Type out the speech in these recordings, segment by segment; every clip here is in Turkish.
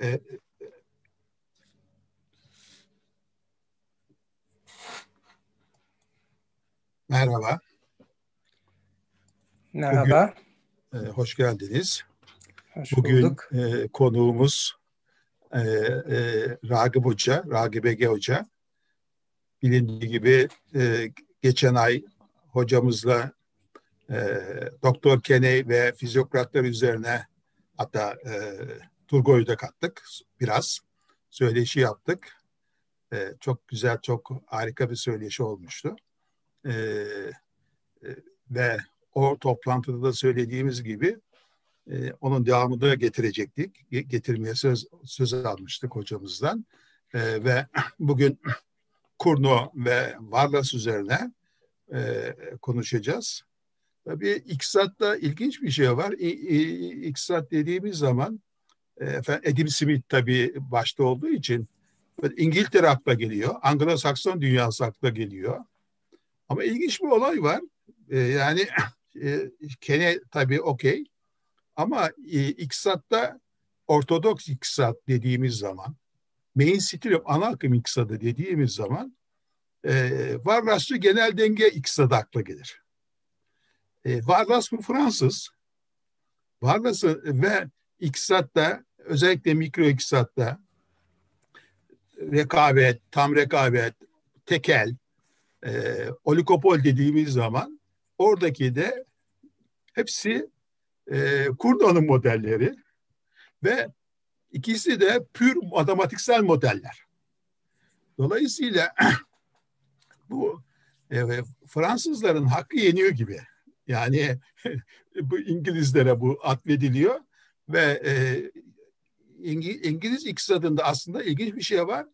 E, e, merhaba. Merhaba. Bugün, e, hoş geldiniz. Hoş Bugün bulduk. E, konuğumuz e, e, Ragıp Hoca, Ragıp Ege Hoca. Bilindiği gibi e, geçen ay hocamızla e, Doktor Keney ve fizyokratlar üzerine hatta e, Turgoy'u da kattık biraz. Söyleşi yaptık. E, çok güzel, çok harika bir söyleşi olmuştu. Ee, e, ve o toplantıda da söylediğimiz gibi e, onun devamını da getirecektik. Getirmeye söz, söz almıştık hocamızdan. E, ve bugün Kurno ve Varlas üzerine e, konuşacağız. Tabii iktisatta ilginç bir şey var. İ, i, iktisat dediğimiz zaman e, Edim Smith tabii başta olduğu için İngiltere akla geliyor. Anglo-Sakson dünyası akla geliyor. Ama ilginç bir olay var. E, yani e, Kene tabii okey. Ama e, iktisatta ortodoks iktisat dediğimiz zaman mainstream ana akım iktisadı dediğimiz zaman e, Varlasçı genel denge iktisadı akla gelir. E, Varlas bu Fransız. Varlas'ı ve iktisatta özellikle mikro iktisatta rekabet, tam rekabet, tekel, e, oligopol dediğimiz zaman oradaki de hepsi e, Kurna'nın modelleri ve ikisi de pür matematiksel modeller. Dolayısıyla bu e, Fransızların hakkı yeniyor gibi. Yani bu İngilizlere bu atfediliyor ve e, İngiliz, İngiliz iktisadında aslında ilginç bir şey var.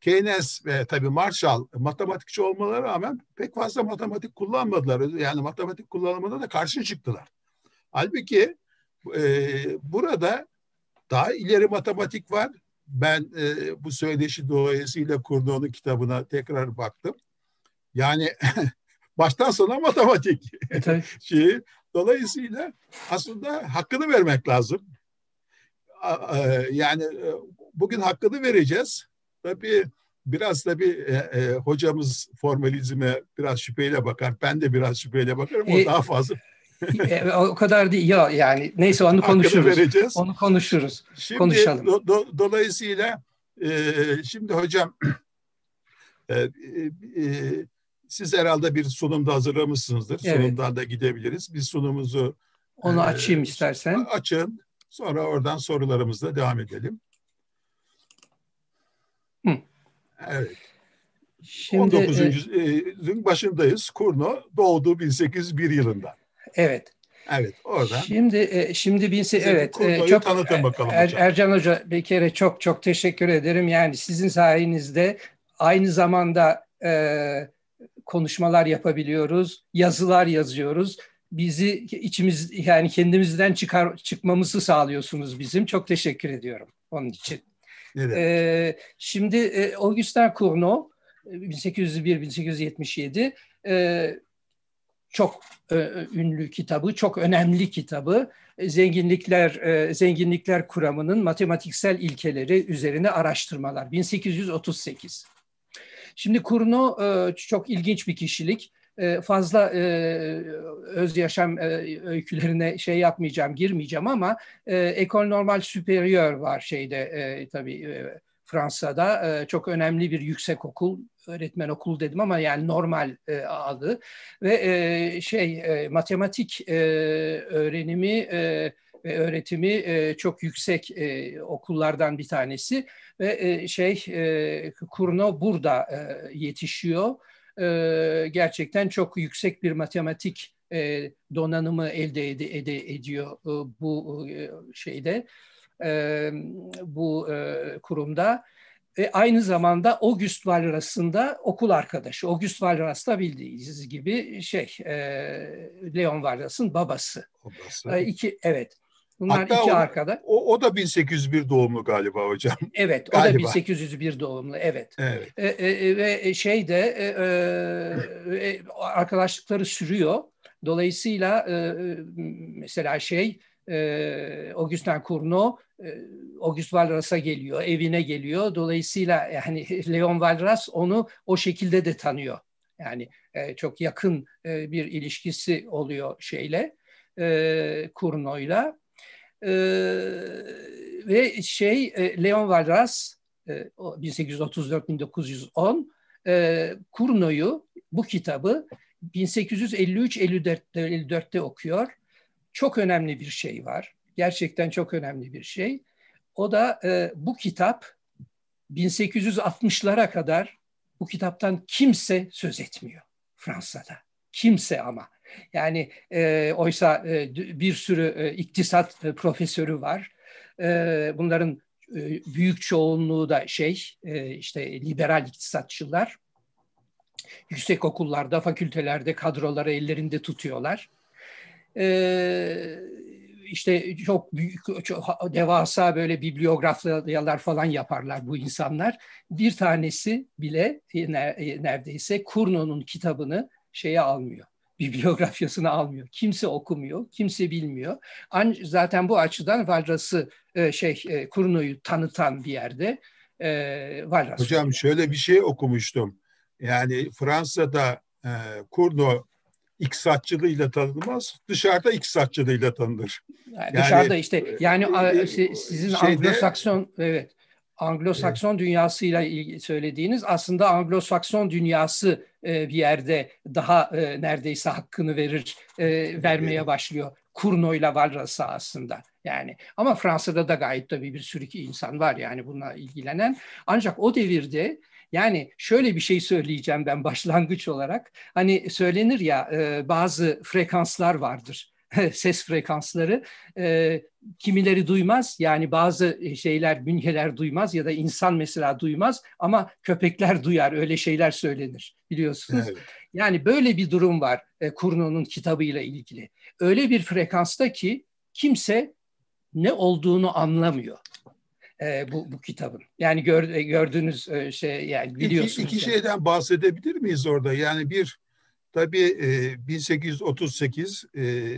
Keynes ve tabii Marshall matematikçi olmaları rağmen pek fazla matematik kullanmadılar. Yani matematik kullanımında da karşı çıktılar. Halbuki e, burada daha ileri matematik var. Ben e, bu söyleşi dolayısıyla kurduğunun kitabına tekrar baktım. Yani baştan sona matematik. Evet. Şeyi, dolayısıyla aslında hakkını vermek lazım. E, yani e, bugün hakkını vereceğiz. Tabii biraz da bir e, e, hocamız formalizme biraz şüpheyle bakar. Ben de biraz şüpheyle bakarım. O e, daha fazla. e, o kadar değil. Ya yani neyse onu konuşuruz. vereceğiz. Onu konuşuruz. Şimdi, Konuşalım. Do, do, dolayısıyla e, şimdi hocam e, e, siz herhalde bir sunumda hazırlamışsınızdır. Evet. Sunumdan da gidebiliriz. Bir sunumuzu onu açayım e, istersen. Açın. Sonra oradan sorularımızla devam edelim. Hı. Evet. Şimdi, 19. yüzyılın e, başındayız. Kurno doğdu 1801 yılında. Evet. Evet orada. Şimdi e, şimdi binse evet e, Kurno'yu çok tanıtın bakalım er, hocam. Ercan Hoca bir kere çok çok teşekkür ederim. Yani sizin sayenizde aynı zamanda e, konuşmalar yapabiliyoruz, yazılar yazıyoruz bizi içimiz yani kendimizden çıkar çıkmamızı sağlıyorsunuz bizim. Çok teşekkür ediyorum onun için. Evet. Ee, şimdi e, Augustin Cournot 1801-1877 e, e, çok e, ünlü kitabı, çok önemli kitabı. E, Zenginlikler e, Zenginlikler Kuramı'nın matematiksel ilkeleri üzerine araştırmalar 1838. Şimdi Kurno e, çok ilginç bir kişilik. Ee, fazla e, öz yaşam e, öykülerine şey yapmayacağım, girmeyeceğim ama Ecole Normal Superior var şeyde e, tabii Fransa'da çok önemli bir yüksek okul öğretmen okulu dedim ama yani normal e, adı ve e, şey e, matematik e, öğrenimi e, ve öğretimi e, çok yüksek e, okullardan bir tanesi ve e, şey e, Kurno burada e, yetişiyor e, gerçekten çok yüksek bir matematik e, donanımı elde ed ed ediyor e, bu e, şeyde, e, bu e, kurumda. E, aynı zamanda August Valras'ın da okul arkadaşı. August Valras da bildiğiniz gibi şey, e, Leon Valras'ın babası. babası. E, iki, evet. Bunlar Hatta iki o, arkadaş. O, o da 1801 doğumlu galiba hocam. Evet, o da 1801 doğumlu. Evet. evet. E, e, e, ve şey de e, e, e arkadaşlıkları sürüyor. Dolayısıyla e, e, mesela şey e, Augustin Cournot August Valras'a geliyor, evine geliyor. Dolayısıyla yani Leon Valras onu o şekilde de tanıyor. Yani e, çok yakın e, bir ilişkisi oluyor şeyle, e, Cournot'la. E, ve şey e, Leon Valras 1834-1910 e, e, Kurno'yu bu kitabı 1853-54'te 54'te okuyor. Çok önemli bir şey var. Gerçekten çok önemli bir şey. O da e, bu kitap 1860'lara kadar bu kitaptan kimse söz etmiyor Fransa'da. Kimse ama. Yani e, oysa e, bir sürü e, iktisat e, profesörü var. E, bunların e, büyük çoğunluğu da şey e, işte liberal iktisatçılar. Yüksek okullarda, fakültelerde kadroları ellerinde tutuyorlar. E, işte çok büyük, çok devasa böyle bibliograflar falan yaparlar bu insanlar. Bir tanesi bile e, e, neredeyse Kurno'nun kitabını şeye almıyor bibliografyasını almıyor. Kimse okumuyor, kimse bilmiyor. Zaten bu açıdan Valras'ı e, şey e, Kurno'yu tanıtan bir yerde e, Valras. Hocam okuyor. şöyle bir şey okumuştum. Yani Fransa'da e, Kurno iktisatçılığıyla tanınmaz, dışarıda iktisatçılığıyla tanınır. Yani, dışarıda işte yani e, sizin şeyde, Anglo-Sakson evet Anglo-Sakson evet. dünyasıyla söylediğiniz aslında Anglo-Sakson dünyası e, bir yerde daha e, neredeyse hakkını verir e, vermeye başlıyor. Kurno ile Valra sahasında yani ama Fransa'da da gayet tabii bir sürü insan var yani bununla ilgilenen. Ancak o devirde yani şöyle bir şey söyleyeceğim ben başlangıç olarak. Hani söylenir ya bazı frekanslar vardır ses frekansları e, kimileri duymaz yani bazı e, şeyler bünyeler duymaz ya da insan mesela duymaz ama köpekler duyar öyle şeyler söylenir biliyorsunuz. Evet. Yani böyle bir durum var e, Kurno'nun kitabıyla ilgili. Öyle bir frekansta ki kimse ne olduğunu anlamıyor e, bu, bu kitabın. Yani gör, e, gördüğünüz e, şey yani biliyorsunuz. İki, iki yani. şeyden bahsedebilir miyiz orada? Yani bir Tabii 1838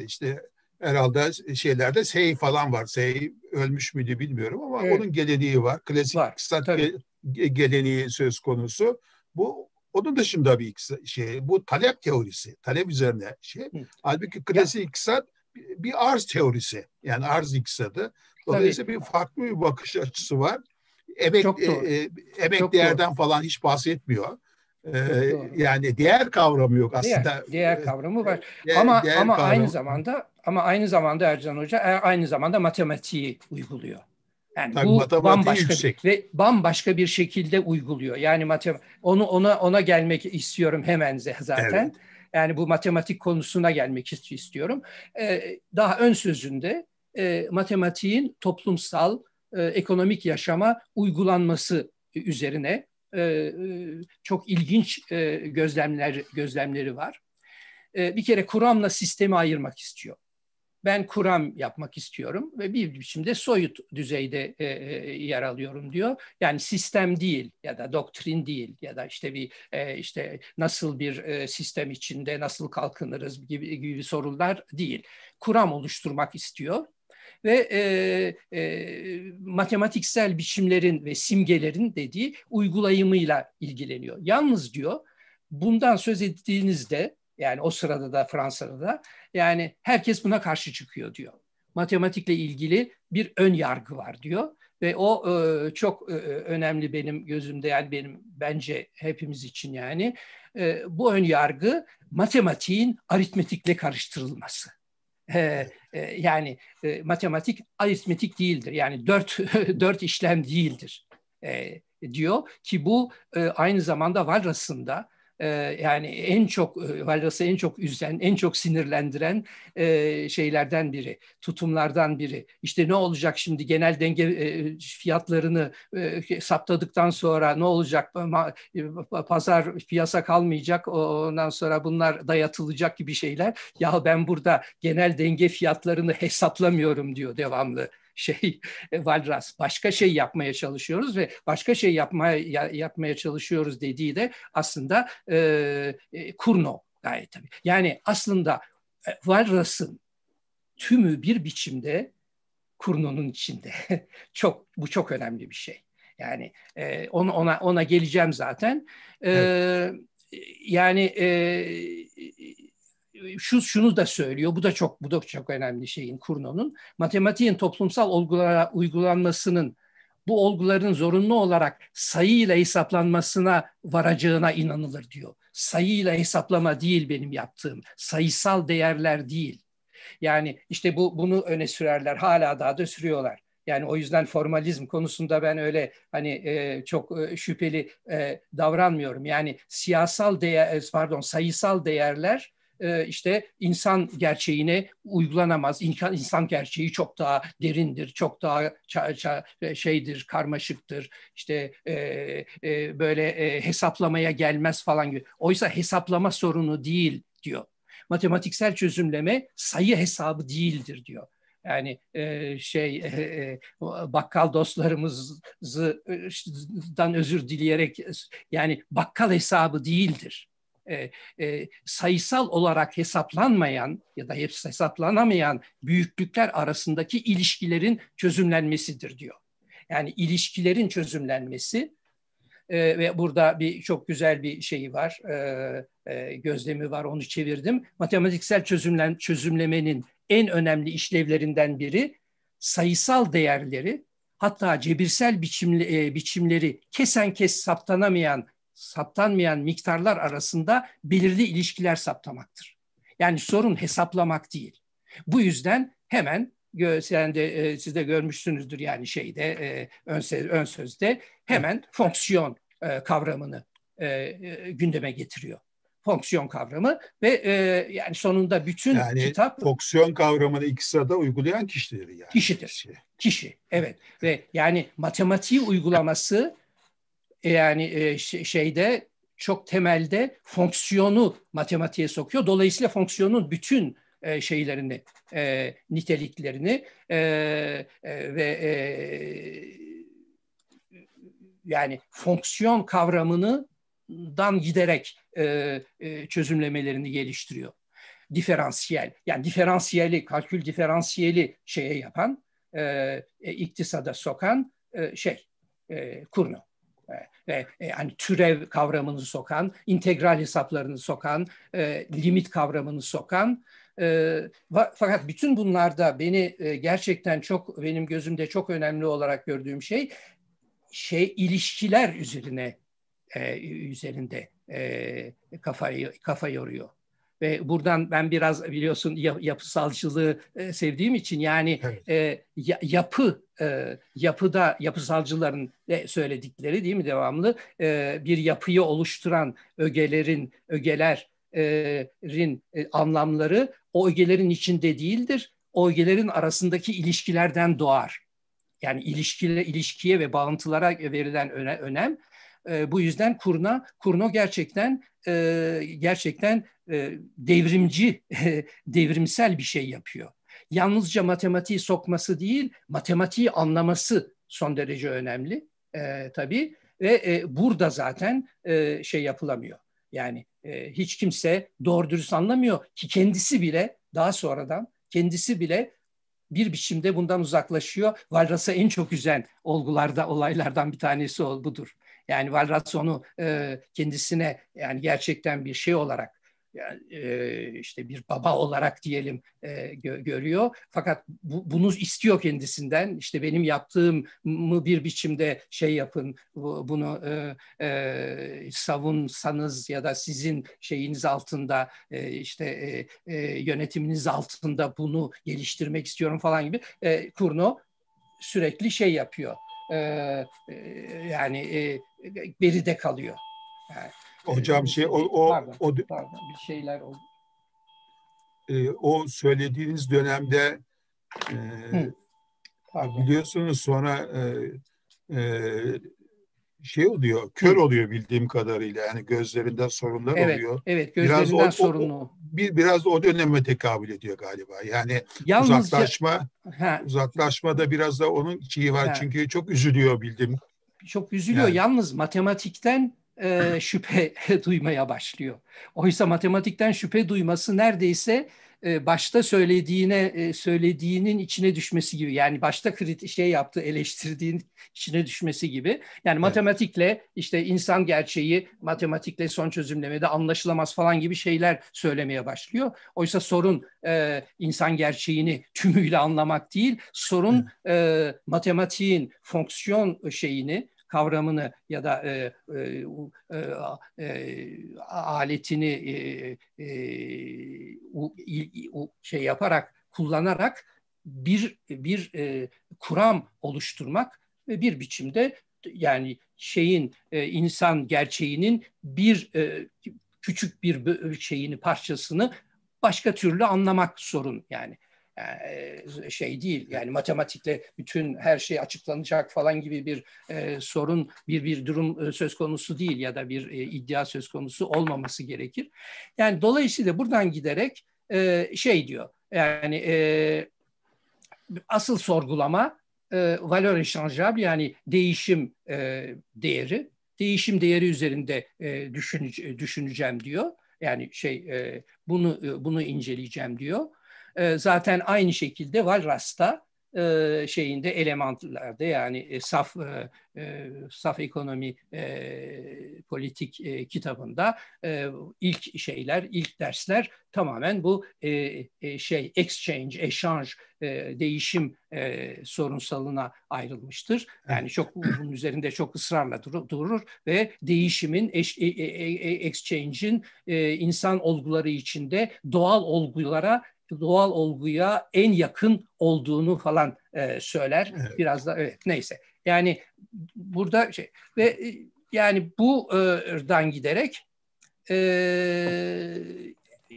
işte herhalde şeylerde sey falan var. Sey ölmüş müydü bilmiyorum ama evet. onun geleneği var. Klasik var, iktisat tabii. geleneği söz konusu. Bu onun dışında bir şey. Bu talep teorisi. Talep üzerine şey. Hı. Halbuki klasik ya. iktisat bir arz teorisi. Yani arz iktisadı. Dolayısıyla tabii. bir farklı bir bakış açısı var. Emek, e, emek Çok değerden doğru. falan hiç bahsetmiyor. Ee, yani diğer kavramı yok aslında. Diğer değer kavramı var. Ee, değer, ama değer ama kavramı. aynı zamanda ama aynı zamanda Ercan Hoca e, aynı zamanda matematiği uyguluyor. Yani Tabii bu bambaşka yüksek. ve bambaşka bir şekilde uyguluyor. Yani matem onu ona ona gelmek istiyorum hemen zaten. Evet. Yani bu matematik konusuna gelmek istiyorum. Ee, daha ön sözünde e, matematiğin toplumsal e, ekonomik yaşama uygulanması üzerine e, e, çok ilginç e, gözlemler gözlemleri var. Bir kere kuramla sistemi ayırmak istiyor. Ben kuram yapmak istiyorum ve bir biçimde soyut düzeyde yer alıyorum diyor. Yani sistem değil ya da doktrin değil ya da işte bir işte nasıl bir sistem içinde nasıl kalkınırız gibi gibi sorular değil. Kuram oluşturmak istiyor ve e, e, matematiksel biçimlerin ve simgelerin dediği uygulayımıyla ilgileniyor. Yalnız diyor bundan söz ettiğinizde yani o sırada da Fransa'da da yani herkes buna karşı çıkıyor diyor. Matematikle ilgili bir ön yargı var diyor ve o e, çok e, e önemli benim gözümde yani benim bence hepimiz için yani e, bu ön yargı matematiğin aritmetikle karıştırılması. Ee, e, yani e, matematik aritmetik değildir. Yani dört, dört işlem değildir e, diyor ki bu e, aynı zamanda Walras'ın da yani en çok Wallace'ı en çok üzen, en çok sinirlendiren şeylerden biri, tutumlardan biri. İşte ne olacak şimdi genel denge fiyatlarını saptadıktan sonra ne olacak? Pazar piyasa kalmayacak. Ondan sonra bunlar dayatılacak gibi şeyler. Ya ben burada genel denge fiyatlarını hesaplamıyorum diyor devamlı şey e, Valras başka şey yapmaya çalışıyoruz ve başka şey yapmaya yapmaya çalışıyoruz dediği de aslında e, e Kurno gayet tabii. Yani aslında e, Valras'ın tümü bir biçimde Kurno'nun içinde. çok bu çok önemli bir şey. Yani e, ona ona ona geleceğim zaten. E, evet. Yani e, şu şunu da söylüyor. Bu da çok bu da çok önemli şeyin Kurno'nun. Matematiğin toplumsal olgulara uygulanmasının bu olguların zorunlu olarak sayıyla hesaplanmasına varacağına inanılır diyor. Sayıyla hesaplama değil benim yaptığım. Sayısal değerler değil. Yani işte bu bunu öne sürerler. Hala daha da sürüyorlar. Yani o yüzden formalizm konusunda ben öyle hani e, çok e, şüpheli e, davranmıyorum. Yani siyasal değer e, pardon sayısal değerler e, işte insan gerçeğine uygulanamaz. İnsan, insan gerçeği çok daha derindir, çok daha ça, ça, e, şeydir, karmaşıktır. İşte e, e, böyle e, hesaplamaya gelmez falan. gibi. Oysa hesaplama sorunu değil diyor. Matematiksel çözümleme sayı hesabı değildir diyor. Yani e, şey e, e bakkal dostlarımızdan e, özür dileyerek yani bakkal hesabı değildir e, e, sayısal olarak hesaplanmayan ya da hepsi hesaplanamayan büyüklükler arasındaki ilişkilerin çözümlenmesidir diyor. Yani ilişkilerin çözümlenmesi e, ve burada bir çok güzel bir şeyi var, e, e, gözlemi var onu çevirdim. Matematiksel çözümlen, çözümlemenin en önemli işlevlerinden biri sayısal değerleri hatta cebirsel biçimli, e, biçimleri kesen kes saptanamayan saptanmayan miktarlar arasında belirli ilişkiler saptamaktır. Yani sorun hesaplamak değil. Bu yüzden hemen sen de e, siz de görmüşsünüzdür yani şeyde e, ön, söz, ön sözde hemen fonksiyon e, kavramını e, e, gündeme getiriyor. Fonksiyon kavramı ve e, yani sonunda bütün yani kitap fonksiyon kavramını iktisada uygulayan kişidir yani. Kişidir. Kişi. Kişi. Evet. Ve yani matematiği uygulaması yani e, şeyde çok temelde fonksiyonu matematiğe sokuyor. Dolayısıyla fonksiyonun bütün e, şeylerini, e, niteliklerini ve yani fonksiyon kavramını dan giderek çözümlemelerini geliştiriyor. Diferansiyel, yani diferansiyeli, kalkül diferansiyeli şeye yapan, iktisada sokan şey, e, Kurno. Ee, ve yani e, türev kavramını sokan, integral hesaplarını sokan, e, limit kavramını sokan. E, fakat bütün bunlarda beni e, gerçekten çok benim gözümde çok önemli olarak gördüğüm şey şey ilişkiler üzerine e, üzerinde e, kafa kafa yoruyor. Ve buradan ben biraz biliyorsun yapısalcılığı e, sevdiğim için yani evet. E, yapı e, yapıda yapısalcıların söyledikleri değil mi devamlı bir yapıyı oluşturan ögelerin ögelerin anlamları o ögelerin içinde değildir o ögelerin arasındaki ilişkilerden doğar. Yani ilişkile, ilişkiye ve bağıntılara verilen önem e, bu yüzden Kurna, Kurno gerçekten e, gerçekten e, devrimci, e, devrimsel bir şey yapıyor. Yalnızca matematiği sokması değil, matematiği anlaması son derece önemli e, tabii. Ve e, burada zaten e, şey yapılamıyor. Yani e, hiç kimse doğru dürüst anlamıyor ki kendisi bile daha sonradan kendisi bile bir biçimde bundan uzaklaşıyor. Varras'a en çok üzen olgularda, olaylardan bir tanesi ol budur. Yani Valrasyon'u e, kendisine yani gerçekten bir şey olarak yani, e, işte bir baba olarak diyelim e, gö- görüyor. Fakat bu, bunu istiyor kendisinden. İşte benim yaptığımı bir biçimde şey yapın, bu, bunu e, e, savunsanız ya da sizin şeyiniz altında e, işte e, e, yönetiminiz altında bunu geliştirmek istiyorum falan gibi. E, Kurno sürekli şey yapıyor. E, e, yani e, beride kalıyor. Yani, e, Hocam şey o o, pardon, o pardon, bir şeyler oldu. E, o söylediğiniz dönemde e, biliyorsunuz sonra e, e, şey oluyor, kör oluyor bildiğim kadarıyla. Yani gözlerinden sorunlar evet, oluyor. Evet, gözlerinden biraz o, sorunlu. O, bir biraz o döneme tekabül ediyor galiba. Yani Yalnızca, uzaklaşma, he. uzaklaşma da biraz da onun şeyi var. He. Çünkü çok üzülüyor bildiğim çok üzülüyor. Yani. Yalnız matematikten e, şüphe duymaya başlıyor. Oysa matematikten şüphe duyması neredeyse e, başta söylediğine e, söylediğinin içine düşmesi gibi. Yani başta kritik şey yaptı eleştirdiğin içine düşmesi gibi. Yani matematikle evet. işte insan gerçeği matematikle son çözümlemede anlaşılamaz falan gibi şeyler söylemeye başlıyor. Oysa sorun e, insan gerçeğini tümüyle anlamak değil. Sorun e, matematiğin fonksiyon şeyini kavramını ya da e, e, e, e aletini e, e, u, il, u, şey yaparak kullanarak bir bir e, kuram oluşturmak ve bir biçimde yani şeyin e, insan gerçeğinin bir e, küçük bir şeyini parçasını başka türlü anlamak sorun yani şey değil yani matematikle bütün her şey açıklanacak falan gibi bir sorun bir bir durum söz konusu değil ya da bir iddia söz konusu olmaması gerekir. Yani dolayısıyla buradan giderek şey diyor yani asıl sorgulama e, valör échangeable yani değişim değeri değişim değeri üzerinde düşüneceğim diyor. Yani şey bunu bunu inceleyeceğim diyor. E, zaten aynı şekilde Valras'ta e, şeyinde elementlerde yani e, saf e, e, saf ekonomi e, politik e, kitabında e, ilk şeyler ilk dersler tamamen bu e, e, şey exchange exchange e, değişim e, sorunsalına ayrılmıştır. Yani çok bunun üzerinde çok ısrarla dur- durur ve değişimin eş, e e, e, e, exchange'in e, insan olguları içinde doğal olgulara doğal olguya en yakın olduğunu falan e, söyler. Evet. Biraz da evet neyse. Yani burada şey ve e, yani bu buradan e, giderek e,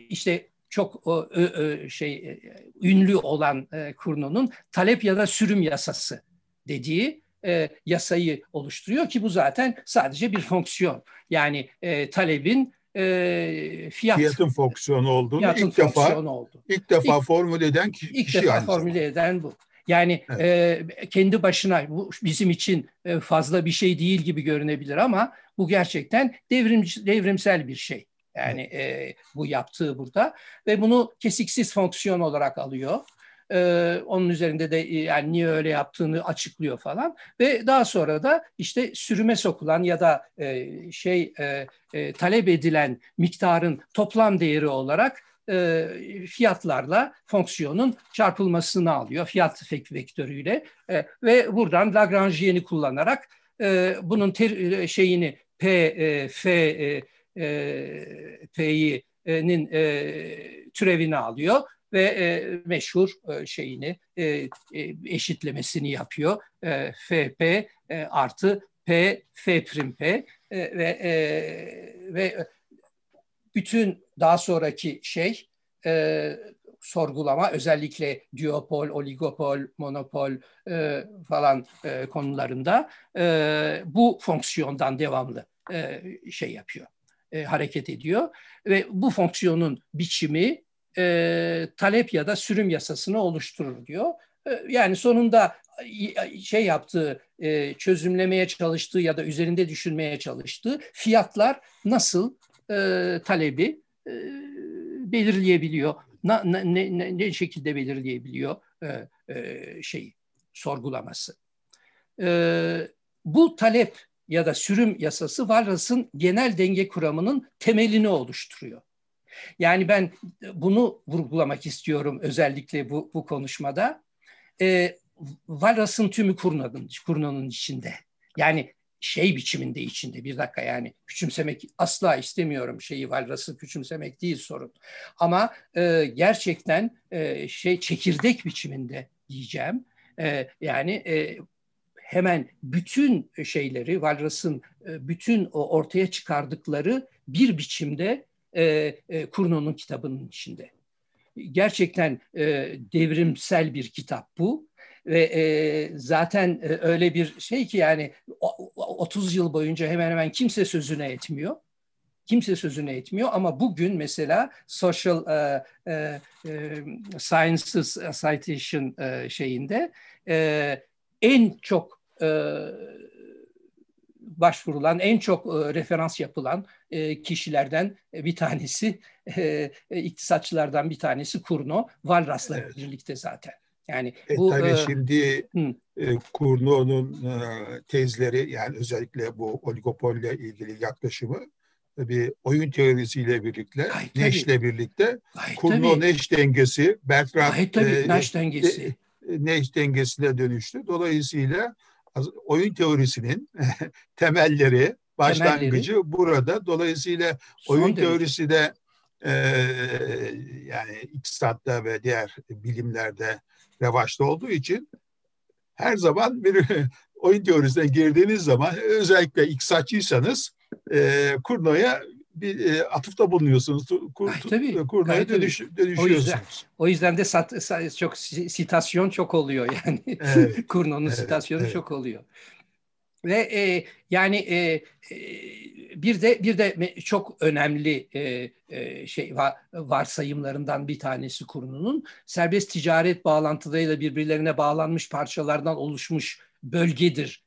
işte çok o, ö, şey e, ünlü olan e, Kurno'nun talep ya da sürüm yasası dediği e, yasayı oluşturuyor ki bu zaten sadece bir fonksiyon. Yani e, talebin e, fiyat, fiyatın fonksiyonu olduğunu fiyatın ilk defa oldu. ilk defa ilk, formüle eden kişi ilk defa aynı formüle eden bu. Yani evet. e, kendi başına bu bizim için e, fazla bir şey değil gibi görünebilir ama bu gerçekten devrim devrimsel bir şey. Yani e, bu yaptığı burada ve bunu kesiksiz fonksiyon olarak alıyor e, onun üzerinde de yani niye öyle yaptığını açıklıyor falan ve daha sonra da işte sürüme sokulan ya da e, şey e, e, talep edilen miktarın toplam değeri olarak e, fiyatlarla fonksiyonun çarpılmasını alıyor fiyat vektörüyle e, ve buradan Lagrangian'i kullanarak e, bunun ter, şeyini P, e, F, e, e, P'yi e, türevini alıyor ve e, meşhur e, şeyini e, e eşitlemesini yapıyor. E, FP e, artı P, F prim P e, ve e, ve bütün daha sonraki şey e, sorgulama özellikle diopol, oligopol, monopol e, falan e, konularında e, bu fonksiyondan devamlı e, şey yapıyor, e, hareket ediyor ve bu fonksiyonun biçimi e, talep ya da sürüm yasasını oluşturur diyor. E, yani sonunda şey yaptığı, e, çözümlemeye çalıştığı ya da üzerinde düşünmeye çalıştığı fiyatlar nasıl e, talebi e, belirleyebiliyor, na, na, ne, ne, ne şekilde belirleyebiliyor e, e, şeyi, sorgulaması. E, bu talep ya da sürüm yasası Varras'ın genel denge kuramının temelini oluşturuyor. Yani ben e, bunu vurgulamak istiyorum özellikle bu, bu konuşmada. E, Valras'ın tümü Kurna'nın, Kurna'nın içinde. Yani şey biçiminde içinde bir dakika yani küçümsemek asla istemiyorum şeyi Valras'ı küçümsemek değil sorun. Ama e, gerçekten e, şey çekirdek biçiminde diyeceğim. E, yani e, hemen bütün şeyleri Valras'ın e, bütün o ortaya çıkardıkları bir biçimde e, e, Kurno'nun kitabının içinde. Gerçekten e, devrimsel bir kitap bu ve e, zaten e, öyle bir şey ki yani 30 yıl boyunca hemen hemen kimse sözüne etmiyor. Kimse sözüne etmiyor ama bugün mesela Social uh, uh, Sciences Citation uh, şeyinde uh, en çok uh, başvurulan, en çok e, referans yapılan e, kişilerden e, bir tanesi, iktisatçılardan bir tanesi Kurno, Valras'la evet. birlikte zaten. Yani e, bu tabii e, şimdi hı. Kurno'nun tezleri yani özellikle bu oligopolle ilgili yaklaşımı bir oyun teorisiyle birlikte, Neş'le birlikte Kurno-Neş dengesi, Bertrand Neş dengesi. E, Neş dengesine dönüştü. Dolayısıyla oyun teorisinin temelleri, başlangıcı temelleri. burada. Dolayısıyla Son oyun derece. teorisi de e, yani iktisatta ve diğer bilimlerde revaçta olduğu için her zaman bir oyun teorisine girdiğiniz zaman özellikle iktisatçıysanız e, kurnoya bir e, atıfta bulunuyorsunuz. Kur, Ay, tabii, e, kurnaya dönüş, dönüşüyorsunuz. O yüzden, o yüzden de sat, çok sitasyon çok oluyor yani. Evet, Kurnonun evet, sitasyonu evet. çok oluyor. Ve e, yani e, e bir de bir de çok önemli e, e şey var, varsayımlarından bir tanesi kurunun serbest ticaret bağlantılarıyla birbirlerine bağlanmış parçalardan oluşmuş bölgedir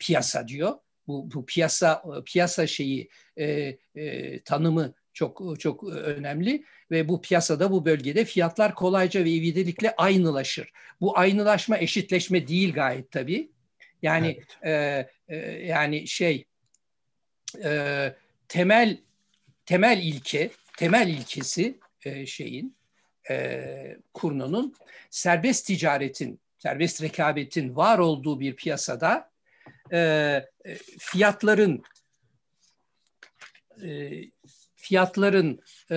piyasa diyor bu, bu piyasa piyasa şeyi e, e, tanımı çok çok önemli ve bu piyasada bu bölgede fiyatlar kolayca ve ivedilikle aynılaşır. Bu aynılaşma eşitleşme değil gayet tabii. Yani evet. e, e, yani şey e, temel temel ilke temel ilkesi e, şeyin e, Kurno'nun serbest ticaretin serbest rekabetin var olduğu bir piyasada e, e, fiyatların e, fiyatların e,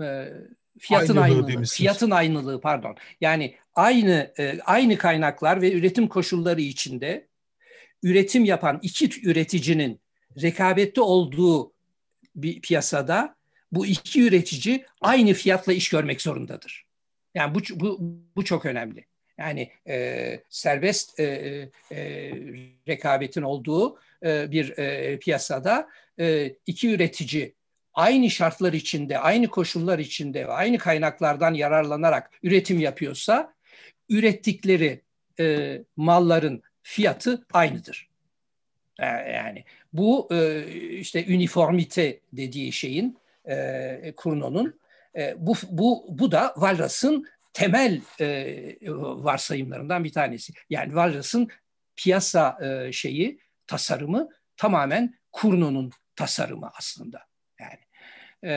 e fiyatın aynılığı, aynılığı fiyatın aynılığı pardon. Yani aynı e, aynı kaynaklar ve üretim koşulları içinde üretim yapan iki üreticinin rekabette olduğu bir piyasada bu iki üretici aynı fiyatla iş görmek zorundadır. Yani bu bu, bu çok önemli. Yani e, serbest e, e, rekabetin olduğu e, bir e, piyasada e, iki üretici aynı şartlar içinde, aynı koşullar içinde ve aynı kaynaklardan yararlanarak üretim yapıyorsa ürettikleri e, malların fiyatı aynıdır. Yani bu e, işte uniformite dediği şeyin e, Kurno'nun e, bu, bu, bu da Valras'ın temel e, e, varsayımlarından bir tanesi. Yani Wallace'ın piyasa e, şeyi, tasarımı tamamen Kurno'nun tasarımı aslında. Yani e,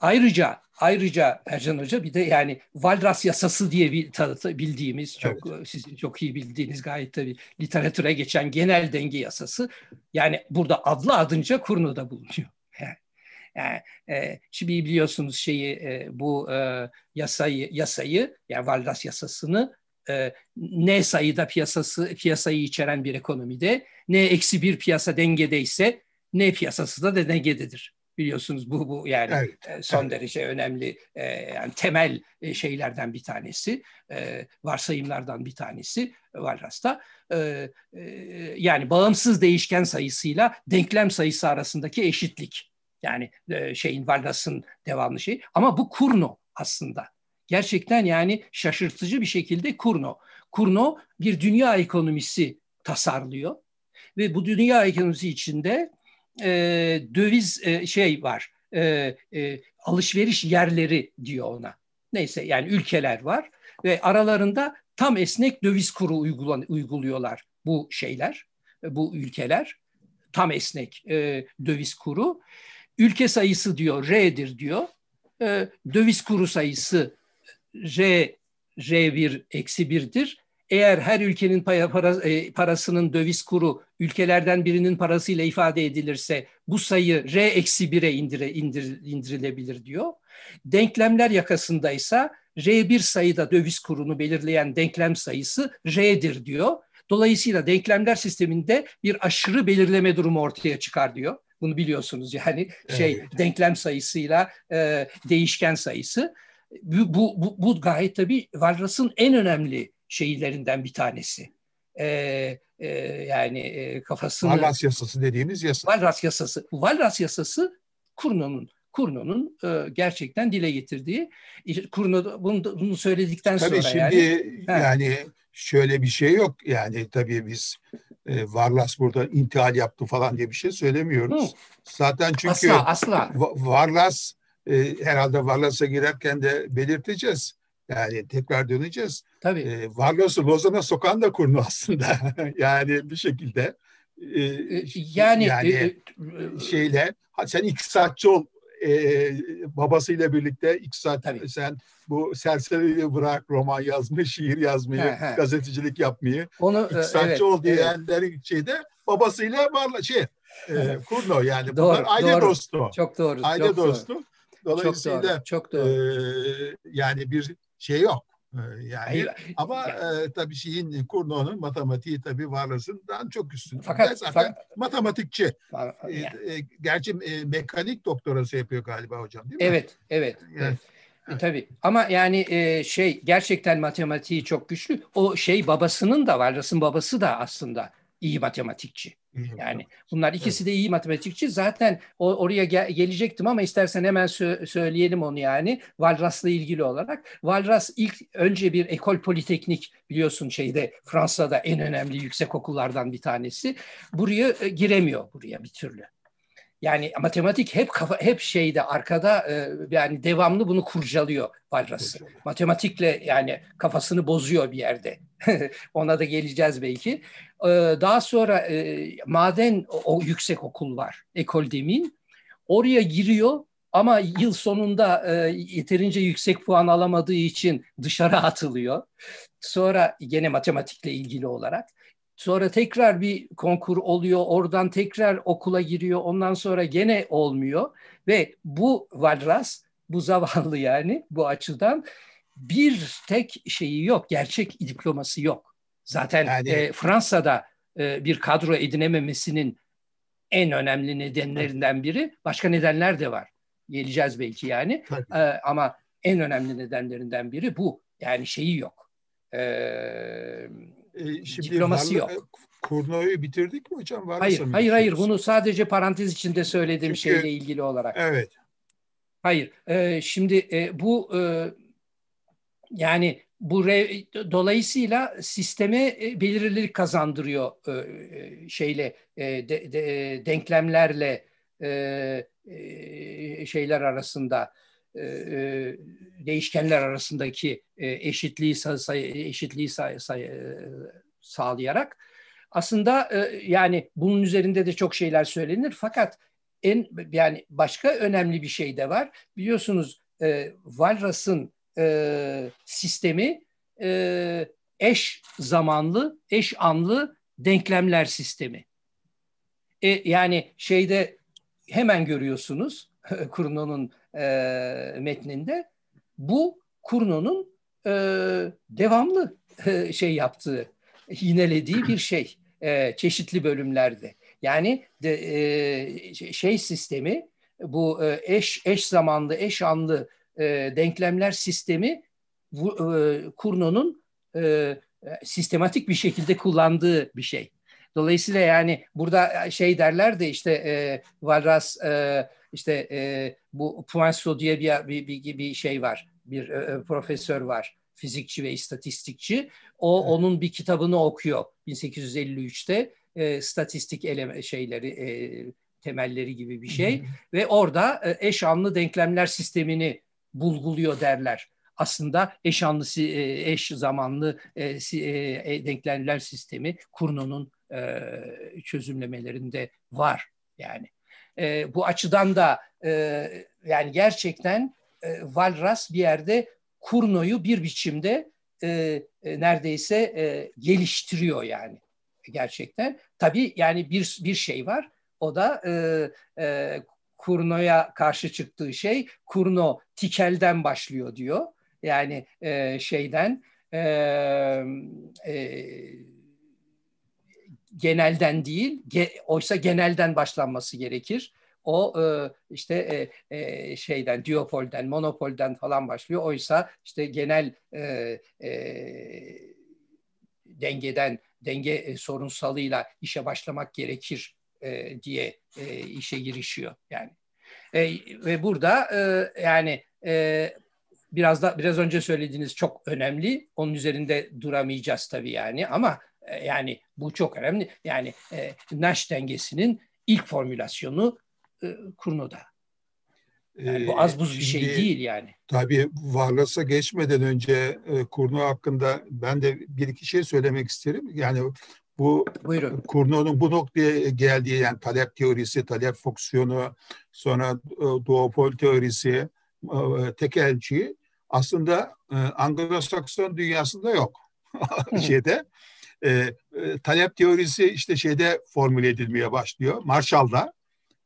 ayrıca ayrıca Ercan Hoca bir de yani Valras yasası diye bir bildiğimiz çok evet. sizin çok iyi bildiğiniz gayet tabii literatüre geçen genel denge yasası yani burada adlı adınca Kurno'da bulunuyor. Yani, e, şimdi biliyorsunuz şeyi e, bu e, yasayı yasayı yani Valdas yasasını e, ne sayıda piyasası piyasayı içeren bir ekonomide ne eksi bir piyasa dengede ise ne piyasası da dengededir. Biliyorsunuz bu bu yani evet, e, son evet. derece önemli e, yani temel e, şeylerden bir tanesi e, varsayımlardan bir tanesi Valras'ta e, e, yani bağımsız değişken sayısıyla denklem sayısı arasındaki eşitlik yani e, şeyin Vargas'ın devamlı şeyi. Ama bu Kurno aslında. Gerçekten yani şaşırtıcı bir şekilde Kurno. Kurno bir dünya ekonomisi tasarlıyor ve bu dünya ekonomisi içinde e, döviz e, şey var, e, e, alışveriş yerleri diyor ona. Neyse yani ülkeler var ve aralarında tam esnek döviz kuru uygulan, uyguluyorlar bu şeyler, e, bu ülkeler tam esnek e, döviz kuru ülke sayısı diyor R'dir diyor. E, döviz kuru sayısı R, R1 eksi 1'dir. Eğer her ülkenin para, para, e, parasının döviz kuru ülkelerden birinin parasıyla ifade edilirse bu sayı R eksi 1'e indire, indir, indirilebilir diyor. Denklemler yakasında ise R1 sayıda döviz kurunu belirleyen denklem sayısı R'dir diyor. Dolayısıyla denklemler sisteminde bir aşırı belirleme durumu ortaya çıkar diyor. Bunu biliyorsunuz yani şey evet. denklem sayısıyla e, değişken sayısı. Bu, bu, bu bu gayet tabii Walras'ın en önemli şeylerinden bir tanesi. E, e, yani e, kafasını... Walras yasası dediğimiz yasa. Walras yasası. Walras yasası Kurno'nun Kurno'nun e, gerçekten dile getirdiği. Kurno bunu, bunu söyledikten Tabii sonra şimdi yani, yani şöyle bir şey yok. Yani tabii biz e, Varlas burada intihal yaptı falan diye bir şey söylemiyoruz. Hı. Zaten çünkü asla, asla. Varlas e, herhalde Varlas'a girerken de belirteceğiz. Yani tekrar döneceğiz. Tabii. E, Varlas'ı Lozan'a sokan da kurnu aslında. yani bir şekilde. E, e yani yani e, e şeyle sen iktisatçı ol e, e, babasıyla birlikte iktisat Tabii. sen bu serseriyi bırak roman yazmayı, şiir yazmayı, he, he. gazetecilik yapmayı. Onu iktisatçı e, evet, ol diyenlerin evet. şeyde babasıyla varla şey e, Kurno yani doğru, bunlar aile doğru. dostu. Çok doğru. Aile çok dostu. Doğru. Dolayısıyla çok doğru. Çok doğru. E, yani bir şey yok yani Hayır. ama yani. E, tabii şeyin e, Kurno'nun matematiği tabii Varlas'ından çok üstün. Fakat zaten fakat, matematikçi. Fakat, e, e, gerçi e, mekanik doktorası yapıyor galiba hocam değil mi? Evet, evet. Yani, evet. E, tabii ama yani e, şey gerçekten matematiği çok güçlü. O şey babasının da Varlas'ın babası da aslında iyi matematikçi. Yani bunlar ikisi de iyi matematikçi. Zaten o, oraya ge- gelecektim ama istersen hemen sö- söyleyelim onu yani. Valras'la ilgili olarak. Valras ilk önce bir ekol politeknik biliyorsun şeyde Fransa'da en önemli yüksek okullardan bir tanesi. Buraya e, giremiyor buraya bir türlü. Yani matematik hep kafa hep şeyde arkada e, yani devamlı bunu kurcalıyor Valras'ı. Matematikle yani kafasını bozuyor bir yerde. Ona da geleceğiz belki. Ee, daha sonra e, maden o yüksek okul var ekoldemin Oraya giriyor ama yıl sonunda e, yeterince yüksek puan alamadığı için dışarı atılıyor. Sonra gene matematikle ilgili olarak. Sonra tekrar bir konkur oluyor, oradan tekrar okula giriyor, ondan sonra gene olmuyor. Ve bu Vadras, bu zavallı yani bu açıdan bir tek şeyi yok, gerçek diploması yok. Zaten yani... e, Fransa'da e, bir kadro edinememesinin en önemli nedenlerinden biri. Başka nedenler de var. Geleceğiz belki yani. E, ama en önemli nedenlerinden biri bu. Yani şeyi yok. E, e şimdi diplomasi varlık, yok. E, Kurnoyu bitirdik mi hocam? Var hayır, hayır, hayır. Bunu sadece parantez içinde söylediğim Çünkü, şeyle ilgili olarak. Evet. Hayır. E, şimdi e, bu e, yani bu re, dolayısıyla sisteme e, belirlilik kazandırıyor e, e, şeyle e, de, de, e, denklemlerle e, şeyler arasında değişkenler arasındaki eşitliği say, eşitliği say, say, sağlayarak aslında yani bunun üzerinde de çok şeyler söylenir fakat en yani başka önemli bir şey de var biliyorsunuz Walras'ın e, sistemi e, eş zamanlı, eş anlı denklemler sistemi. E, yani şeyde hemen görüyorsunuz Kurno'nun e, metninde bu Kurno'nun e, devamlı e, şey yaptığı, yinelediği bir şey e, çeşitli bölümlerde. Yani de, e, şey sistemi bu e, eş eş zamanlı, eş anlı e, denklemler sistemi bu, e, Kurno'nun e, sistematik bir şekilde kullandığı bir şey. Dolayısıyla yani burada e, şey derler de işte e, Walras e, işte e, bu Poinsot diye bir, bir, bir, bir şey var. Bir e, e, profesör var. Fizikçi ve istatistikçi. O evet. onun bir kitabını okuyor 1853'te. E, statistik eleme şeyleri e, temelleri gibi bir şey Hı-hı. ve orada e, eş anlı denklemler sistemini bulguluyor derler. Aslında eş anlı, e, eş zamanlı e, e, denklemler sistemi Kurno'nun çözümlemelerinde var yani. Bu açıdan da yani gerçekten Valras bir yerde Kurno'yu bir biçimde neredeyse geliştiriyor yani gerçekten. Tabii yani bir bir şey var. O da e, e, Kurno'ya karşı çıktığı şey Kurno tikelden başlıyor diyor. Yani e, şeyden e, e, genelden değil, ge, oysa genelden başlanması gerekir. O e, işte e, e, şeyden, diopolden monopolden falan başlıyor. Oysa işte genel e, e, dengeden, denge e, sorunsalıyla işe başlamak gerekir e, diye e, işe girişiyor yani. E, ve burada e, yani e, biraz da biraz önce söylediğiniz çok önemli. Onun üzerinde duramayacağız tabii yani ama e, yani bu çok önemli. Yani e, Nash dengesinin ilk formülasyonu e, Kurno'da. Yani bu ee, az buz şey Şimdi, şey değil yani. Tabii Varlas'a geçmeden önce e, Kurno hakkında ben de bir iki şey söylemek isterim. Yani bu Buyurun. E, Kurno'nun bu noktaya geldiği yani talep teorisi, talep fonksiyonu, sonra e, duopol teorisi, e, e tekelci aslında e, Anglo-Sakson dünyasında yok. şeyde e, e, talep teorisi işte şeyde formüle edilmeye başlıyor. Marshall'da.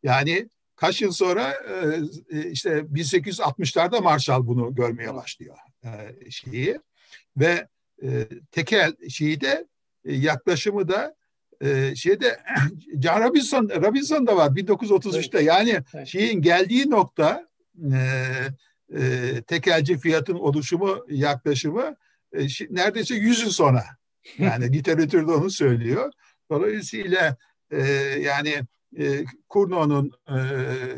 Yani kaç yıl sonra e, e işte 1860'larda Marshall bunu görmeye başlıyor e, şeyi ve e, tekel şeyi de e, yaklaşımı da e, şeyde John Robinson da var 1933'te. Yani şeyin geldiği nokta e, tekelci fiyatın oluşumu yaklaşımı neredeyse 100 yıl sonra. Yani literatürde onu söylüyor. Dolayısıyla yani e, Kurno'nun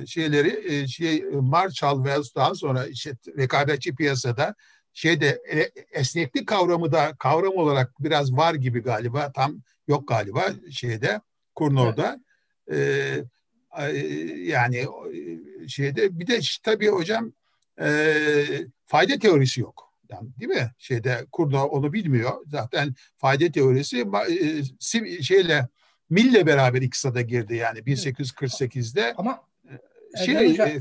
şeyleri şey Marshall Wells daha sonra işte rekabetçi piyasada şeyde e, esneklik kavramı da kavram olarak biraz var gibi galiba tam yok galiba şeyde Kurnor'da. Evet. Ee, yani e, şeyde bir de tabii hocam e, fayda teorisi yok. Yani, değil mi? Şeyde Kurnor onu bilmiyor. Zaten fayda teorisi e, şeyle Mill'le beraber iktisada girdi yani 1848'de. Ama e, şey, e,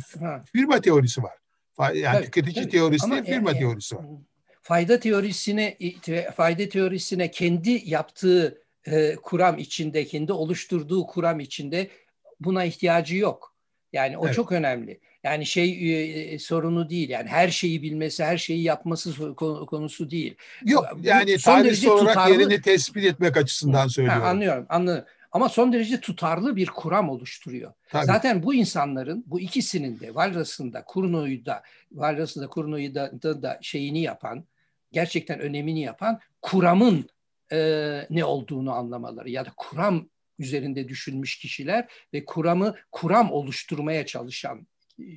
firma teorisi var. Yani evet, tüketici tabii. teorisi Ama firma e, teorisi var. Fayda teorisine fayda teorisine kendi yaptığı e, kuram içinde, kendi oluşturduğu kuram içinde buna ihtiyacı yok. Yani o evet. çok önemli. Yani şey e, e sorunu değil. Yani her şeyi bilmesi, her şeyi yapması konusu değil. Yok yani Bu, son tarihsel olarak tutarlı... yerini tespit etmek açısından söylüyorum. Ha, anlıyorum, anlıyorum ama son derece tutarlı bir kuram oluşturuyor. Tabii. Zaten bu insanların bu ikisinin de Valras'ın da Kurno'yu da Valras'ın da Kurno'yu da, da, da şeyini yapan gerçekten önemini yapan kuramın e, ne olduğunu anlamaları ya da kuram üzerinde düşünmüş kişiler ve kuramı kuram oluşturmaya çalışan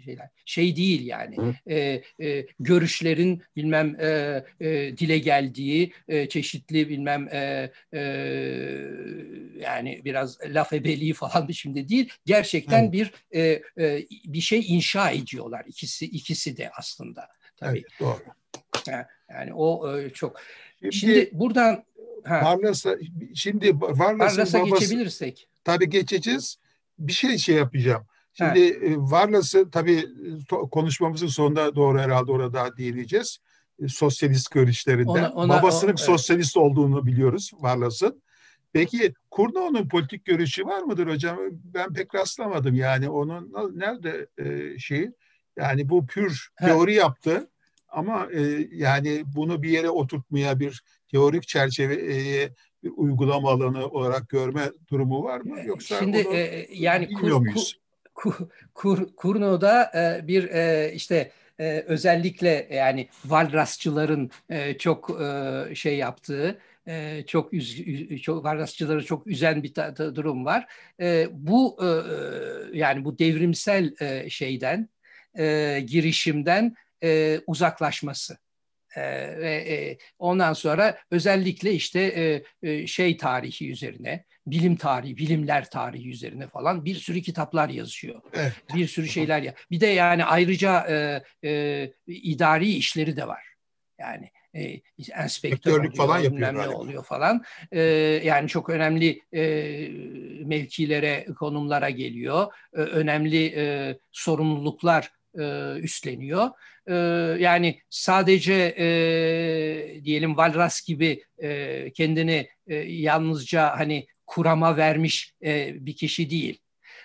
şeyler. Şey değil yani. E, e, görüşlerin bilmem e, e, dile geldiği e, çeşitli bilmem e, e, yani biraz laf ebeliği falan bir şimdi değil. Gerçekten Hı. bir e, e, bir şey inşa ediyorlar ikisi ikisi de aslında. Tabii. Evet, doğru. Yani o e, çok. Şimdi, şimdi buradan ha. şimdi Varnas'a geçebilirsek. Tabii geçeceğiz. Bir şey şey yapacağım. Şimdi evet. E, Varlas'ı tabii konuşmamızın sonunda doğru herhalde orada değineceğiz. E, sosyalist görüşlerinde. Ona, ona, Babasının o, sosyalist evet. olduğunu biliyoruz Varlas'ın. Peki Kurno'nun politik görüşü var mıdır hocam? Ben pek rastlamadım yani onun nerede e, şeyi yani bu pür evet. teori yaptı ama e, yani bunu bir yere oturtmaya bir teorik çerçeveye bir uygulama alanı olarak görme durumu var mı e, yoksa Şimdi e, yani kur, kur, Kur, Kurno'da e, bir e, işte e, özellikle e, yani Valrasçıların e, çok e, şey yaptığı e, çok üz, çok Vargasçıları çok üzen bir ta, ta, durum var. E, bu e, e yani bu devrimsel e, şeyden e, girişimden e, uzaklaşması. E, ve ondan sonra özellikle işte şey tarihi üzerine bilim tarihi, bilimler tarihi üzerine falan bir sürü kitaplar yazıyor. Evet. Bir sürü şeyler ya. Bir de yani ayrıca e, e, idari işleri de var. Yani e, enspektör oluyor, falan yapıyor. oluyor falan. E, yani çok önemli e, mevkilere, konumlara geliyor. E, önemli e, sorumluluklar e, üstleniyor. E, yani sadece e, diyelim Valras gibi e, kendini e, yalnızca hani kurama vermiş e, bir kişi değil.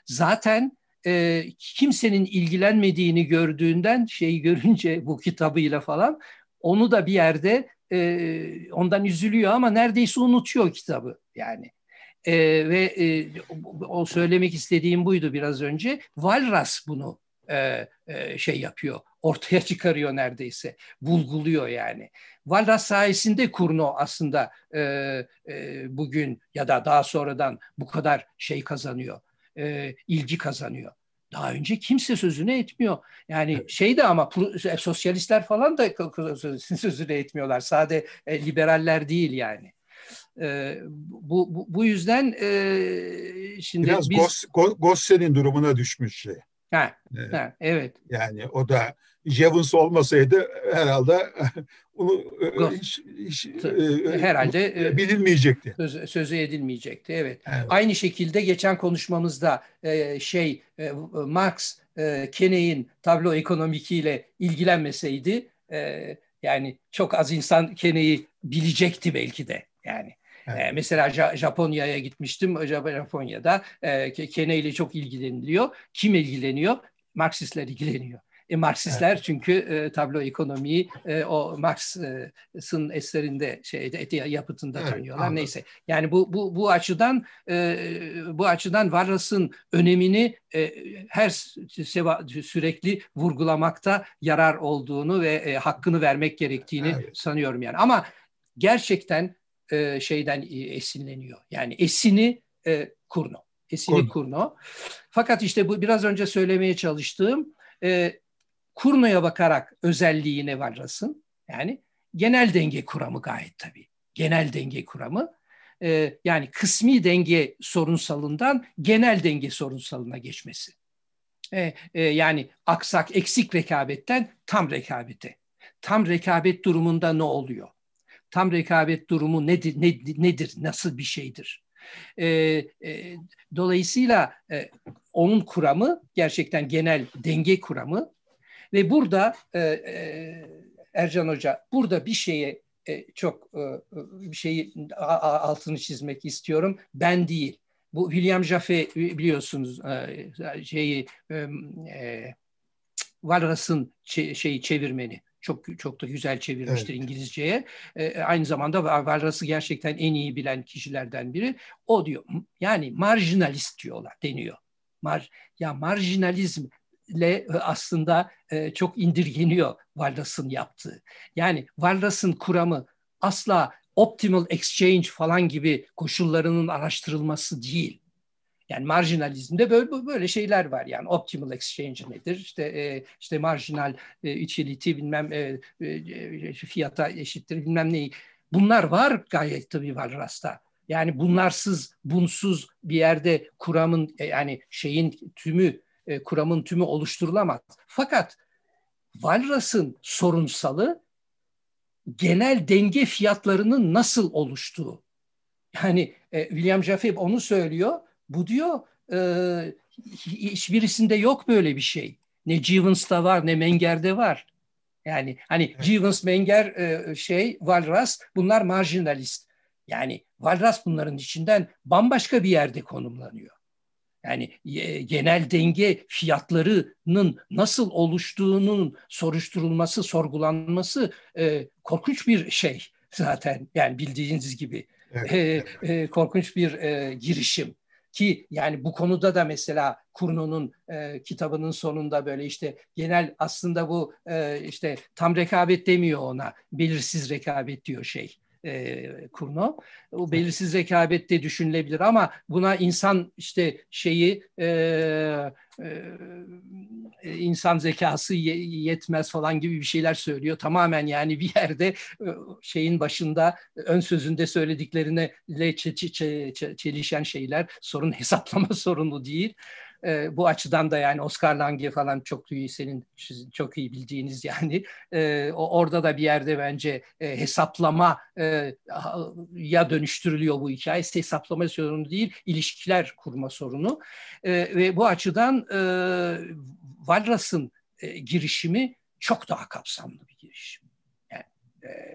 Zaten e, kimsenin ilgilenmediğini gördüğünden şey görünce bu kitabıyla falan onu da bir yerde e, ondan üzülüyor ama neredeyse unutuyor kitabı yani. E, ve e, o söylemek istediğim buydu biraz önce. Valras bunu e, e, şey yapıyor, ortaya çıkarıyor neredeyse, bulguluyor yani. Valras sayesinde Kurno aslında e, bugün ya da daha sonradan bu kadar şey kazanıyor, ilgi kazanıyor. Daha önce kimse sözünü etmiyor. Yani evet. şey de ama sosyalistler falan da sözünü etmiyorlar. Sadece liberaller değil yani. E, bu, bu, bu yüzden e, şimdi Biraz biz... Gosse'nin durumuna düşmüş şey. Ha, ha, evet. Yani o da Jevons olmasaydı herhalde onu e, e, hiç, hiç, e, herhalde bilinmeyecekti. Söz, sözü edilmeyecekti. Evet. evet. Aynı şekilde geçen konuşmamızda şey Marx Keney'in tablo ekonomikiyle ilgilenmeseydi yani çok az insan Keney'i bilecekti belki de yani. Evet. Mesela Japonya'ya gitmiştim. Acaba Japonya'da ile çok ilgileniliyor. Kim ilgileniyor? Marksistler ilgileniyor. E, Marksistler evet. çünkü e, tablo ekonomiyi e, o Marx'ın eserinde şeyde yapıtında evet, tanıyorlar. Anladım. Neyse. Yani bu bu bu açıdan e, bu açıdan Varlas'ın önemini e, her seva, sürekli vurgulamakta yarar olduğunu ve e, hakkını vermek gerektiğini evet. sanıyorum yani. Ama gerçekten e, şeyden e, esinleniyor. Yani esini e, Kurno. Esini Kurno. Fakat işte bu biraz önce söylemeye çalıştığım e, Kurno'ya bakarak özelliğine varlasın Yani genel denge kuramı gayet tabii. Genel denge kuramı e, yani kısmi denge sorunsalından genel denge sorunsalına geçmesi. E, e, yani aksak eksik rekabetten tam rekabete. Tam rekabet durumunda ne oluyor? tam rekabet durumu nedir, ne, nedir nasıl bir şeydir? E, e, dolayısıyla e, onun kuramı gerçekten genel denge kuramı ve burada e, e, Ercan Hoca burada bir şeye e, çok e, e bir şeyi altını çizmek istiyorum. Ben değil. Bu William Jaffe e, biliyorsunuz e, şeyi e, Walras'ın e, şeyi çevirmeni çok çok da güzel çevirmiştir evet. İngilizceye. E, e aynı zamanda Varras'ı gerçekten en iyi bilen kişilerden biri. O diyor yani marjinalist diyorlar deniyor. Mar, ya marjinalizm e, aslında e, çok indirgeniyor Varras'ın yaptığı. Yani Varras'ın kuramı asla optimal exchange falan gibi koşullarının araştırılması değil. Yani marjinalizmde böyle böyle şeyler var yani optimal exchange nedir? İşte e, işte marjinal e, utility bilmem e, e, e fiyata eşittir bilmem neyi. Bunlar var gayet tabii var rasta. Yani bunlarsız, bunsuz bir yerde kuramın e, yani şeyin tümü, e, kuramın tümü oluşturulamaz. Fakat Valras'ın sorunsalı genel denge fiyatlarının nasıl oluştuğu. Yani e, William Jaffe onu söylüyor. Bu diyor e, hiçbirisinde yok böyle bir şey. Ne Jevons'ta var ne Menger'de var. Yani hani evet. Jevons, Menger, e, şey, Walras bunlar marjinalist. Yani Walras bunların içinden bambaşka bir yerde konumlanıyor. Yani genel denge fiyatlarının nasıl oluştuğunun soruşturulması, sorgulanması e, korkunç bir şey zaten. Yani bildiğiniz gibi evet, evet. e, korkunç bir e, girişim. Ki yani bu konuda da mesela Kurno'nun e, kitabının sonunda böyle işte genel aslında bu e, işte tam rekabet demiyor ona belirsiz rekabet diyor şey e, Kurno. O belirsiz de düşünülebilir ama buna insan işte şeyi e, e, e insan zekası yetmez falan gibi bir şeyler söylüyor. Tamamen yani bir yerde e, şeyin başında ön sözünde söylediklerine çelişen şeyler sorun hesaplama sorunu değil. E, bu açıdan da yani Oscar Lange falan çok iyi senin çok iyi bildiğiniz yani e, orada da bir yerde bence e, hesaplama e, ya dönüştürülüyor bu hikaye. Hesaplama sorunu değil, ilişkiler kurma sorunu. E, ve bu açıdan e, Valras'ın e, girişimi çok daha kapsamlı bir girişim. Yani, e,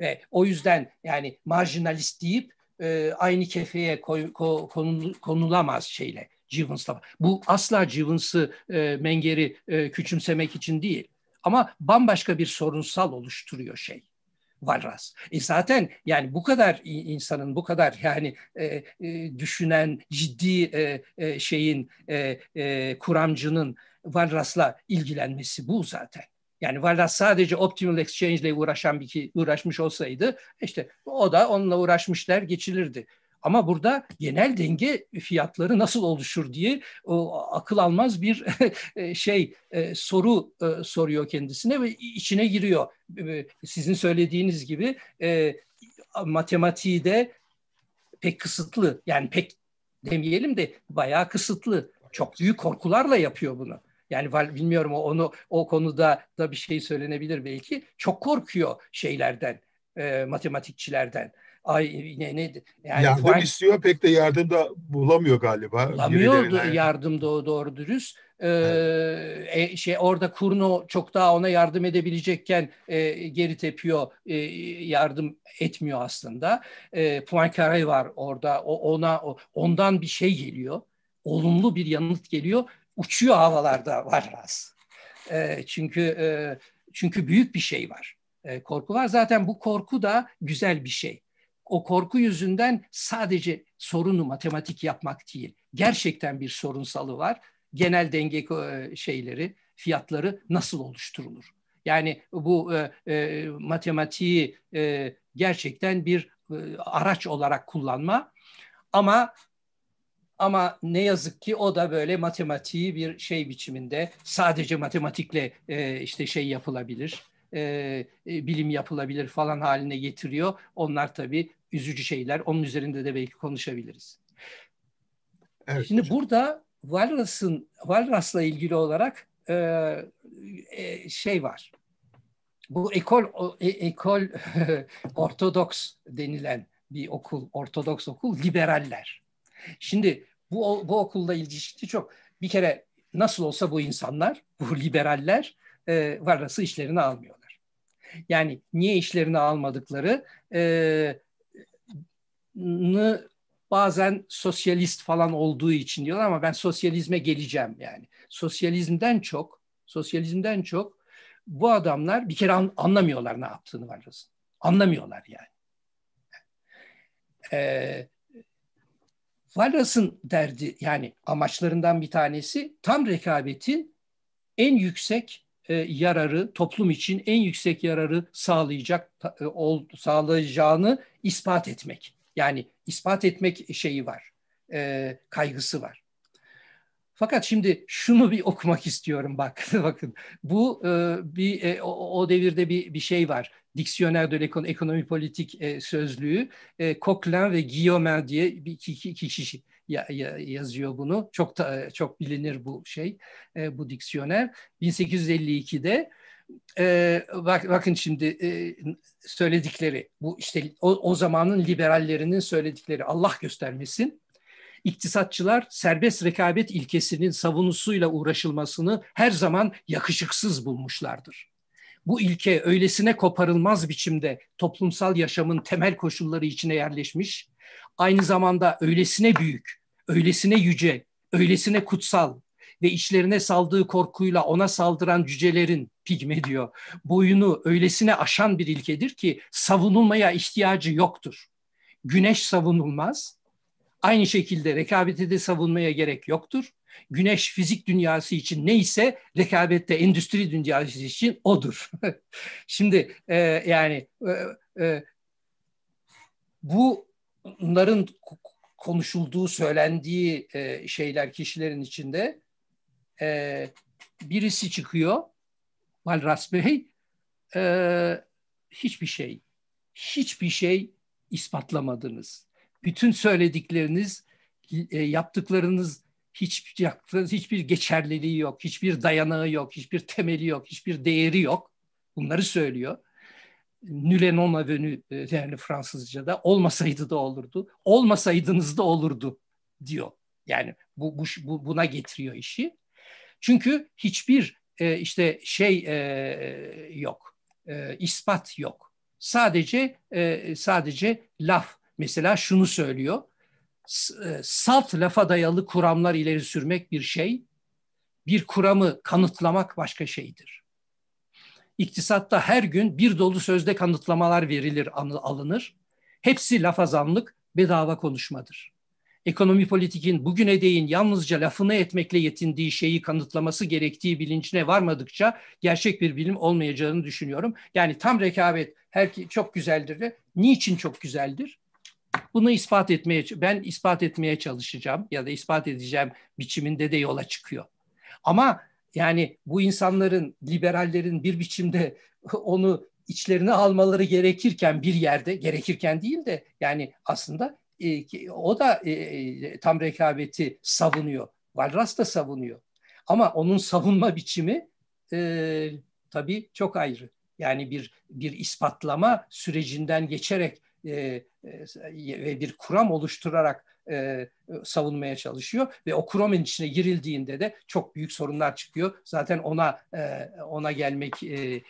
ve o yüzden yani marjinalist deyip e, aynı kefeye koy, ko, konul, konulamaz şeyle. Gibbons'la. Bu asla Gibbons'ı, e, Menger'i e, küçümsemek için değil. Ama bambaşka bir sorunsal oluşturuyor şey. Walras. E zaten yani bu kadar insanın bu kadar yani e, e, düşünen ciddi e, e, şeyin e, e, kuramcının Walras'la ilgilenmesi bu zaten. Yani Walras sadece Optimal Exchange ile uğraşan bir ki uğraşmış olsaydı işte o da onunla uğraşmışlar geçilirdi. Ama burada genel denge fiyatları nasıl oluşur diye o akıl almaz bir e, şey e, soru e, soruyor kendisine ve içine giriyor. Sizin söylediğiniz gibi matematiği de pek kısıtlı yani pek demeyelim de bayağı kısıtlı. Çok büyük korkularla yapıyor bunu. Yani bilmiyorum onu o konuda da bir şey söylenebilir belki. Çok korkuyor şeylerden, e, matematikçilerden ay ne ne yani yardım Frank, istiyor pek de yardım da bulamıyor galiba. Bulamıyordu yani. yardım da doğru dürüst. Ee, evet. e, şey orada Kurno çok daha ona yardım edebilecekken e, geri tepiyor, e, yardım etmiyor aslında. E, Poincaré var orada, o, ona o, ondan bir şey geliyor, olumlu bir yanıt geliyor, uçuyor havalarda Varras. E, çünkü e, çünkü büyük bir şey var e, korku var. Zaten bu korku da güzel bir şey o korku yüzünden sadece sorunu matematik yapmak değil. Gerçekten bir sorunsalı var. Genel denge e, şeyleri, fiyatları nasıl oluşturulur? Yani bu e, e, matematiği e, gerçekten bir e, araç olarak kullanma ama ama ne yazık ki o da böyle matematiği bir şey biçiminde sadece matematikle e, işte şey yapılabilir e, e, bilim yapılabilir falan haline getiriyor. Onlar tabii üzücü şeyler. Onun üzerinde de belki konuşabiliriz. Evet, Şimdi hocam. burada Walras'ın Walras'la ilgili olarak e, e, şey var. Bu ekol e, ekol ortodoks denilen bir okul, ortodoks okul liberaller. Şimdi bu bu okulla ilgisi çok. Bir kere nasıl olsa bu insanlar, bu liberaller e, Walras'ı işlerine almıyorlar. Yani niye işlerini almadıkları e, bazen sosyalist falan olduğu için diyorlar ama ben sosyalizme geleceğim yani. Sosyalizmden çok, sosyalizmden çok bu adamlar bir kere an, anlamıyorlar ne yaptığını varız. Anlamıyorlar yani. Ee, Wallace'ın derdi yani amaçlarından bir tanesi tam rekabetin en yüksek e, yararı, toplum için en yüksek yararı sağlayacak e, ol, sağlayacağını ispat etmek. Yani ispat etmek şeyi var, e, kaygısı var. Fakat şimdi şunu bir okumak istiyorum bak bakın. Bu e, bir e, o, o devirde bir bir şey var. Diksiyoner de l'économie politique e, sözlüğü e, Coquelin ve Guillaume diye bir iki, iki, iki kişi ya, ya, yazıyor bunu. Çok da, e, çok bilinir bu şey, e, bu diksiyoner. 1852'de e, bak, bakın şimdi e, söyledikleri bu işte o, o zamanın liberallerinin söyledikleri Allah göstermesin. İktisatçılar serbest rekabet ilkesinin savunusuyla uğraşılmasını her zaman yakışıksız bulmuşlardır. Bu ilke öylesine koparılmaz biçimde toplumsal yaşamın temel koşulları içine yerleşmiş, Aynı zamanda öylesine büyük, öylesine yüce, öylesine kutsal ve içlerine saldığı korkuyla ona saldıran cücelerin pigme diyor. Boyunu öylesine aşan bir ilkedir ki savunulmaya ihtiyacı yoktur. Güneş savunulmaz. Aynı şekilde rekabete de savunmaya gerek yoktur. Güneş fizik dünyası için neyse rekabette endüstri dünyası için odur. Şimdi e, yani e, e, bu bunların konuşulduğu, söylendiği e, şeyler kişilerin içinde e, birisi çıkıyor Malras Bey e, hiçbir şey hiçbir şey ispatlamadınız. Bütün söyledikleriniz, yaptıklarınız hiç hiçbir geçerliliği yok, hiçbir dayanağı yok, hiçbir temeli yok, hiçbir değeri yok. Bunları söylüyor nüle non avenue yani Fransızca'da olmasaydı da olurdu. Olmasaydınız da olurdu diyor. Yani bu, bu, bu buna getiriyor işi. Çünkü hiçbir e, işte şey e, yok. E, ispat yok. Sadece e, sadece laf. Mesela şunu söylüyor. E, salt lafa dayalı kuramlar ileri sürmek bir şey. Bir kuramı kanıtlamak başka şeydir iktisatta her gün bir dolu sözde kanıtlamalar verilir, alınır. Hepsi lafazanlık, bedava konuşmadır. Ekonomi politikin bugüne değin yalnızca lafını etmekle yetindiği şeyi kanıtlaması gerektiği bilincine varmadıkça gerçek bir bilim olmayacağını düşünüyorum. Yani tam rekabet her çok güzeldir de niçin çok güzeldir? Bunu ispat etmeye ben ispat etmeye çalışacağım ya da ispat edeceğim biçiminde de yola çıkıyor. Ama yani bu insanların, liberallerin bir biçimde onu içlerine almaları gerekirken bir yerde, gerekirken değil de yani aslında e, o da e, e, tam rekabeti savunuyor. Valras da savunuyor. Ama onun savunma biçimi e, tabii çok ayrı. Yani bir bir ispatlama sürecinden geçerek e, e, ve bir kuram oluşturarak e, savunmaya çalışıyor ve o kromin içine girildiğinde de çok büyük sorunlar çıkıyor. Zaten ona e, ona gelmek e,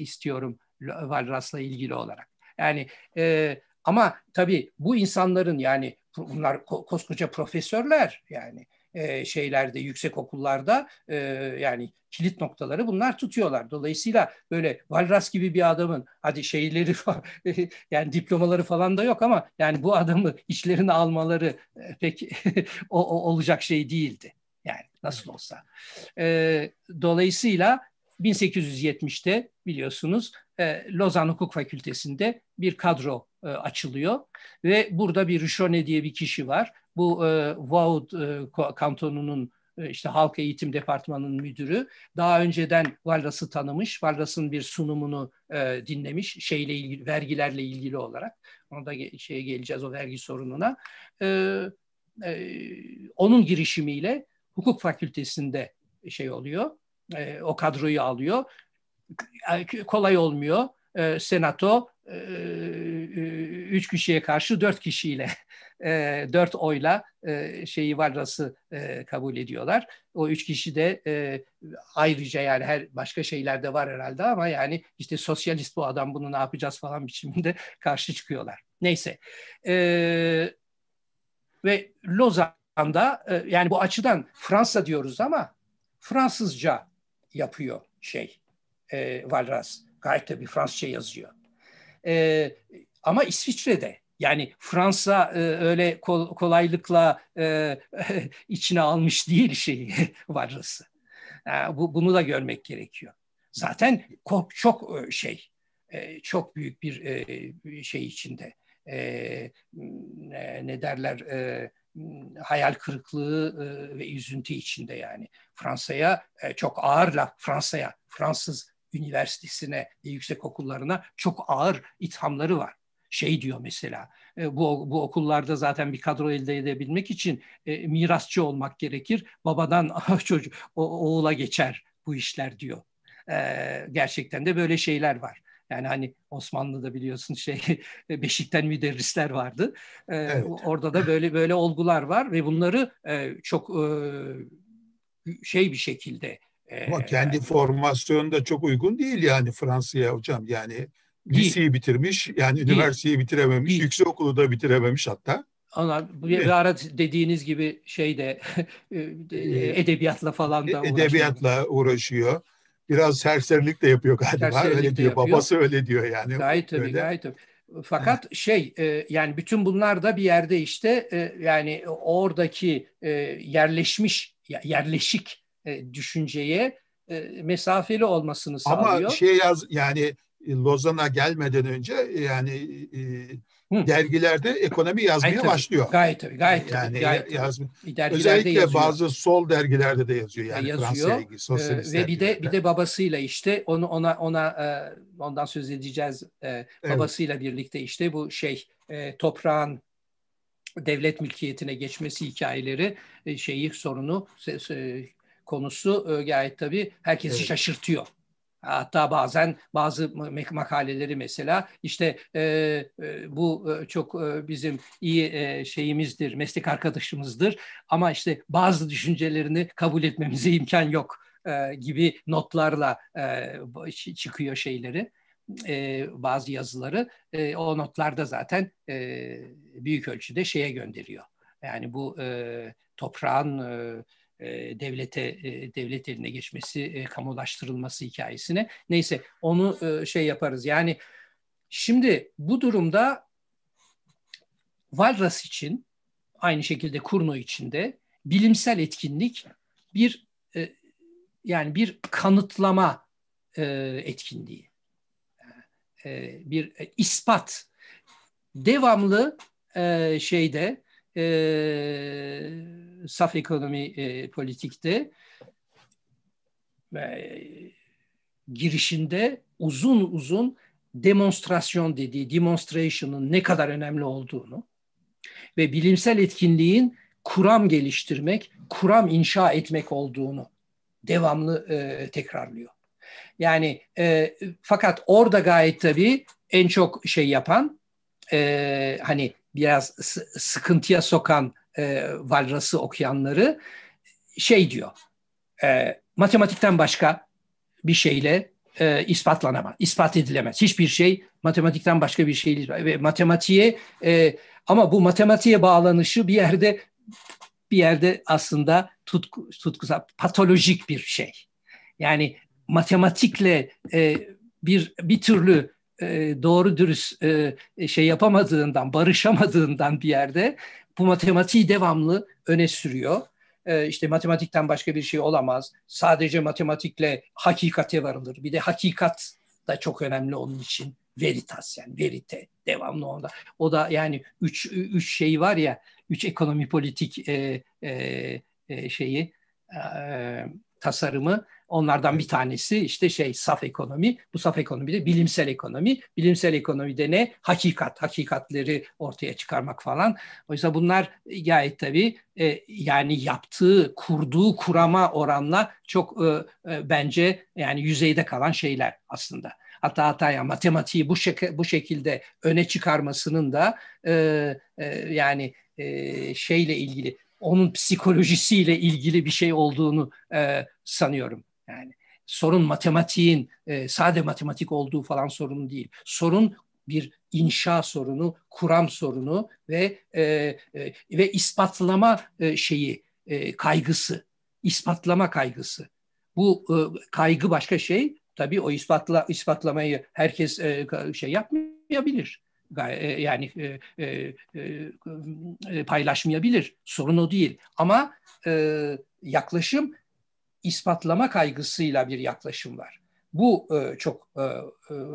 istiyorum Valras'la ilgili olarak. Yani e, ama tabii bu insanların yani bunlar koskoca profesörler yani şeylerde, yüksek okullarda yani kilit noktaları bunlar tutuyorlar. Dolayısıyla böyle Valras gibi bir adamın hadi şeyleri falan, yani diplomaları falan da yok ama yani bu adamı içlerine almaları pek o, o olacak şey değildi. Yani nasıl olsa. dolayısıyla 1870'te biliyorsunuz Lozan Hukuk Fakültesi'nde bir kadro açılıyor ve burada bir Rüşone diye bir kişi var bu e, Vaud e, kantonunun e, işte halk eğitim departmanının müdürü daha önceden Wallace'ı tanımış. Wallace'ın bir sunumunu e, dinlemiş şeyle ilgili, vergilerle ilgili olarak. Onda ge- şeye geleceğiz o vergi sorununa. E, e, onun girişimiyle hukuk fakültesinde şey oluyor. E, o kadroyu alıyor. E, kolay olmuyor. E, senato e, e, üç kişiye karşı dört kişiyle e, dört oyla e, şeyi Varras'ı e, kabul ediyorlar. O üç kişi de e, ayrıca yani her başka şeyler de var herhalde ama yani işte sosyalist bu adam bunu ne yapacağız falan biçiminde karşı çıkıyorlar. Neyse. E, ve Lozan'da e, yani bu açıdan Fransa diyoruz ama Fransızca yapıyor şey e, Valras. Gayet tabii Fransızca yazıyor. E, ama İsviçre'de yani Fransa e, öyle kol, kolaylıkla e, içine almış değil şeyi varlığı. Yani e, bu, bunu da görmek gerekiyor. Zaten çok e, şey, e, çok büyük bir şey içinde. Ne derler? hayal kırıklığı ve üzüntü içinde yani. Fransa'ya çok ağır laf, Fransa'ya, Fransız üniversitesine ve yüksek okullarına çok ağır ithamları var şey diyor mesela e, bu, bu okullarda zaten bir kadro elde edebilmek için e, mirasçı olmak gerekir. Babadan çocuk o, oğula geçer bu işler diyor. E, gerçekten de böyle şeyler var. Yani hani Osmanlı'da biliyorsun şey Beşik'ten müderrisler vardı. evet. Orada da böyle böyle olgular var ve bunları çok şey bir şekilde ama kendi formasyonu da çok uygun değil yani Fransa'ya hocam. Yani liseyi bitirmiş yani Değil. üniversiteyi bitirememiş, Değil. yüksekokulu da bitirememiş hatta. Onlar bir ara dediğiniz gibi şey de e, e, e, edebiyatla falan da Edebiyatla uğraşıyor. Biraz serserilik de yapıyor galiba. öyle diyor. Yapıyor. Babası öyle diyor yani. Gayet tabii, öyle. gayet tabii. Fakat şey yani bütün bunlar da bir yerde işte yani oradaki yerleşmiş yerleşik düşünceye mesafeli olmasını sağlıyor. Ama şey yaz yani e, Lozan'a gelmeden önce e, yani e, Hı. dergilerde ekonomi yazmaya gayet başlıyor. Tabii, gayet tabii. Gayet yani gayet yaz, özellikle yazıyor. bazı sol dergilerde de yazıyor yani yazıyor. Fransa'ya ilgili sosyalist ee, ve bir de bir de babasıyla işte onu ona ona ondan söz edeceğiz. Babasıyla evet. birlikte işte bu şey toprağın devlet mülkiyetine geçmesi hikayeleri şeyi sorunu konusu gayet tabii herkesi evet. şaşırtıyor. Hatta bazen bazı makaleleri mesela işte e, e, bu e, çok e, bizim iyi e, şeyimizdir, meslek arkadaşımızdır ama işte bazı düşüncelerini kabul etmemize imkan yok e, gibi notlarla e, çıkıyor şeyleri e, bazı yazıları e, o notlarda zaten e, büyük ölçüde şeye gönderiyor. Yani bu e, toprağın e, e, devlete e, devlet eline geçmesi, e, kamulaştırılması hikayesine. Neyse onu e, şey yaparız. Yani şimdi bu durumda Valras için aynı şekilde Kurno için de bilimsel etkinlik bir e, yani bir kanıtlama e, etkinliği. E, bir e, ispat devamlı e, şeyde e, saf ekonomi e, politikte e, girişinde uzun uzun demonstrasyon dediği demonstration'ın ne kadar önemli olduğunu ve bilimsel etkinliğin kuram geliştirmek, kuram inşa etmek olduğunu devamlı e, tekrarlıyor. Yani e, fakat orada gayet tabii en çok şey yapan e, hani biraz sıkıntıya sokan e, Valras'ı okuyanları şey diyor. E, matematikten başka bir şeyle e, ispatlanamaz, ispat edilemez. Hiçbir şey matematikten başka bir şey Ve matematiğe e, ama bu matematiğe bağlanışı bir yerde bir yerde aslında tutku, tutkusal, patolojik bir şey. Yani matematikle e, bir bir türlü e, doğru dürüst e, e, şey yapamadığından, barışamadığından bir yerde bu matematiği devamlı öne sürüyor. E, işte matematikten başka bir şey olamaz. Sadece matematikle hakikate varılır. Bir de hakikat da çok önemli onun için. Veritas yani verite devamlı onda. O da yani üç, üç şey var ya, üç ekonomi politik e, şeyi tasarımı Onlardan bir tanesi işte şey saf ekonomi. Bu saf ekonomi de bilimsel ekonomi. Bilimsel ekonomide ne? Hakikat. Hakikatleri ortaya çıkarmak falan. Oysa bunlar gayet tabii e, yani yaptığı, kurduğu kurama oranla çok e, e, bence yani yüzeyde kalan şeyler aslında. Hatta hatta ya matematiği bu, şek- bu şekilde öne çıkarmasının da e, e, yani e, şeyle ilgili onun psikolojisiyle ilgili bir şey olduğunu e, sanıyorum. Yani sorun matematiğin e, sade matematik olduğu falan sorun değil. Sorun bir inşa sorunu, kuram sorunu ve e, e, ve ispatlama e, şeyi e, kaygısı, ispatlama kaygısı. Bu e, kaygı başka şey. Tabii o ispatla ispatlamayı herkes e, şey yapmayabilir. E, yani e, e, e, e, paylaşmayabilir. Sorun o değil. Ama e, yaklaşım ispatlama kaygısıyla bir yaklaşım var. Bu e, çok e, e,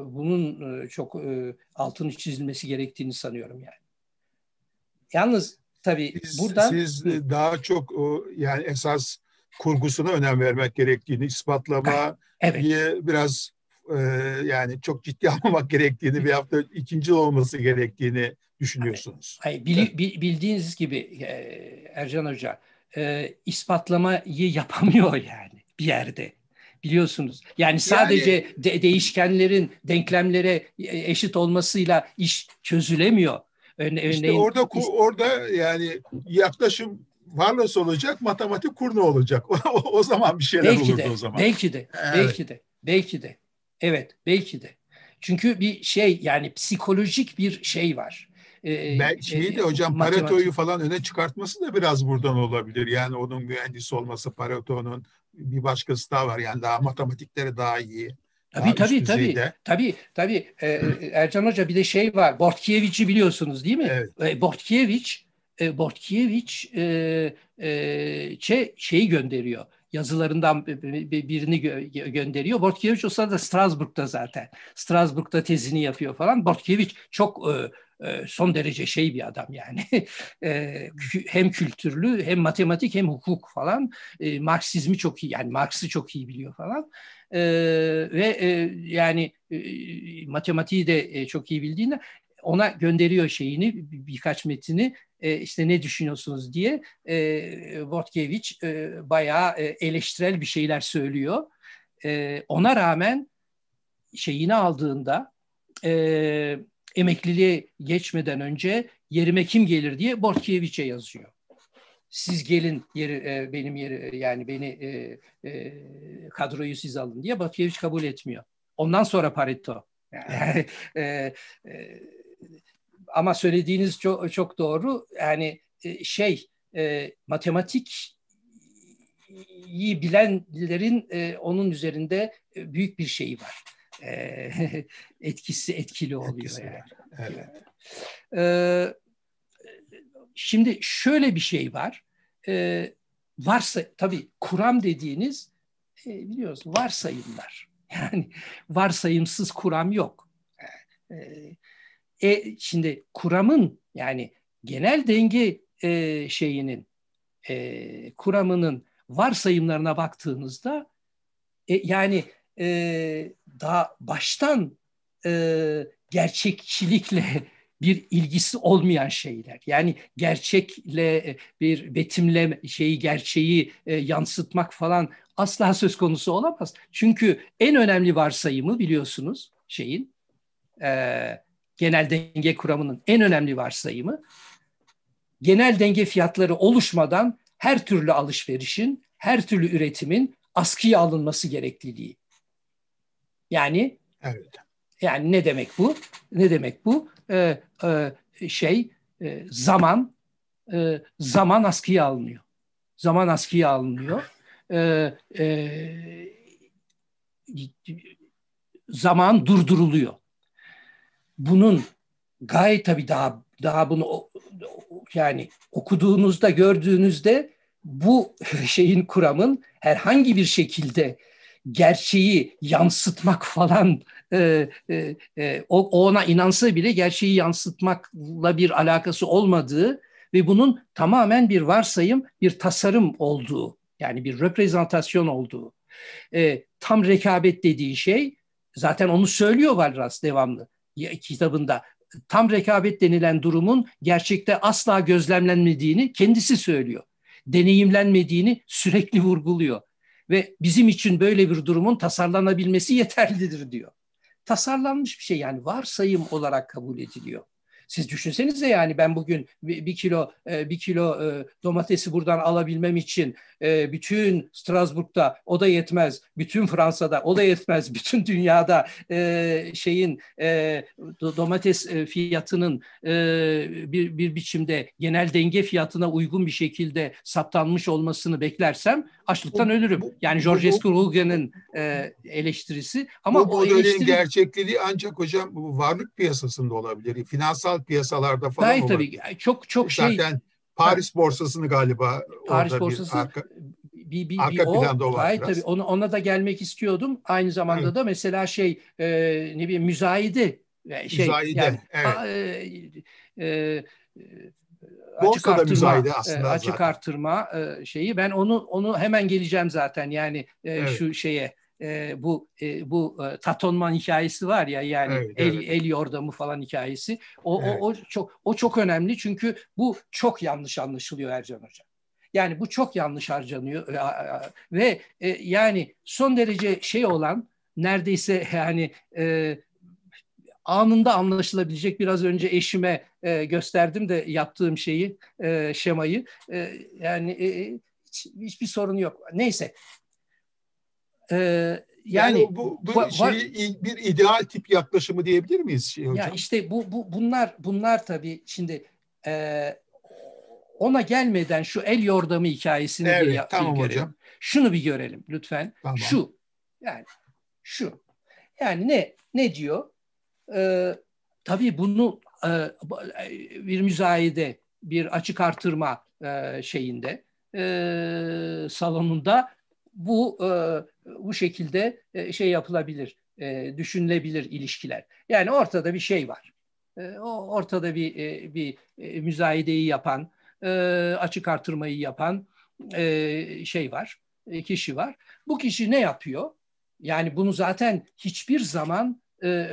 bunun e, çok e, altını çizilmesi gerektiğini sanıyorum yani. Yalnız tabii siz, buradan siz daha çok o, yani esas kurgusuna önem vermek gerektiğini ispatlama evet. biraz e, yani çok ciddi almamak gerektiğini bir hafta ikinci olması gerektiğini düşünüyorsunuz. Hayır, bili, bildiğiniz gibi e, Ercan Hoca e, ispatlamayı yapamıyor yani bir yerde biliyorsunuz. Yani sadece yani, de, değişkenlerin denklemlere e, eşit olmasıyla iş çözülemiyor. Örne, işte örneğin, orada ku, orada yani yaklaşım Varlos olacak, matematik kurnu olacak. o, o zaman bir şeyler belki olurdu de, o zaman. Belki de, evet. belki de, belki de. Evet, belki de. Çünkü bir şey yani psikolojik bir şey var. E, ben şeyi de hocam matematik... Pareto'yu falan öne çıkartması da biraz buradan olabilir. Yani onun mühendisi olması Pareto'nun bir başkası daha var. Yani daha matematiklere daha iyi. Tabii tabii tabii, tabii tabii tabii Ercan Hoca bir de şey var. Bortkiewic'i biliyorsunuz değil mi? Evet. E, Bortkiewicz e, Bortkiewicz e, e, şeyi gönderiyor. Yazılarından birini gö- gönderiyor. Bortkiewicz o sırada Strasbourg'da zaten. Strasbourg'da tezini yapıyor falan. Bortkiewicz çok e, son derece şey bir adam yani. hem kültürlü hem matematik hem hukuk falan. Marksizmi çok iyi yani Marx'ı çok iyi biliyor falan. Ve yani matematiği de çok iyi bildiğinde ona gönderiyor şeyini birkaç metini işte ne düşünüyorsunuz diye e, Bortkeviç bayağı eleştirel bir şeyler söylüyor. ona rağmen şeyini aldığında e, emekliliğe geçmeden önce yerime kim gelir diye Bortkiyeviç'e yazıyor. Siz gelin yeri, e, benim yeri e, yani beni e, e, kadroyu siz alın diye Bortkiyeviç kabul etmiyor. Ondan sonra Pareto. Yani, e, e, ama söylediğiniz çok, çok doğru. Yani e, şey e, matematik iyi bilenlerin e, onun üzerinde e, büyük bir şeyi var e, etkisi etkili oluyor etkisi yani. Var. Evet. Ee, şimdi şöyle bir şey var. Ee, varsa tabii kuram dediğiniz e, biliyoruz varsayımlar. Yani varsayımsız kuram yok. Ee, e, şimdi kuramın yani genel denge e, şeyinin e, kuramının varsayımlarına baktığınızda e, yani e, daha baştan e, gerçekçilikle bir ilgisi olmayan şeyler. Yani gerçekle e, bir betimleme şeyi gerçeği e, yansıtmak falan asla söz konusu olamaz. Çünkü en önemli varsayımı biliyorsunuz şeyin e, genel denge kuramının en önemli varsayımı genel denge fiyatları oluşmadan her türlü alışverişin, her türlü üretimin askıya alınması gerekliliği. Yani evet. Yani ne demek bu? Ne demek bu? Ee, e, şey e, zaman e, zaman askıya alınıyor. Zaman askıya alınıyor. Ee, e, zaman durduruluyor. Bunun gayet tabii daha daha bunu yani okuduğunuzda gördüğünüzde bu şeyin kuramın herhangi bir şekilde gerçeği yansıtmak falan e, e, e o ona inansa bile gerçeği yansıtmakla bir alakası olmadığı ve bunun tamamen bir varsayım, bir tasarım olduğu yani bir reprezentasyon olduğu. E, tam rekabet dediği şey zaten onu söylüyor Valras devamlı kitabında. Tam rekabet denilen durumun gerçekte asla gözlemlenmediğini kendisi söylüyor deneyimlenmediğini sürekli vurguluyor ve bizim için böyle bir durumun tasarlanabilmesi yeterlidir diyor. Tasarlanmış bir şey yani varsayım olarak kabul ediliyor. Siz düşünsenize yani ben bugün bir kilo bir kilo e, e, domatesi buradan alabilmem için e, bütün Strasbourg'da o da yetmez, bütün Fransa'da o da yetmez, bütün dünyada şeyin domates fiyatının bir, bir biçimde genel denge fiyatına uygun bir şekilde saptanmış olmasını beklersem açlıktan ölürüm. Yani Georgescu Rugen'in eleştirisi ama bu, bu eleştiri... gerçekliği ancak hocam varlık piyasasında olabilir. Finansal küresel piyasalarda falan Hayır, olur. tabii çok çok Zaten şey. Zaten Paris borsasını galiba Paris borsası bir arka, bir, bir, arka bir o, planda o var. Hayır, biraz. tabii ona, ona da gelmek istiyordum. Aynı zamanda evet. da mesela şey e, ne bileyim müzayide e, şey müzayede, yani, evet. E, e, e, açık Borsa'da artırma, e, aslında açık zaten. artırma şeyi. Ben onu onu hemen geleceğim zaten yani evet. şu şeye e, bu e, bu e, Tatonman hikayesi var ya yani evet, el el yordamı falan hikayesi. O, evet. o o çok o çok önemli çünkü bu çok yanlış anlaşılıyor Ercan Hoca. Yani bu çok yanlış harcanıyor ve e, yani son derece şey olan neredeyse yani e, anında anlaşılabilecek biraz önce eşime e, gösterdim de yaptığım şeyi e, şemayı e, yani e, hiç, hiçbir sorun yok. Neyse ee, yani, yani bu, bu var, şeyi, bir ideal tip yaklaşımı diyebilir miyiz şey hocam? Ya işte bu, bu bunlar bunlar tabii şimdi e, ona gelmeden şu el yordamı hikayesini evet, bir yapayım tamam görelim. Hocam. Şunu bir görelim lütfen. Tamam. Şu yani şu yani ne ne diyor? Ee, tabii bunu e, e bir müzayede bir açık artırma e, şeyinde e, salonunda bu e, bu şekilde e, şey yapılabilir, e, düşünülebilir ilişkiler. Yani ortada bir şey var. Ortada bir bir müzayedeyi yapan, açık artırmayı yapan şey var, kişi var. Bu kişi ne yapıyor? Yani bunu zaten hiçbir zaman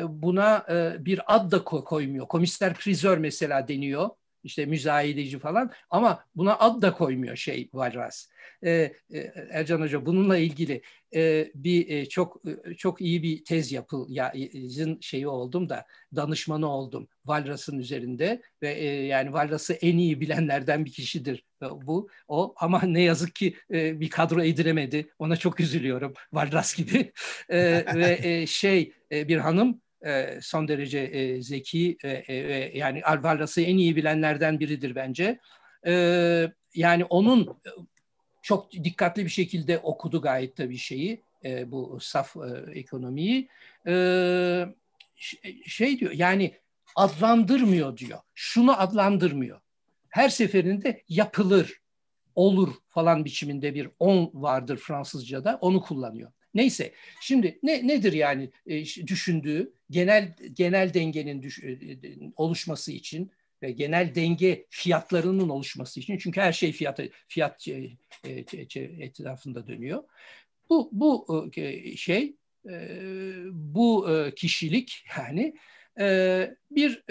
buna bir ad da koymuyor. Komiser prizör mesela deniyor işte müzayedeci falan ama buna ad da koymuyor şey Varras. Ee, e, Ercan Hoca bununla ilgili e, bir e, çok e, çok iyi bir tez yapıl ya izin e, şeyi oldum da danışmanı oldum Valras'ın üzerinde ve e, yani Valras'ı en iyi bilenlerden bir kişidir bu o ama ne yazık ki e, bir kadro ediremedi ona çok üzülüyorum Valras gibi e, ve e, şey e, bir hanım e, son derece e, zeki e, e, ve yani Alvarlas'ı en iyi bilenlerden biridir bence. yani onun çok dikkatli bir şekilde okudu gayet tabii şeyi, bu saf ekonomiyi. şey diyor yani adlandırmıyor diyor. Şunu adlandırmıyor. Her seferinde yapılır, olur falan biçiminde bir on vardır Fransızca'da. Onu kullanıyor. Neyse şimdi ne nedir yani düşündüğü? genel genel dengenin düş, e, e, e, oluşması için ve genel denge fiyatlarının oluşması için çünkü her şey fiyat fiyat şey, şey, etrafında dönüyor. Bu bu şey bu kişilik yani bir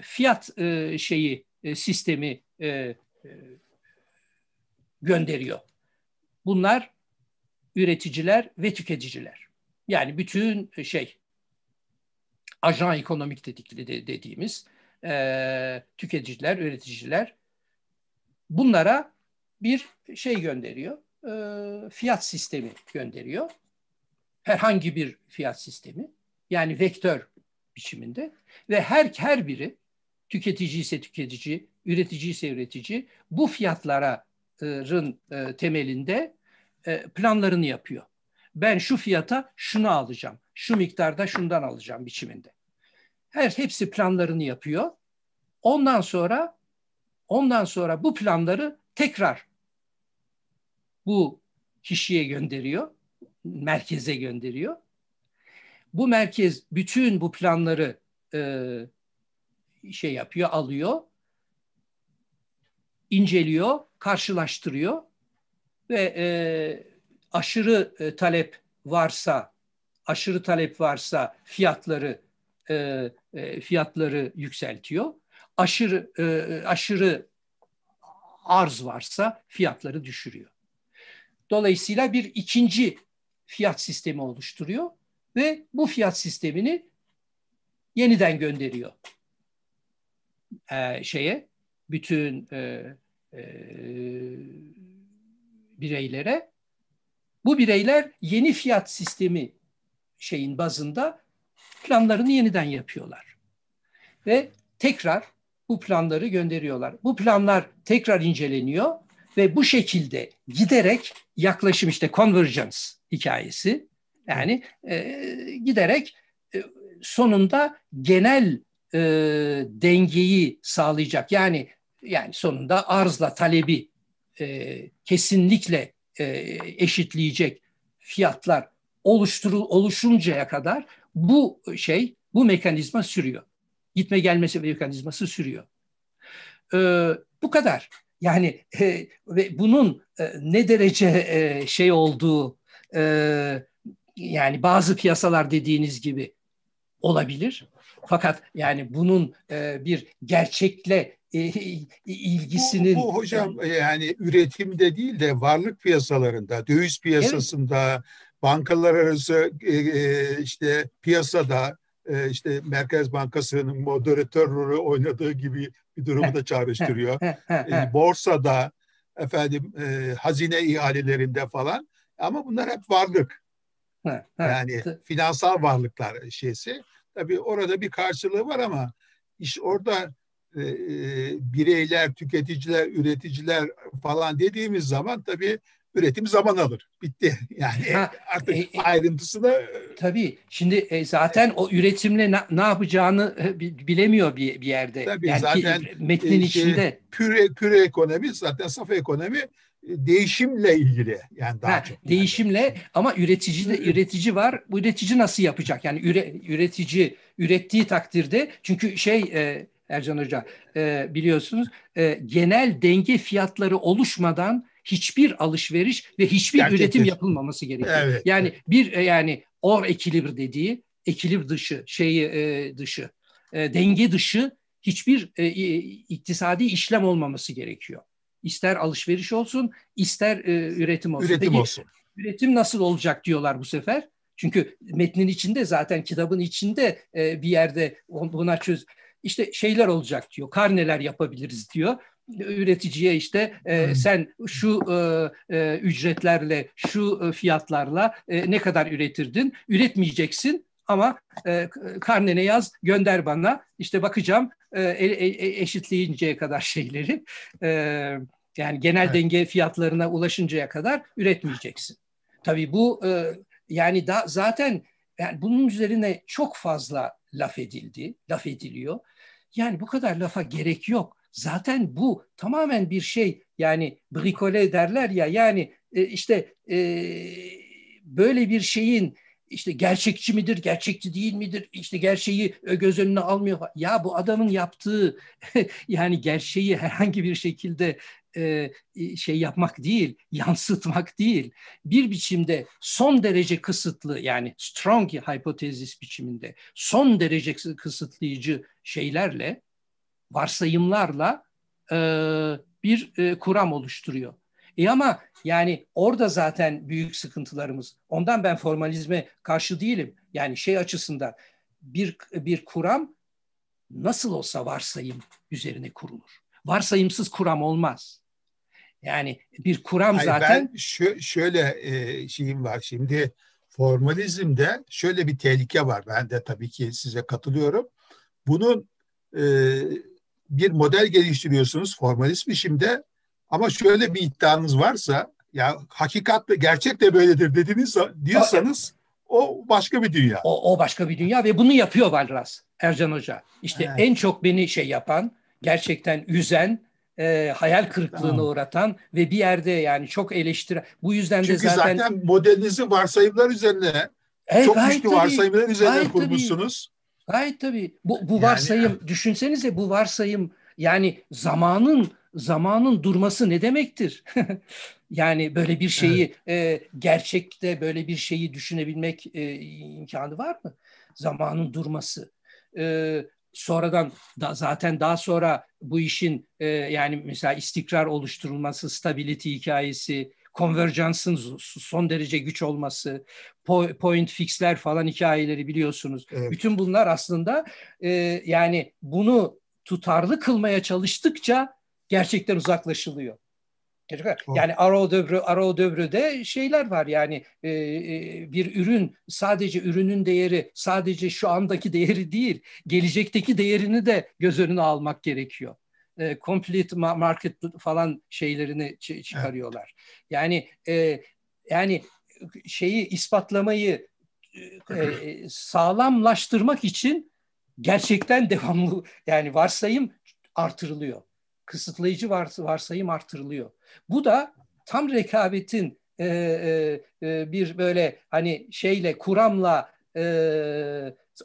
fiyat şeyi sistemi gönderiyor. Bunlar üreticiler ve tüketiciler. Yani bütün e, şey ajan ekonomik dedik, dediğimiz e, tüketiciler, üreticiler bunlara bir şey gönderiyor. E, fiyat sistemi gönderiyor. Herhangi bir fiyat sistemi. Yani vektör biçiminde ve her her biri tüketici ise tüketici, üretici ise üretici bu fiyatların ıı, ıı, temelinde e, planlarını yapıyor ben şu fiyata şunu alacağım, şu miktarda şundan alacağım biçiminde. Her hepsi planlarını yapıyor. Ondan sonra ondan sonra bu planları tekrar bu kişiye gönderiyor, merkeze gönderiyor. Bu merkez bütün bu planları e, şey yapıyor, alıyor, inceliyor, karşılaştırıyor ve e, aşırı e, talep varsa, aşırı talep varsa fiyatları e, e, fiyatları yükseltiyor. Aşırı e, aşırı arz varsa fiyatları düşürüyor. Dolayısıyla bir ikinci fiyat sistemi oluşturuyor ve bu fiyat sistemini yeniden gönderiyor e, şeye bütün e, e, bireylere bu bireyler yeni fiyat sistemi şeyin bazında planlarını yeniden yapıyorlar. Ve tekrar bu planları gönderiyorlar. Bu planlar tekrar inceleniyor ve bu şekilde giderek yaklaşım işte convergence hikayesi yani e, giderek e, sonunda genel e, dengeyi sağlayacak yani yani sonunda arzla talebi e, kesinlikle e, eşitleyecek fiyatlar oluşturul oluşuncaya kadar bu şey bu mekanizma sürüyor. Gitme gelmesi mekanizması sürüyor. Ee, bu kadar. Yani e, ve bunun e, ne derece e, şey olduğu e, yani bazı piyasalar dediğiniz gibi olabilir. Fakat yani bunun e, bir gerçekle e, ilgisinin... Bu, bu hocam yani üretimde değil de varlık piyasalarında, döviz piyasasında, evet. bankalar arası e, e, işte piyasada e, işte Merkez Bankası'nın moderatör rolü oynadığı gibi bir durumu da çağrıştırıyor. e, borsada, efendim e, hazine ihalelerinde falan ama bunlar hep varlık. yani finansal varlıklar şeysi. Tabii orada bir karşılığı var ama iş orada e, e, bireyler, tüketiciler, üreticiler falan dediğimiz zaman tabii üretim zaman alır. Bitti. Yani ha, artık e, e ayrıntısı da e, Tabii. Şimdi e, zaten o üretimle ne, ne yapacağını bilemiyor bir, bir yerde. Tabii yani zaten ki, metnin e, şey, içinde. püre püre ekonomi zaten saf ekonomi e, değişimle ilgili yani daha ha, çok. Değişimle yani. Şey. ama üretici de üretici var. Bu üretici nasıl yapacak? Yani üre, üretici ürettiği takdirde çünkü şey e, Ercan Hoca e, biliyorsunuz e, genel denge fiyatları oluşmadan hiçbir alışveriş ve hiçbir Gerçekten. üretim yapılmaması gerekiyor. Evet. Yani bir e, yani or ekilibr dediği ekilibr dışı şeyi e, dışı e, denge dışı hiçbir e, iktisadi işlem olmaması gerekiyor ister alışveriş olsun, ister e, üretim olsun. Üretim Peki, olsun. Üretim nasıl olacak diyorlar bu sefer. Çünkü metnin içinde zaten kitabın içinde e, bir yerde buna çöz işte şeyler olacak diyor. Karneler yapabiliriz diyor üreticiye işte e, hmm. sen şu e, e, ücretlerle, şu e, fiyatlarla e, ne kadar üretirdin? Üretmeyeceksin ama e, karnene yaz, gönder bana. İşte bakacağım e e, e, e, eşitleyinceye kadar şeyleri e, yani genel evet. denge fiyatlarına ulaşıncaya kadar üretmeyeceksin. Tabii bu e, yani da zaten yani bunun üzerine çok fazla laf edildi, laf ediliyor. Yani bu kadar lafa gerek yok. Zaten bu tamamen bir şey yani brikole derler ya yani e, işte e, böyle bir şeyin işte gerçekçi midir, gerçekçi değil midir? İşte gerçeği e, göz önüne almıyor. Ya bu adamın yaptığı yani gerçeği herhangi bir şekilde e, şey yapmak değil, yansıtmak değil. Bir biçimde son derece kısıtlı yani strong hipotezis biçiminde son derece kısıtlayıcı şeylerle, varsayımlarla e, bir kuram oluşturuyor. E ama yani orada zaten büyük sıkıntılarımız. Ondan ben formalizme karşı değilim. Yani şey açısından bir, bir kuram nasıl olsa varsayım üzerine kurulur. Varsayımsız kuram olmaz. Yani bir kuram Hayır, zaten... Ben şö- şöyle e, şeyim var şimdi formalizmde şöyle bir tehlike var. Ben de tabii ki size katılıyorum. Bunun e, bir model geliştiriyorsunuz formalizm işimde ama şöyle bir iddianız varsa ya hakikat ve gerçek de böyledir dediniz diyorsanız o başka bir dünya. O, o başka bir dünya ve bunu yapıyor Valras Ercan Hoca. İşte evet. en çok beni şey yapan, gerçekten üzen, e, hayal kırıklığına tamam. uğratan ve bir yerde yani çok eleştiren. Bu yüzden Çünkü de zaten... Çünkü zaten modelinizi varsayımlar üzerine, e, çok güçlü tabii, varsayımlar üzerine gayet kurmuşsunuz. Tabii, gayet tabii. Bu, bu varsayım, yani, düşünsenize bu varsayım yani zamanın zamanın durması ne demektir? yani böyle bir şeyi evet. e, gerçekte böyle bir şeyi düşünebilmek e, imkanı var mı? Zamanın durması. E, sonradan da zaten daha sonra bu işin e, yani mesela istikrar oluşturulması, stability hikayesi, konverjansın son derece güç olması, point fixler falan hikayeleri biliyorsunuz. Evet. Bütün bunlar aslında e, yani bunu tutarlı kılmaya çalıştıkça gerçekten uzaklaşılıyor. Yani Arrow Döbrü, Arrow de şeyler var yani e, e, bir ürün sadece ürünün değeri sadece şu andaki değeri değil gelecekteki değerini de göz önüne almak gerekiyor. E, complete market falan şeylerini çıkarıyorlar. Evet. Yani e, yani şeyi ispatlamayı e, e, sağlamlaştırmak için gerçekten devamlı yani varsayım artırılıyor kısıtlayıcı varsayım artırılıyor. Bu da tam rekabetin e, e, e, bir böyle hani şeyle kuramla e,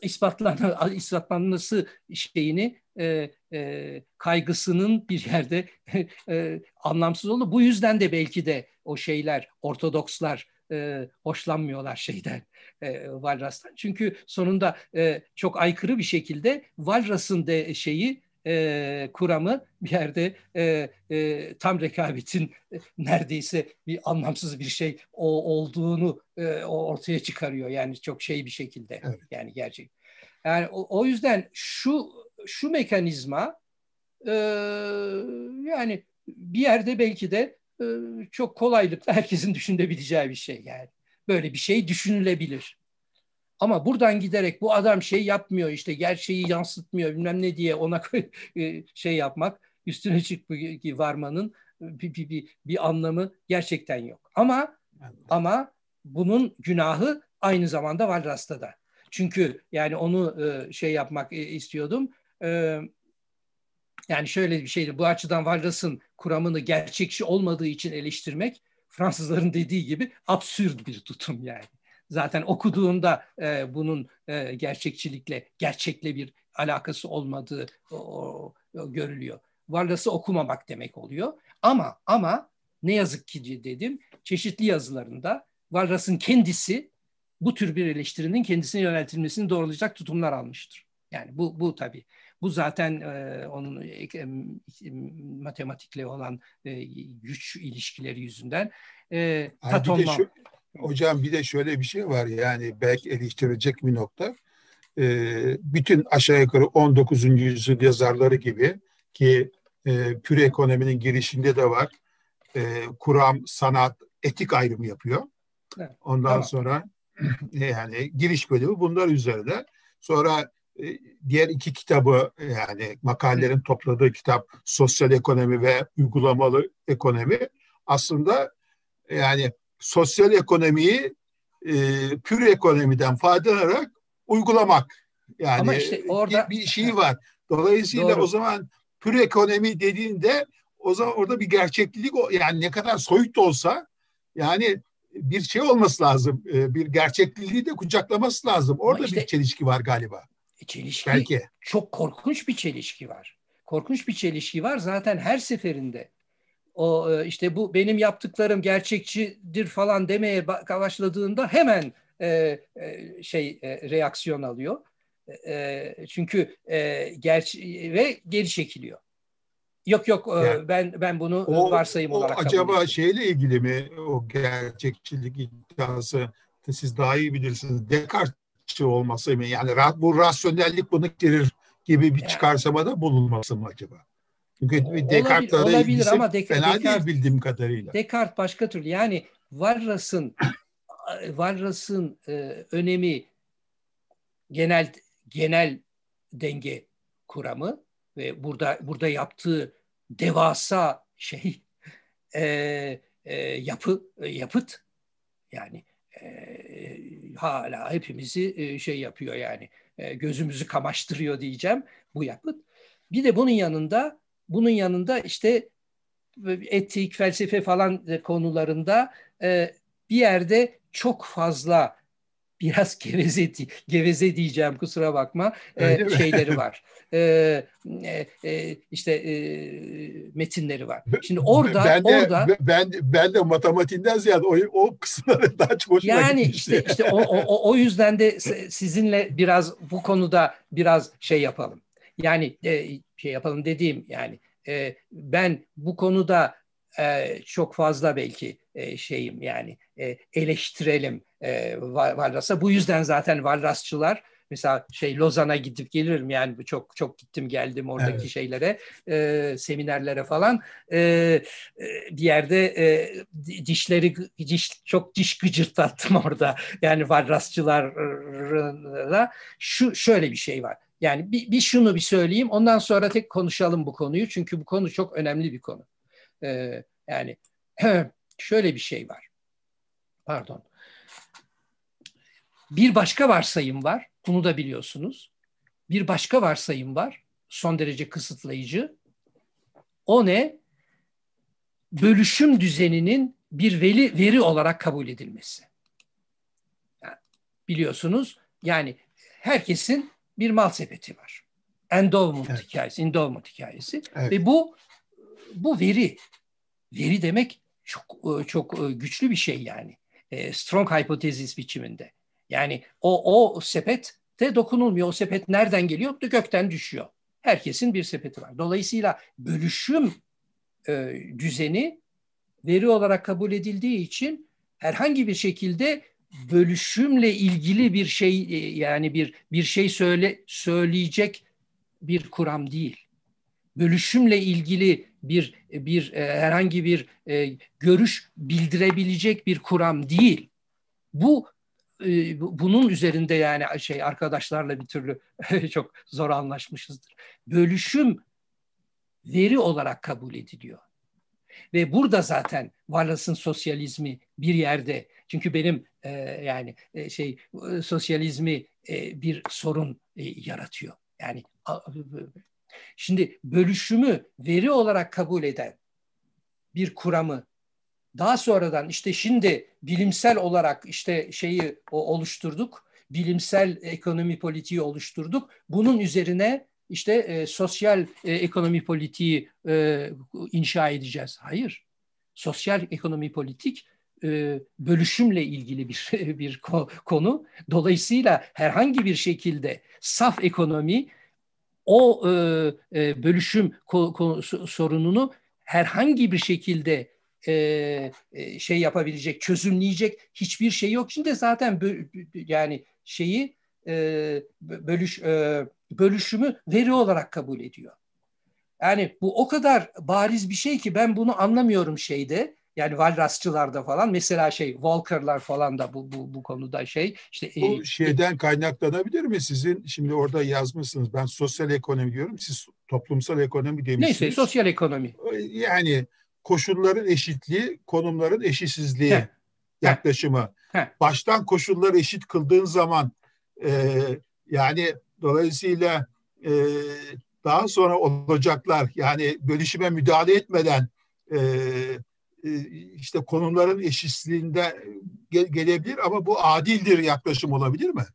ispatlan ispatlanması şeyini e, e, kaygısının bir yerde e, anlamsız oldu. Bu yüzden de belki de o şeyler Ortodokslar e, hoşlanmıyorlar şeyden e, Valras'tan. Çünkü sonunda e, çok aykırı bir şekilde Valras'ın de şeyi e, kuramı bir yerde e, e, tam rekabetin neredeyse bir anlamsız bir şey o olduğunu e, o ortaya çıkarıyor yani çok şey bir şekilde evet. yani gerçek. Yani o, o yüzden şu şu mekanizma e, yani bir yerde belki de e, çok kolaylıkla herkesin düşünebileceği bir şey yani böyle bir şey düşünülebilir. Ama buradan giderek bu adam şey yapmıyor işte gerçeği yansıtmıyor bilmem ne diye ona e, şey yapmak üstüne çık varmanın e, bir, bir, bir, bir anlamı gerçekten yok. Ama ama bunun günahı aynı zamanda Valras'ta da. Çünkü yani onu e, şey yapmak istiyordum. Yani şöyle bir şeydi bu açıdan Valras'ın kuramını gerçekçi olmadığı için eleştirmek Fransızların dediği gibi absürt bir tutum yani. Zaten okuduğunda e, bunun e, gerçekçilikle, gerçekle bir alakası olmadığı o, o, görülüyor. Varlas'ı okumamak demek oluyor. Ama ama ne yazık ki dedim çeşitli yazılarında Varlas'ın kendisi bu tür bir eleştirinin kendisine yöneltilmesini doğrulayacak tutumlar almıştır. Yani bu bu tabii. Bu zaten e, onun e, matematikle olan e, güç ilişkileri yüzünden. E, Tatomla, şu, Hocam bir de şöyle bir şey var yani belki eleştirecek bir nokta. Ee, bütün aşağı yukarı 19. yüzyıl yazarları gibi ki e, püre ekonominin girişinde de var. E, kuram, sanat, etik ayrımı yapıyor. Evet, Ondan tamam. sonra e, yani giriş bölümü bunlar üzerinde. Sonra e, diğer iki kitabı yani makalelerin topladığı kitap sosyal ekonomi ve uygulamalı ekonomi aslında yani sosyal ekonomiyi e, pür ekonomiden faydalanarak uygulamak. Yani Ama işte orada bir şey var. Dolayısıyla doğru. o zaman pür ekonomi dediğinde o zaman orada bir gerçeklik yani ne kadar soyut da olsa yani bir şey olması lazım. E, bir gerçekliliği de kucaklaması lazım. Orada işte, bir çelişki var galiba. E, çelişki. Belki. Çok korkunç bir çelişki var. Korkunç bir çelişki var. Zaten her seferinde o e, işte bu benim yaptıklarım gerçekçidir falan demeye başladığında hemen e, e, şey e, reaksiyon alıyor. E, e, çünkü e, gerçi ve geri çekiliyor. Yok yok yani, ben ben bunu o, varsayım o olarak acaba kabul şeyle ilgili mi o gerçekçilik iddiası siz daha iyi bilirsiniz. Descartes'çi olması mı? Yani bu rasyonellik bunu girir gibi bir çıkarsamada bulunması mı acaba? Çünkü ee, Descartes'la olabilir, olabilir ama Dek- fena Descartes, değil bildiğim kadarıyla. Descartes başka türlü. Yani Varras'ın Varras'ın e, önemi genel genel denge kuramı ve burada burada yaptığı devasa şey e, e, yapı e, yapıt yani e, hala hepimizi e, şey yapıyor yani e, gözümüzü kamaştırıyor diyeceğim bu yapıt. Bir de bunun yanında bunun yanında işte e, etik, felsefe falan e, konularında e, bir yerde çok fazla biraz geveze, geveze diyeceğim kusura bakma Öyle e, mi? şeyleri var. E, e, işte e, metinleri var. Şimdi orada ben de, orada ben ben de matematiğinden ziyade o, o kısımlara daha çok hoşuma Yani işte işte o, o, o yüzden de sizinle biraz bu konuda biraz şey yapalım. Yani e, şey yapalım dediğim yani e, ben bu konuda e, çok fazla belki e, şeyim yani e, eleştirelim e, Valras'a. Bu yüzden zaten Valrasçılar mesela şey Lozan'a gidip gelirim yani çok çok gittim geldim oradaki evet. şeylere e, seminerlere falan e, e bir yerde e, dişleri diş, çok diş gıcırtattım orada yani varrasçılarla e, şu şöyle bir şey var yani bir, bir şunu bir söyleyeyim ondan sonra tek konuşalım bu konuyu çünkü bu konu çok önemli bir konu. Ee, yani şöyle bir şey var. Pardon. Bir başka varsayım var. Bunu da biliyorsunuz. Bir başka varsayım var. Son derece kısıtlayıcı. O ne? Bölüşüm düzeninin bir veri, veri olarak kabul edilmesi. Yani biliyorsunuz yani herkesin bir mal sepeti var. Endowment evet. hikayesi, endowment hikayesi. Evet. Ve bu bu veri. Veri demek çok e, çok e, güçlü bir şey yani. E, strong hypothesis biçiminde. Yani o o sepet de dokunulmuyor. O sepet nereden geliyor? Gökten düşüyor. Herkesin bir sepeti var. Dolayısıyla bölüşüm e, düzeni veri olarak kabul edildiği için herhangi bir şekilde bölüşümle ilgili bir şey e, yani bir bir şey söyle söyleyecek bir kuram değil. Bölüşümle ilgili bir bir e, herhangi bir e, görüş bildirebilecek bir kuram değil. Bu bunun üzerinde yani şey arkadaşlarla bir türlü çok zor anlaşmışızdır. Bölüşüm veri olarak kabul ediliyor. Ve burada zaten Wallace'ın sosyalizmi bir yerde. Çünkü benim e, yani e, şey e, sosyalizmi e, bir sorun e, yaratıyor. Yani a, şimdi bölüşümü veri olarak kabul eden bir kuramı daha sonradan işte şimdi bilimsel olarak işte şeyi oluşturduk. Bilimsel ekonomi politiği oluşturduk. Bunun üzerine işte e, sosyal e, ekonomi politiği e, inşa edeceğiz. Hayır. Sosyal ekonomi politik e, bölüşümle ilgili bir bir konu. Dolayısıyla herhangi bir şekilde saf ekonomi o e, e, bölüşüm ko, ko, sorununu herhangi bir şekilde e, e, şey yapabilecek, çözümleyecek hiçbir şey yok. Şimdi zaten bö, yani şeyi e, bölüş e, bölüşümü veri olarak kabul ediyor. Yani bu o kadar bariz bir şey ki ben bunu anlamıyorum şeyde. Yani Valrasçılarda falan mesela şey Walker'lar falan da bu, bu, bu konuda şey. Işte, bu e, şeyden e, kaynaklanabilir mi sizin? Şimdi orada yazmışsınız ben sosyal ekonomi diyorum siz toplumsal ekonomi demişsiniz. Neyse sosyal ekonomi. Yani koşulların eşitliği, konumların eşitsizliği Heh. yaklaşımı. Heh. Baştan koşulları eşit kıldığın zaman e, yani Dolayısıyla e, daha sonra olacaklar yani bölüşüme müdahale etmeden e, e işte konumların eşitsizliğinde e, gel- gelebilir ama bu adildir yaklaşım olabilir mi?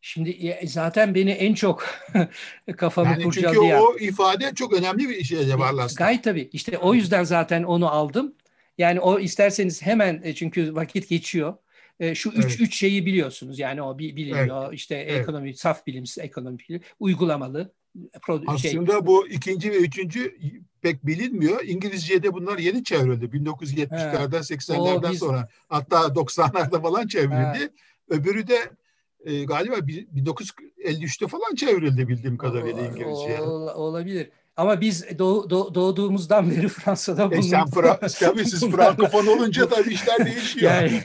Şimdi e, zaten beni en çok kafamı yani kurcalayan... Çünkü o ifade çok önemli bir şey Cevarlas. Gayet tabii. İşte o yüzden zaten onu aldım. Yani o isterseniz hemen çünkü vakit geçiyor e, şu üç, evet. üç şeyi biliyorsunuz. Yani o bilim, evet. o işte evet. ekonomi, saf bilimsel ekonomi, uygulamalı. Şey Aslında şey. bu ikinci ve üçüncü pek bilinmiyor. İngilizce'de bunlar yeni çevrildi. 1970'lerden, 80'lerden biz... sonra. Hatta 90'larda falan çevrildi. Ha. Öbürü de e, galiba 1953'te falan çevrildi bildiğim kadarıyla İngilizce O, olabilir. Ama biz doğ, doğ, doğduğumuzdan beri Fransa'da bunun... E sen Fra- tabii siz Frankofon olunca tabii işler değişiyor. Yani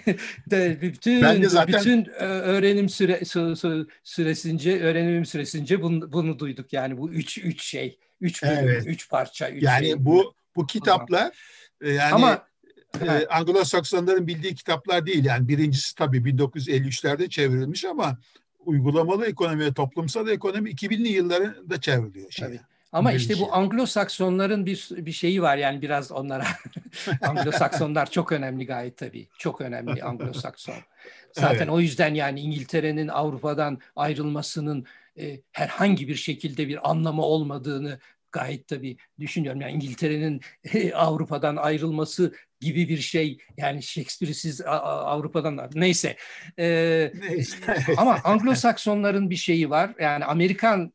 de, bütün ben de zaten... bütün e, öğrenim süre, süresince öğrenimim süresince bunu, bunu duyduk. Yani bu üç üç şey, üç bölüm, evet. üç parça. Üç yani şey. bu bu kitaplar e, yani Ama e, Anglo-Saksonların bildiği kitaplar değil. Yani birincisi tabii 1953'lerde çevrilmiş ama uygulamalı ekonomi ve toplumsal ekonomi 2000'li yıllarında çevriliyor. Şey. Tabii. Ama işte bu şey. Anglo-Saksonların bir bir şeyi var yani biraz onlara. Anglo-Saksonlar çok önemli gayet tabii. Çok önemli Anglo-Sakson. Zaten evet. o yüzden yani İngiltere'nin Avrupa'dan ayrılmasının e, herhangi bir şekilde bir anlamı olmadığını gayet tabii düşünüyorum. Yani İngiltere'nin e, Avrupa'dan ayrılması gibi bir şey yani Shakespeare'i siz Avrupa'dan neyse. E, neyse. ama Anglo-Saksonların bir şeyi var. Yani Amerikan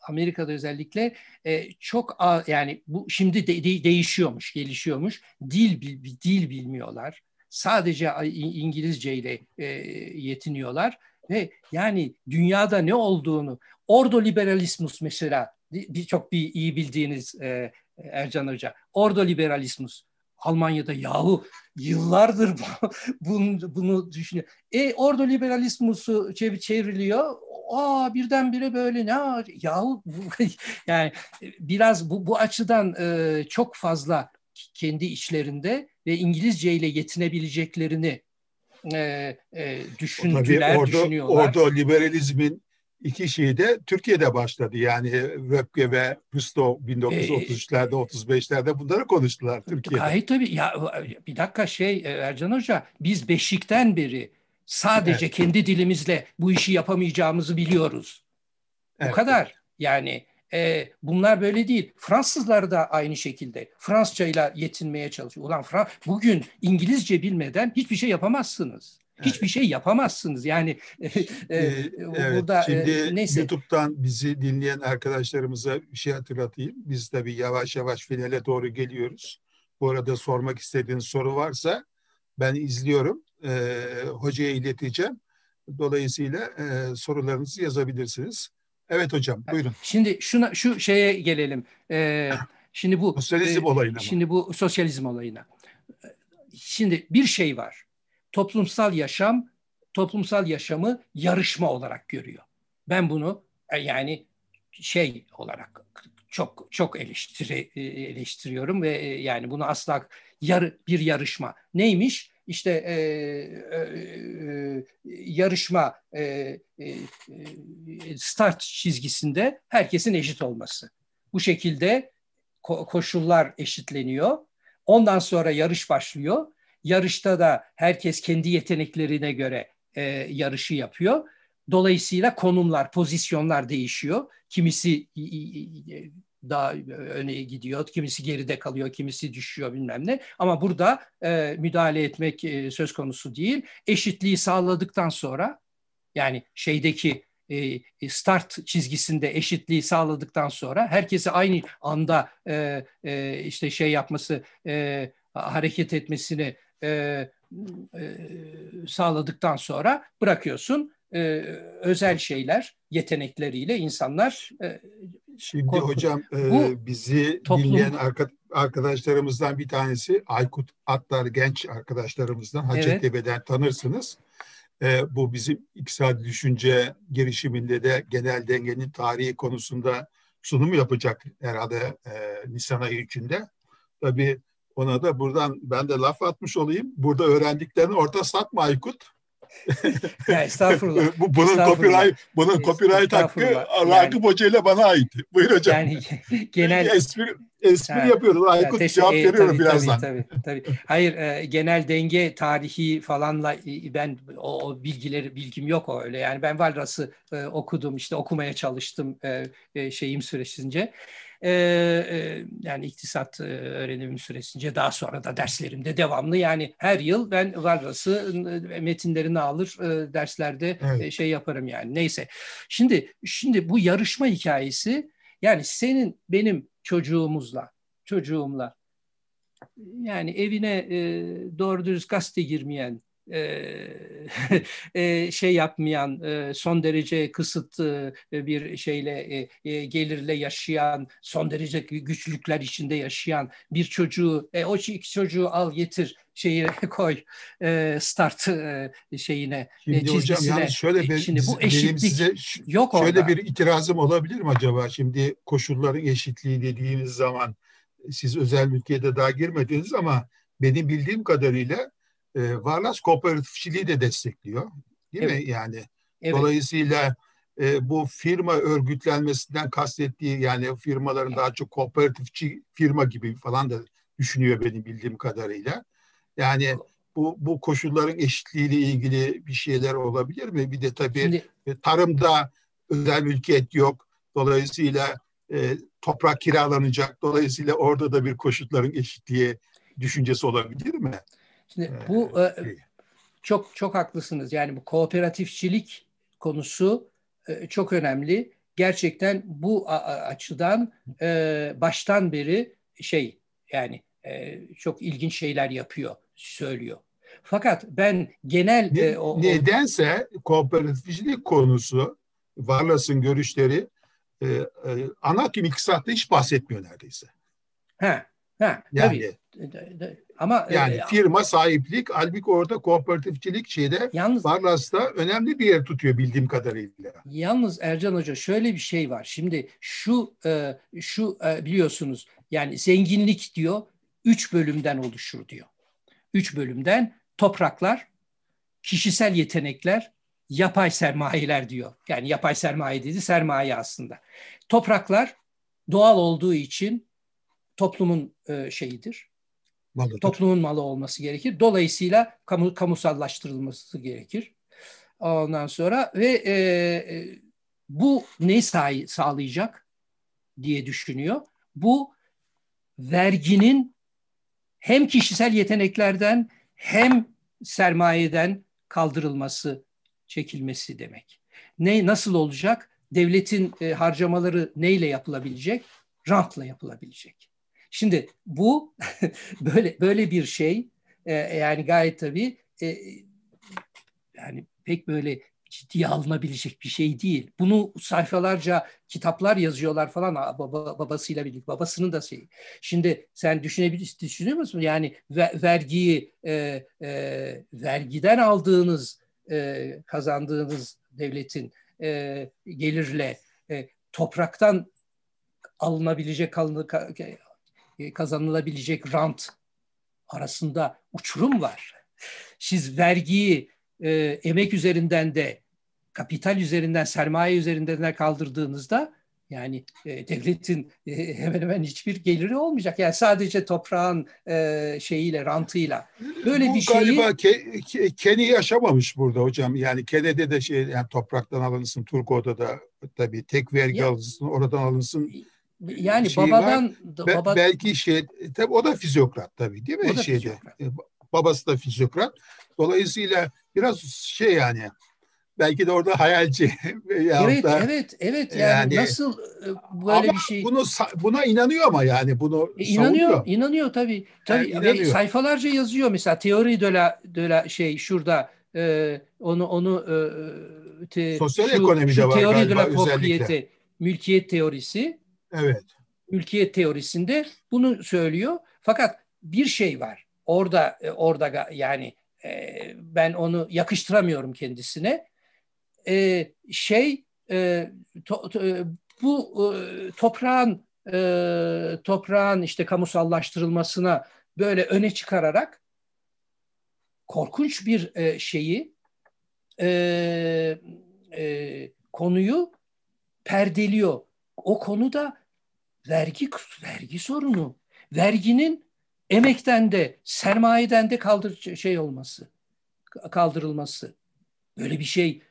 Amerika'da özellikle e, çok ağır, yani bu şimdi de, de, değişiyormuş, gelişiyormuş. Dil bil, dil bilmiyorlar. Sadece İngilizce ile e, yetiniyorlar ve yani dünyada ne olduğunu Ordo liberalismus mesela birçok bir iyi bildiğiniz e, Ercan Hoca. Ordo liberalismus Almanya'da yahu yıllardır bu, bunu, bunu düşünüyor. E orada liberalismusu e, çevriliyor. Aa birdenbire böyle ne yahu yani e, biraz bu, bu açıdan e, çok fazla kendi içlerinde ve İngilizce ile yetinebileceklerini e, e, düşündüler, Tabii orada, düşünüyorlar. Orada liberalizmin iki şey de Türkiye'de başladı. Yani Röpke ve Pusto 1933'lerde, 35'lerde bunları konuştular Türkiye'de. Hayır tabii. Ya, e, bir dakika şey e, Ercan Hoca, biz Beşik'ten beri sadece evet. kendi dilimizle bu işi yapamayacağımızı biliyoruz. Evet. O kadar. Yani e, bunlar böyle değil. Fransızlar da aynı şekilde Fransızca ile yetinmeye çalışıyor. Ulan Fra bugün İngilizce bilmeden hiçbir şey yapamazsınız hiçbir şey yapamazsınız. Yani e, e, e evet. burada e, Şimdi e, neyse. YouTube'dan bizi dinleyen arkadaşlarımıza bir şey hatırlatayım. Biz tabii yavaş yavaş finale doğru geliyoruz. Bu arada sormak istediğiniz soru varsa ben izliyorum. E, hocaya ileteceğim. Dolayısıyla e, sorularınızı yazabilirsiniz. Evet hocam buyurun. Şimdi şuna şu şeye gelelim. Ee, şimdi bu sosyalizm e, olayına. Şimdi bu sosyalizm olayına. Şimdi bir şey var toplumsal yaşam, toplumsal yaşamı yarışma olarak görüyor. Ben bunu e, yani şey olarak çok çok eleştiri, e, eleştiriyorum ve e, yani bunu asla yar, bir yarışma. Neymiş? İşte e, e, e, yarışma e, e, start çizgisinde herkesin eşit olması. Bu şekilde ko- koşullar eşitleniyor. Ondan sonra yarış başlıyor Yarışta da herkes kendi yeteneklerine göre e, yarışı yapıyor. Dolayısıyla konumlar, pozisyonlar değişiyor. Kimisi daha öne gidiyor, kimisi geride kalıyor, kimisi düşüyor bilmem ne. Ama burada e, müdahale etmek e, söz konusu değil. Eşitliği sağladıktan sonra yani şeydeki e, e start çizgisinde eşitliği sağladıktan sonra herkesi aynı anda e, e, işte şey yapması, e, hareket etmesini e, e, sağladıktan sonra bırakıyorsun e, özel şeyler yetenekleriyle insanlar e, şimdi korkuyor. hocam e, Bu, bizi toplum... dinleyen arkadaşlarımızdan bir tanesi Aykut Atlar genç arkadaşlarımızdan Hacettepe'den evet. tanırsınız. E, bu bizim iktisadi düşünce girişiminde de genel dengenin tarihi konusunda sunumu yapacak herhalde e, Nisan ayı içinde. Tabii ona da buradan ben de laf atmış olayım. Burada öğrendiklerini orta satma Aykut. ya estağfurullah. Bu, bunun estağfurullah. copyright, bunun copyright hakkı Ragıp yani, Hoca ile bana ait. Buyur hocam. Yani genel espri, espri ha, yapıyoruz. Aykut teş- cevap e, veriyorum tabii, birazdan. Tabii, tabii, tabii. Hayır, e, genel denge tarihi falanla e, ben o, o bilgileri bilgim yok o öyle. Yani ben Valras'ı e, okudum, işte okumaya çalıştım e, e, şeyim süresince. E, yani iktisat e, öğrenimim süresince daha sonra da derslerimde devamlı yani her yıl ben Valras'ı metinlerini alır derslerde evet. şey yaparım yani neyse. Şimdi şimdi bu yarışma hikayesi yani senin benim çocuğumuzla çocuğumla yani evine e, doğru dürüst gazete girmeyen e, şey yapmayan, e, son derece kısıt e, bir şeyle e, gelirle yaşayan, son derece güçlükler içinde yaşayan bir çocuğu, e, o iki çocuğu al getir şeyi koy e, start e, şeyine şimdi Hocam, yani şöyle e, bir, şimdi bu eşitlik size yok şöyle orada. bir itirazım olabilir mi acaba? Şimdi koşulların eşitliği dediğiniz zaman siz özel mülkiyete daha girmediniz ama benim bildiğim kadarıyla e, ee, Varlas kooperatifçiliği de destekliyor. Değil evet. mi? Yani evet. dolayısıyla e, bu firma örgütlenmesinden kastettiği yani firmaların evet. daha çok kooperatifçi firma gibi falan da düşünüyor benim bildiğim kadarıyla. Yani bu, bu koşulların eşitliğiyle ilgili bir şeyler olabilir mi? Bir de tabii Şimdi, e, tarımda özel mülkiyet yok. Dolayısıyla e, toprak kiralanacak. Dolayısıyla orada da bir koşulların eşitliği düşüncesi olabilir mi? Şimdi ee, bu e, şey. çok çok haklısınız. Yani bu kooperatifçilik konusu e, çok önemli. Gerçekten bu açıdan e, baştan beri şey yani e, çok ilginç şeyler yapıyor, söylüyor. Fakat ben genel ne, e, o, nedense kooperatifçilik konusu Varlas'ın görüşleri e, e, ana akım iktisatta hiç bahsetmiyor neredeyse. Ha, ha, yani, tabii. Ama yani e, firma sahiplik halbuki orada kooperatifçilik şeyde yalnız, Barlas'ta önemli bir yer tutuyor bildiğim kadarıyla. Yalnız Ercan Hoca şöyle bir şey var. Şimdi şu e, şu e, biliyorsunuz yani zenginlik diyor üç bölümden oluşur diyor. Üç bölümden topraklar, kişisel yetenekler, yapay sermayeler diyor. Yani yapay sermaye dedi sermaye aslında. Topraklar doğal olduğu için toplumun e, şeyidir malıdır. Toplumun malı olması gerekir. Dolayısıyla kamu, kamusallaştırılması gerekir. Ondan sonra ve e, e bu neyi sağ, sağlayacak diye düşünüyor. Bu verginin hem kişisel yeteneklerden hem sermayeden kaldırılması, çekilmesi demek. Ne nasıl olacak? Devletin e, harcamaları neyle yapılabilecek? Rantla yapılabilecek. Şimdi bu böyle böyle bir şey e, yani gayet tabii e, yani pek böyle ciddiye alınabilecek bir şey değil. Bunu sayfalarca kitaplar yazıyorlar falan baba, babasıyla birlikte. Babasının da şeyi. Şimdi sen düşünebilir, düşünüyor musun? Yani ve, vergiyi e, e, vergiden aldığınız e, kazandığınız devletin e, gelirle e, topraktan alınabilecek e, kazanılabilecek rant arasında uçurum var. Siz vergiyi e, emek üzerinden de kapital üzerinden, sermaye üzerinden de kaldırdığınızda yani e, devletin e, hemen hemen hiçbir geliri olmayacak. Yani sadece toprağın e, şeyiyle, rantıyla. Böyle Bu bir şeyi... galiba ke, ke, Ken'i yaşamamış burada hocam. Yani Kene'de de şey, yani topraktan alınsın, Turkoda da tabii tek vergi ya, alınsın, oradan alınsın yani şey babadan Be, baba... belki şey tabii o da fizyokrat tabii değil mi o da şeyde. Fizyokrat. E, babası da fizyokrat. Dolayısıyla biraz şey yani belki de orada hayalci evet da, evet evet yani, yani nasıl e, böyle bir şey bunu buna inanıyor ama yani bunu e, inanıyor savunuyor. inanıyor tabi tabi yani sayfalarca yazıyor mesela teori de la, şey şurada e, onu onu e, e te, sosyal şu, ekonomide şu var teori galiba, de mülkiyet teorisi Evet. Mülkiyet teorisinde bunu söylüyor. Fakat bir şey var. Orada e, orada yani e, ben onu yakıştıramıyorum kendisine. E, şey bu toprağın toprağın işte kamusallaştırılmasına böyle öne çıkararak korkunç bir şeyi konuyu perdeliyor o konuda vergi vergi sorunu. Verginin emekten de sermayeden de kaldır şey olması kaldırılması. Böyle bir şey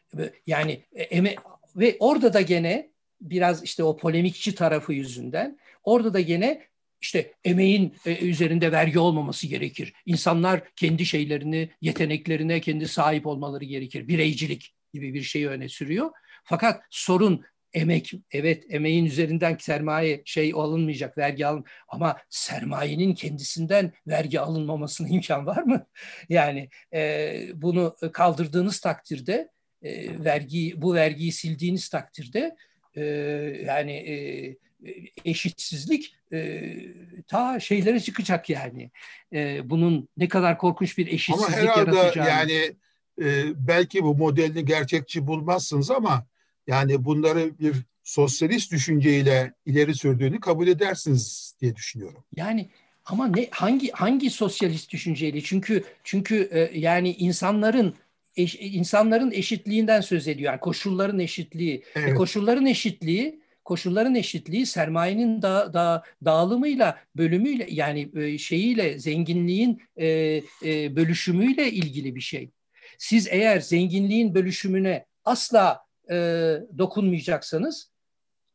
yani e, eme ve orada da gene biraz işte o polemikçi tarafı yüzünden orada da gene işte emeğin e, üzerinde vergi olmaması gerekir. İnsanlar kendi şeylerini, yeteneklerine kendi sahip olmaları gerekir. Bireycilik gibi bir şeyi öne sürüyor. Fakat sorun emek, evet emeğin üzerinden sermaye şey alınmayacak, vergi alın ama sermayenin kendisinden vergi alınmamasının imkan var mı? Yani e, bunu kaldırdığınız takdirde e, vergi bu vergiyi sildiğiniz takdirde e, yani e, eşitsizlik e, ta şeylere çıkacak yani. E, bunun ne kadar korkunç bir eşitsizlik yaratacağını. Ama herhalde yaratacağını. yani e, belki bu modelini gerçekçi bulmazsınız ama yani bunları bir sosyalist düşünceyle ileri sürdüğünü kabul edersiniz diye düşünüyorum. Yani ama ne hangi hangi sosyalist düşünceyle? Çünkü çünkü e, yani insanların eş, insanların eşitliğinden söz ediyor. Yani koşulların eşitliği. E, evet. E, koşulların eşitliği koşulların eşitliği sermayenin da, da dağılımıyla bölümüyle yani e, şeyiyle zenginliğin e, e, bölüşümüyle ilgili bir şey. Siz eğer zenginliğin bölüşümüne asla e, dokunmayacaksanız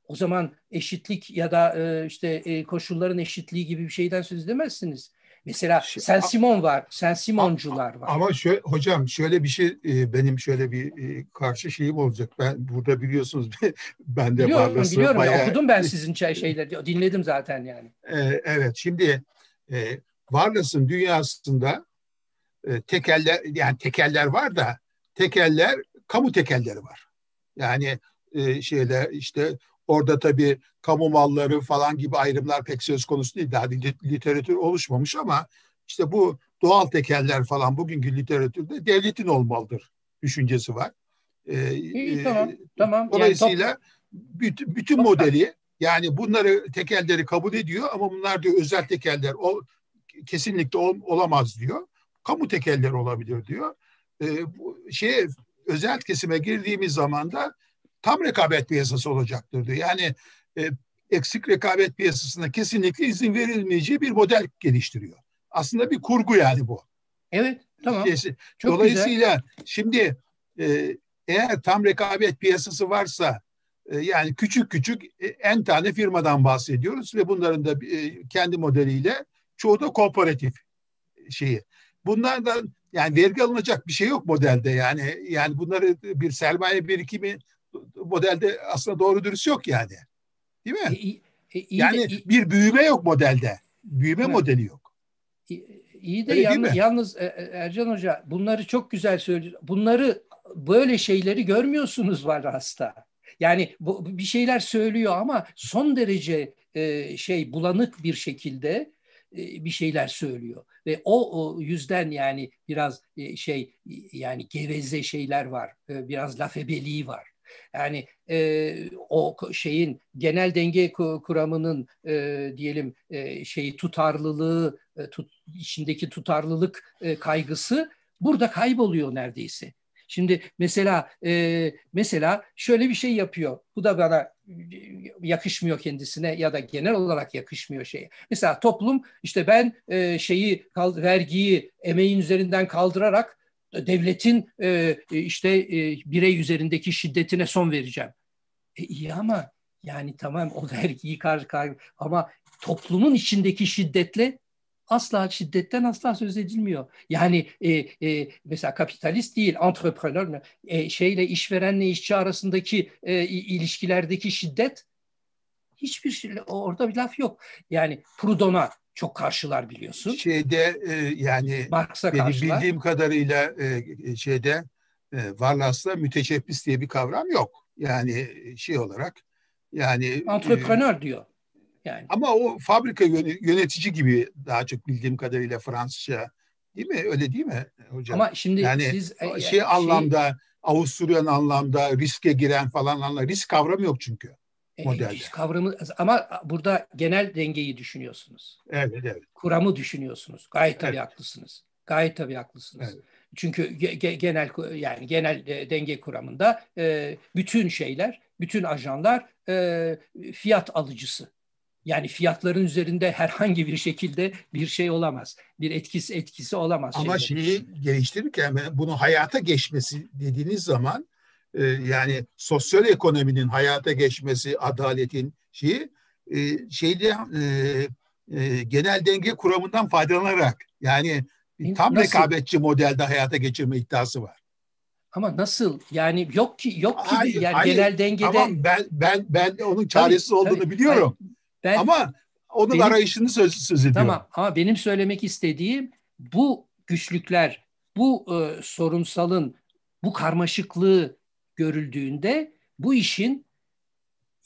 o zaman eşitlik ya da e, işte e, koşulların eşitliği gibi bir şeyden söz edemezsiniz. Mesela şey, Sen Simon var, Sen Simoncular var. Ama şöyle, hocam şöyle bir şey e, benim şöyle bir e, karşı şeyim olacak. Ben burada biliyorsunuz ben de biliyorum, varlısı biliyorum. Bayağı... Okudum ben sizin şeyleri, dinledim zaten yani. E, evet, şimdi varlısın dünyasında tekeller yani tekeller var da tekeller kamu tekelleri var. Yani e, şeyde işte orada tabii kamu malları falan gibi ayrımlar pek söz konusu değil. Daha literatür oluşmamış ama işte bu doğal tekeller falan bugünkü literatürde devletin olmalıdır düşüncesi var. Ee, İyi, tamam, e, tamam. Dolayısıyla yani, bütün, bütün modeli yani bunları tekelleri kabul ediyor ama bunlar diyor özel tekeller o, kesinlikle ol, olamaz diyor. Kamu tekeller olabilir diyor. Ee, bu, şey özel kesime girdiğimiz zaman da tam rekabet piyasası olacaktır diyor. Yani e, eksik rekabet piyasasına kesinlikle izin verilmeyeceği bir model geliştiriyor. Aslında bir kurgu yani bu. Evet, tamam. Çok Dolayısıyla güzel. şimdi e, eğer tam rekabet piyasası varsa e, yani küçük küçük e, en tane firmadan bahsediyoruz ve bunların da e, kendi modeliyle çoğu da kooperatif şeyi. Bunlardan yani vergi alınacak bir şey yok modelde yani. Yani bunları bir sermaye birikimi modelde aslında doğru dürüst yok yani. Değil mi? E, iyi, e, iyi yani de, bir büyüme yok modelde. Büyüme evet. modeli yok. İyi de Öyle yalnız, yalnız e, e, Ercan Hoca bunları çok güzel söylüyor. Bunları böyle şeyleri görmüyorsunuz var hasta. Yani bu, bir şeyler söylüyor ama son derece e, şey bulanık bir şekilde e, bir şeyler söylüyor. Ve o, o yüzden yani biraz e, şey yani geveze şeyler var. E, biraz lafebeliği var. Yani e, o şeyin genel denge kuramının e, diyelim e, şeyi tutarlılığı, e, tut, içindeki tutarlılık e, kaygısı burada kayboluyor neredeyse. Şimdi mesela e, mesela şöyle bir şey yapıyor. Bu da bana yakışmıyor kendisine ya da genel olarak yakışmıyor şeye. Mesela toplum işte ben e, şeyi vergiyi emeğin üzerinden kaldırarak devletin e, işte e, birey üzerindeki şiddetine son vereceğim. E, iyi ama yani tamam o vergiyi kar, kar ama toplumun içindeki şiddetle asla şiddetten asla söz edilmiyor. Yani e, e, mesela kapitalist değil, antreprenör e, şeyle işverenle işçi arasındaki e, ilişkilerdeki şiddet hiçbir şey orada bir laf yok. Yani Proudhon'a çok karşılar biliyorsun. Şeyde e, yani Marx'a karşılar. bildiğim kadarıyla e, şeyde e, Varlas'ta müteşebbis diye bir kavram yok. Yani e, şey olarak yani antreprenör e, diyor. Yani. Ama o fabrika yönetici gibi daha çok bildiğim kadarıyla Fransızca değil mi? Öyle değil mi hocam? Ama şimdi yani siz e, şey yani şey... anlamda Avusturyan anlamda riske giren falan anlamda risk kavramı yok çünkü e, modelde. Risk kavramı ama burada genel dengeyi düşünüyorsunuz. Evet, evet. Kuramı düşünüyorsunuz. Gayet tabii evet. haklısınız. Gayet tabii haklısınız. Evet. Çünkü genel yani genel e, denge kuramında bütün şeyler, bütün ajanlar fiyat alıcısı. Yani fiyatların üzerinde herhangi bir şekilde bir şey olamaz. Bir etkisi etkisi olamaz. Ama şeyi şeyi geliştirirken bunu hayata geçmesi dediğiniz zaman e, yani sosyal ekonominin hayata geçmesi, adaletin şeyi e, şeyde e, e, genel denge kuramından faydalanarak yani tam nasıl? rekabetçi modelde hayata geçirme iddiası var. Ama nasıl? Yani yok ki yok ki hayır, yani hayır. genel dengede. Tamam ben ben ben onun çaresiz tabii, olduğunu tabii, biliyorum. Hayır. Ben, ama onun benim, arayışını söz, söz ediyor. Tamam ama benim söylemek istediğim bu güçlükler, bu e, sorunsalın, bu karmaşıklığı görüldüğünde bu işin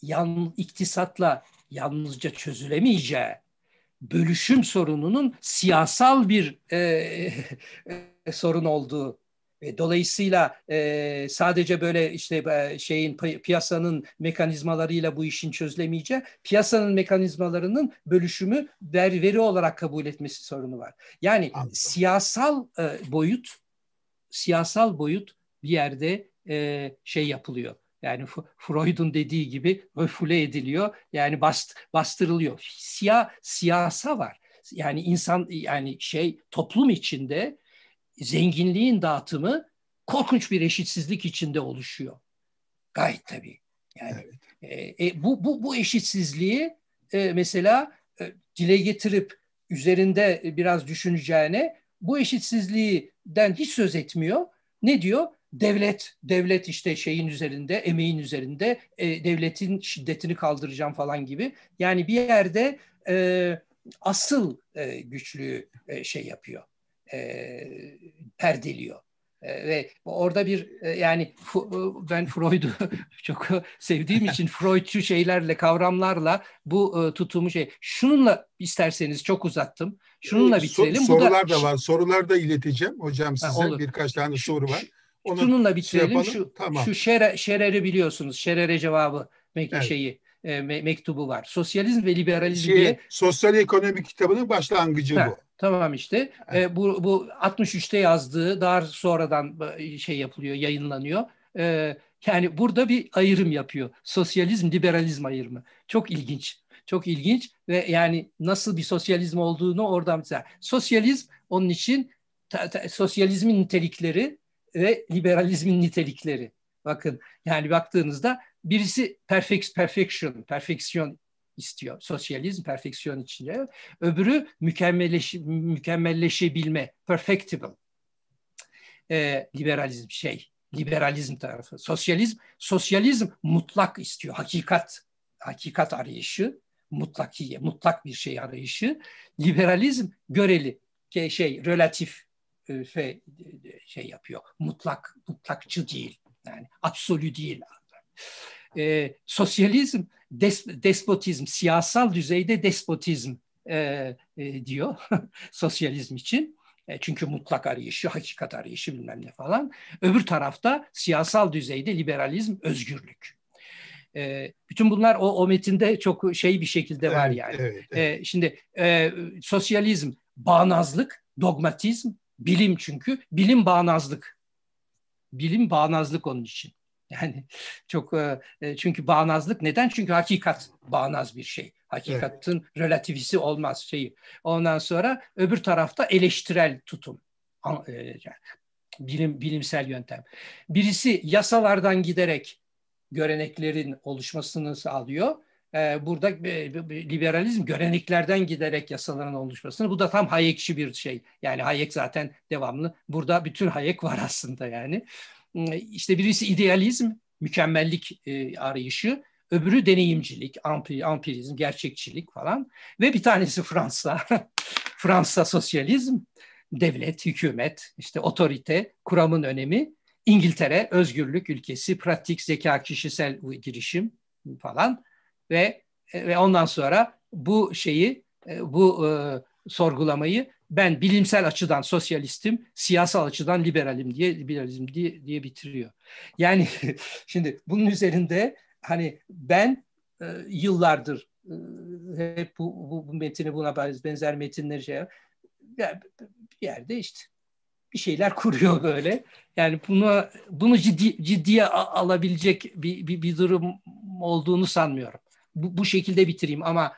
yan iktisatla yalnızca çözülemeyeceği bölüşüm sorununun siyasal bir e, e, sorun olduğu Dolayısıyla e, sadece böyle işte e, şeyin piyasanın mekanizmalarıyla bu işin çözülemeyeceği, piyasanın mekanizmalarının bölüşümü ver, veri olarak kabul etmesi sorunu var. Yani Anladım. siyasal e, boyut, siyasal boyut bir yerde e, şey yapılıyor. Yani Freud'un dediği gibi öfule ediliyor. Yani bast, bastırılıyor. Siya, siyasa var. Yani insan yani şey toplum içinde zenginliğin dağıtımı korkunç bir eşitsizlik içinde oluşuyor. Gayet tabii. Yani evet. E, e, bu bu bu eşitsizliği e, mesela e, dile getirip üzerinde biraz düşüneceğine bu eşitsizliğinden hiç söz etmiyor. Ne diyor? Devlet, devlet işte şeyin üzerinde, emeğin üzerinde, e, devletin şiddetini kaldıracağım falan gibi. Yani bir yerde e, asıl e, güçlüğü e, şey yapıyor e, perdeliyor. E, ve orada bir e, yani e, ben Freud'u çok sevdiğim için Freudçu şeylerle kavramlarla bu tutumu şey şununla isterseniz çok uzattım. Şununla bitirelim. Sor, sorular bu da, da var. Sorular da ileteceğim hocam size. Ha, olur. Birkaç tane soru var. Onu Şununla şey bitirelim. Şey şu tamam. şu şere, şereri biliyorsunuz. Şerere cevabı me- evet. şeyi me- mektubu var. Sosyalizm ve liberalizm şey, diye. Sosyal ekonomi kitabının başlangıcı ha. bu. Tamam işte e, bu, bu 63'te yazdığı daha sonradan şey yapılıyor, yayınlanıyor. E, yani burada bir ayrım yapıyor. Sosyalizm, liberalizm ayrımı. Çok ilginç. Çok ilginç ve yani nasıl bir sosyalizm olduğunu oradan bize. Sosyalizm onun için ta, ta, sosyalizmin nitelikleri ve liberalizmin nitelikleri. Bakın yani baktığınızda birisi perfect, perfection, perfeksiyon istiyor. Sosyalizm perfeksiyon içinde. Öbürü mükemmelleş, mükemmelleşebilme, perfectible. E, liberalizm şey, liberalizm tarafı. Sosyalizm, sosyalizm mutlak istiyor, hakikat, hakikat arayışı, mutlakiye, mutlak bir şey arayışı. Liberalizm göreli, şey, relatif e, şey, yapıyor, mutlak, mutlakçı değil, yani absolü değil. E, sosyalizm despotizm, siyasal düzeyde despotizm e, e, diyor sosyalizm için. E, çünkü mutlak arayışı, hakikat arayışı bilmem ne falan. Öbür tarafta siyasal düzeyde liberalizm, özgürlük. bütün bunlar o, o metinde çok şey bir şekilde var evet, yani. Evet, evet. şimdi sosyalizm, bağnazlık, dogmatizm, bilim çünkü. Bilim bağnazlık. Bilim bağnazlık onun için. Yani çok e, e, çünkü bağnazlık neden? Çünkü hakikat bağnaz bir şey. Hakikatin evet. relativisi olmaz şeyi. Ondan sonra öbür tarafta eleştirel tutum. E, bilim bilimsel yöntem. Birisi yasalardan giderek göreneklerin oluşmasını sağlıyor. Burada liberalizm göreneklerden giderek yasaların oluşmasını. Bu da tam Hayek'çi bir şey. Yani Hayek zaten devamlı. Burada bütün Hayek var aslında yani işte birisi idealizm, mükemmellik e, arayışı, öbürü deneyimcilik, ampirizm, gerçekçilik falan ve bir tanesi Fransa. Fransa sosyalizm, devlet, hükümet, işte otorite, kuramın önemi, İngiltere özgürlük ülkesi, pratik zeka, kişisel girişim falan ve e, ve ondan sonra bu şeyi e, bu e, sorgulamayı ben bilimsel açıdan sosyalistim, siyasal açıdan liberalim diye liberalizm diye, diye bitiriyor. Yani şimdi bunun üzerinde hani ben e, yıllardır e, hep bu, bu, bu metini buna benzer metinleri şey ya bir yerde işte bir şeyler kuruyor böyle. Yani bunu bunu ciddi ciddiye alabilecek bir, bir, bir durum olduğunu sanmıyorum. Bu, bu şekilde bitireyim ama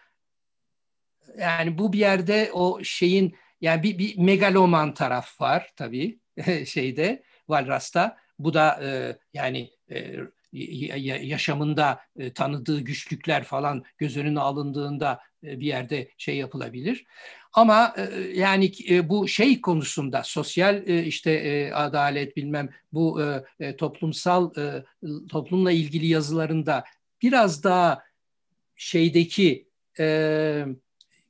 yani bu bir yerde o şeyin yani bir, bir megaloman taraf var tabii şeyde Valras'ta. Bu da e, yani e, yaşamında e, tanıdığı güçlükler falan göz önüne alındığında e, bir yerde şey yapılabilir. Ama e, yani e, bu şey konusunda sosyal e, işte e, adalet bilmem bu e, e toplumsal e, toplumla ilgili yazılarında biraz daha şeydeki e,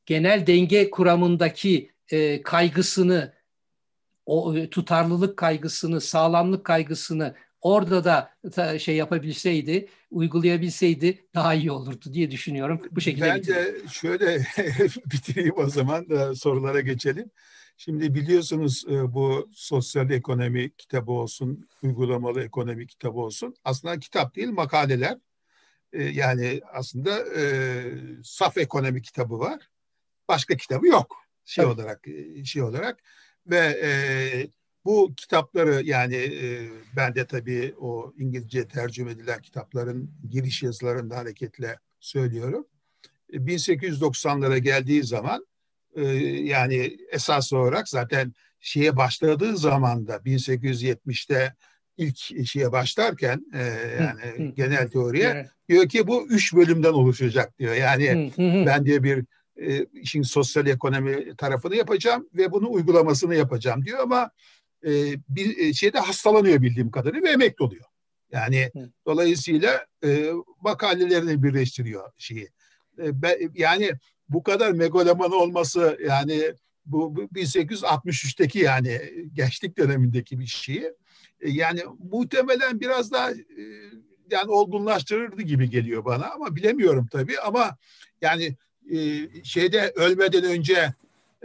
genel denge kuramındaki e, kaygısını, o e, tutarlılık kaygısını, sağlamlık kaygısını orada da şey yapabilseydi, uygulayabilseydi daha iyi olurdu diye düşünüyorum. Bu şekilde Ben bitireyim. şöyle bitireyim o zaman da sorulara geçelim. Şimdi biliyorsunuz e, bu sosyal ekonomi kitabı olsun, uygulamalı ekonomi kitabı olsun. Aslında kitap değil makaleler. E, yani aslında saf ekonomi kitabı var. Başka kitabı yok şey evet. olarak e, şey olarak ve e, bu kitapları yani e, ben de tabii o İngilizce tercüme edilen kitapların giriş yazılarında hareketle söylüyorum. 1890'lara e, geldiği zaman e, yani esas olarak zaten şeye başladığı zamanda 1870'te ilk şeye başlarken e, yani genel teoriye diyor ki bu üç bölümden oluşacak diyor. Yani hı, ben diye bir e, işin sosyal ekonomi tarafını yapacağım ve bunu uygulamasını yapacağım diyor ama e, bir e, şeyde hastalanıyor bildiğim kadarıyla ve emekli oluyor. Yani Hı. dolayısıyla e, makalelerini birleştiriyor şeyi. E, ben, yani bu kadar megaloman olması yani bu, bu 1863'teki yani gençlik dönemindeki bir şeyi e, yani muhtemelen biraz daha e, yani olgunlaştırırdı gibi geliyor bana ama bilemiyorum tabii ama yani e, şeyde ölmeden önce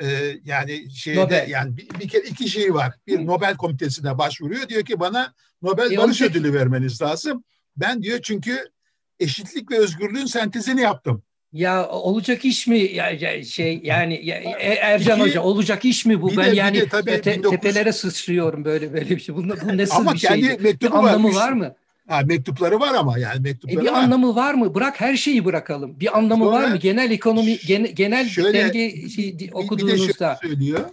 e, yani şeyde Nobel. yani bir, bir kere iki şey var. Bir Nobel komitesine başvuruyor. Diyor ki bana Nobel e, Barış Ödülü vermeniz lazım. Ben diyor çünkü eşitlik ve özgürlüğün sentezini yaptım. Ya olacak iş mi ya, şey yani ya, e, Ercan İki, Hoca olacak iş mi bu ben de, yani de, tabii, te, 19... tepelere sıçrıyorum böyle böyle bir şey. Bunun, bu nasıl Ama bir şey? anlamı varmış. var mı? Yani mektupları var ama yani mektupları e bir var. anlamı var mı? Bırak her şeyi bırakalım. Bir anlamı Sonra, var mı? Genel ekonomi genel şöyle, denge şey, okuduğunuzda. Bir de söylüyor.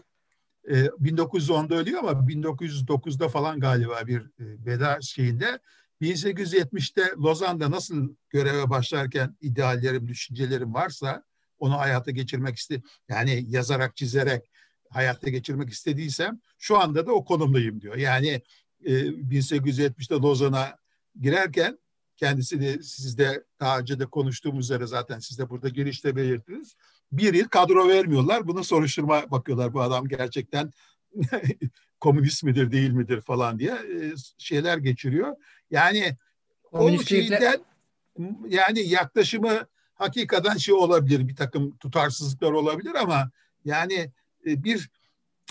1910'da e, ölüyor ama 1909'da falan galiba bir e, veda şeyinde 1870'te Lozan'da nasıl göreve başlarken ideallerim, düşüncelerim varsa onu hayata geçirmek istedi. Yani yazarak, çizerek hayata geçirmek istediysem şu anda da o konumdayım diyor. Yani e, 1870'te Lozan'a girerken kendisi de sizde daha önce de konuştuğumuz üzere zaten sizde burada girişte belirttiniz. Bir yıl kadro vermiyorlar. Bunu soruşturma bakıyorlar. Bu adam gerçekten komünist midir değil midir falan diye e, şeyler geçiriyor. Yani komünist o şeyden yani yaklaşımı hakikaten şey olabilir. Bir takım tutarsızlıklar olabilir ama yani e, bir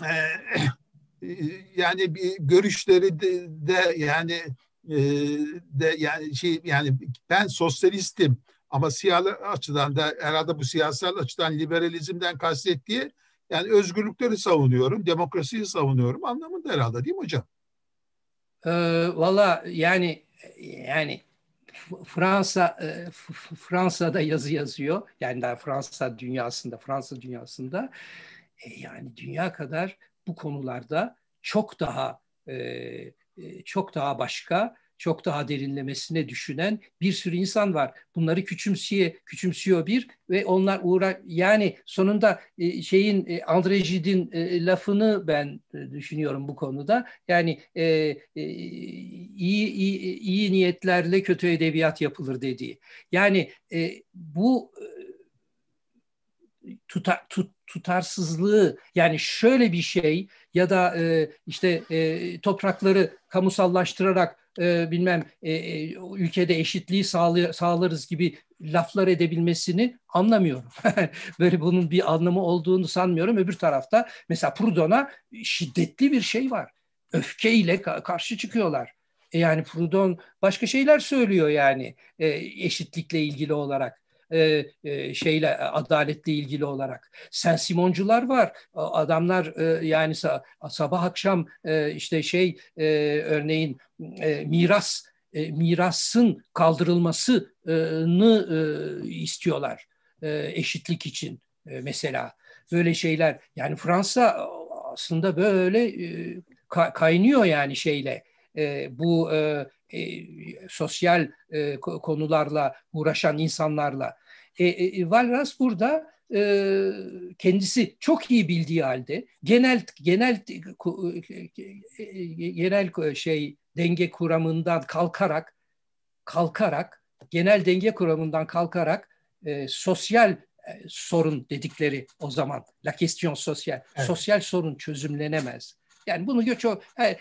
e, e, yani bir görüşleri de, de yani ee, de yani şey yani ben sosyalistim ama siyasi açıdan da herhalde bu siyasal açıdan liberalizmden kastettiği yani özgürlükleri savunuyorum, demokrasiyi savunuyorum anlamında herhalde değil mi hocam? E, Valla yani yani Fransa e, Fransa'da yazı yazıyor. Yani daha Fransa dünyasında, Fransa dünyasında e, yani dünya kadar bu konularda çok daha e, e, çok daha başka, çok daha derinlemesine düşünen bir sürü insan var. Bunları küçümseye küçümsüyor bir ve onlar uğra yani sonunda e, şeyin e, Andre Gide'in lafını ben düşünüyorum bu konuda. Yani iyi, iyi iyi niyetlerle kötü edebiyat yapılır dediği. Yani bu tuta, tut, tutarsızlığı yani şöyle bir şey ya da e, işte e, toprakları kamusallaştırarak e, bilmem e, e ülkede eşitliği sağlay- sağlarız gibi laflar edebilmesini anlamıyorum. Böyle bunun bir anlamı olduğunu sanmıyorum. Öbür tarafta mesela Proudhon'a şiddetli bir şey var. Öfkeyle ka- karşı çıkıyorlar. E yani Proudhon başka şeyler söylüyor yani e, eşitlikle ilgili olarak. E, e, şeyle e, adaletle ilgili olarak. Sen Simoncular var. Adamlar e, yani sabah akşam e, işte şey e, örneğin e, miras e, mirasın kaldırılmasını e, istiyorlar e, eşitlik için e, mesela böyle şeyler yani Fransa aslında böyle e, kaynıyor yani şeyle e, bu e, e, sosyal e, konularla uğraşan insanlarla. E, e, e Valras burada e, kendisi çok iyi bildiği halde genel genel e, e, genel şey denge kuramından kalkarak kalkarak genel denge kuramından kalkarak e, sosyal sorun dedikleri o zaman la question sosyal evet. sosyal sorun çözümlenemez yani bunu çok e,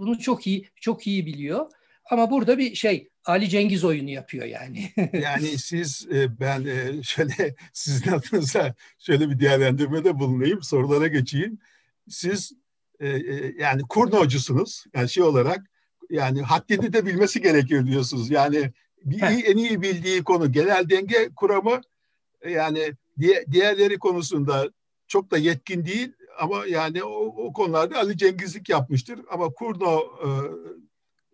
bunu çok iyi çok iyi biliyor. Ama burada bir şey Ali Cengiz oyunu yapıyor yani. yani siz e, ben e, şöyle sizin adınıza şöyle bir değerlendirmede bulunayım, sorulara geçeyim. Siz yani kurnocusunuz yani şey olarak yani haddini de bilmesi gerekiyor diyorsunuz. Yani bir, en iyi bildiği konu genel denge kuramı yani diğerleri konusunda çok da yetkin değil ama yani o, o konularda Ali Cengizlik yapmıştır. Ama Kurno e,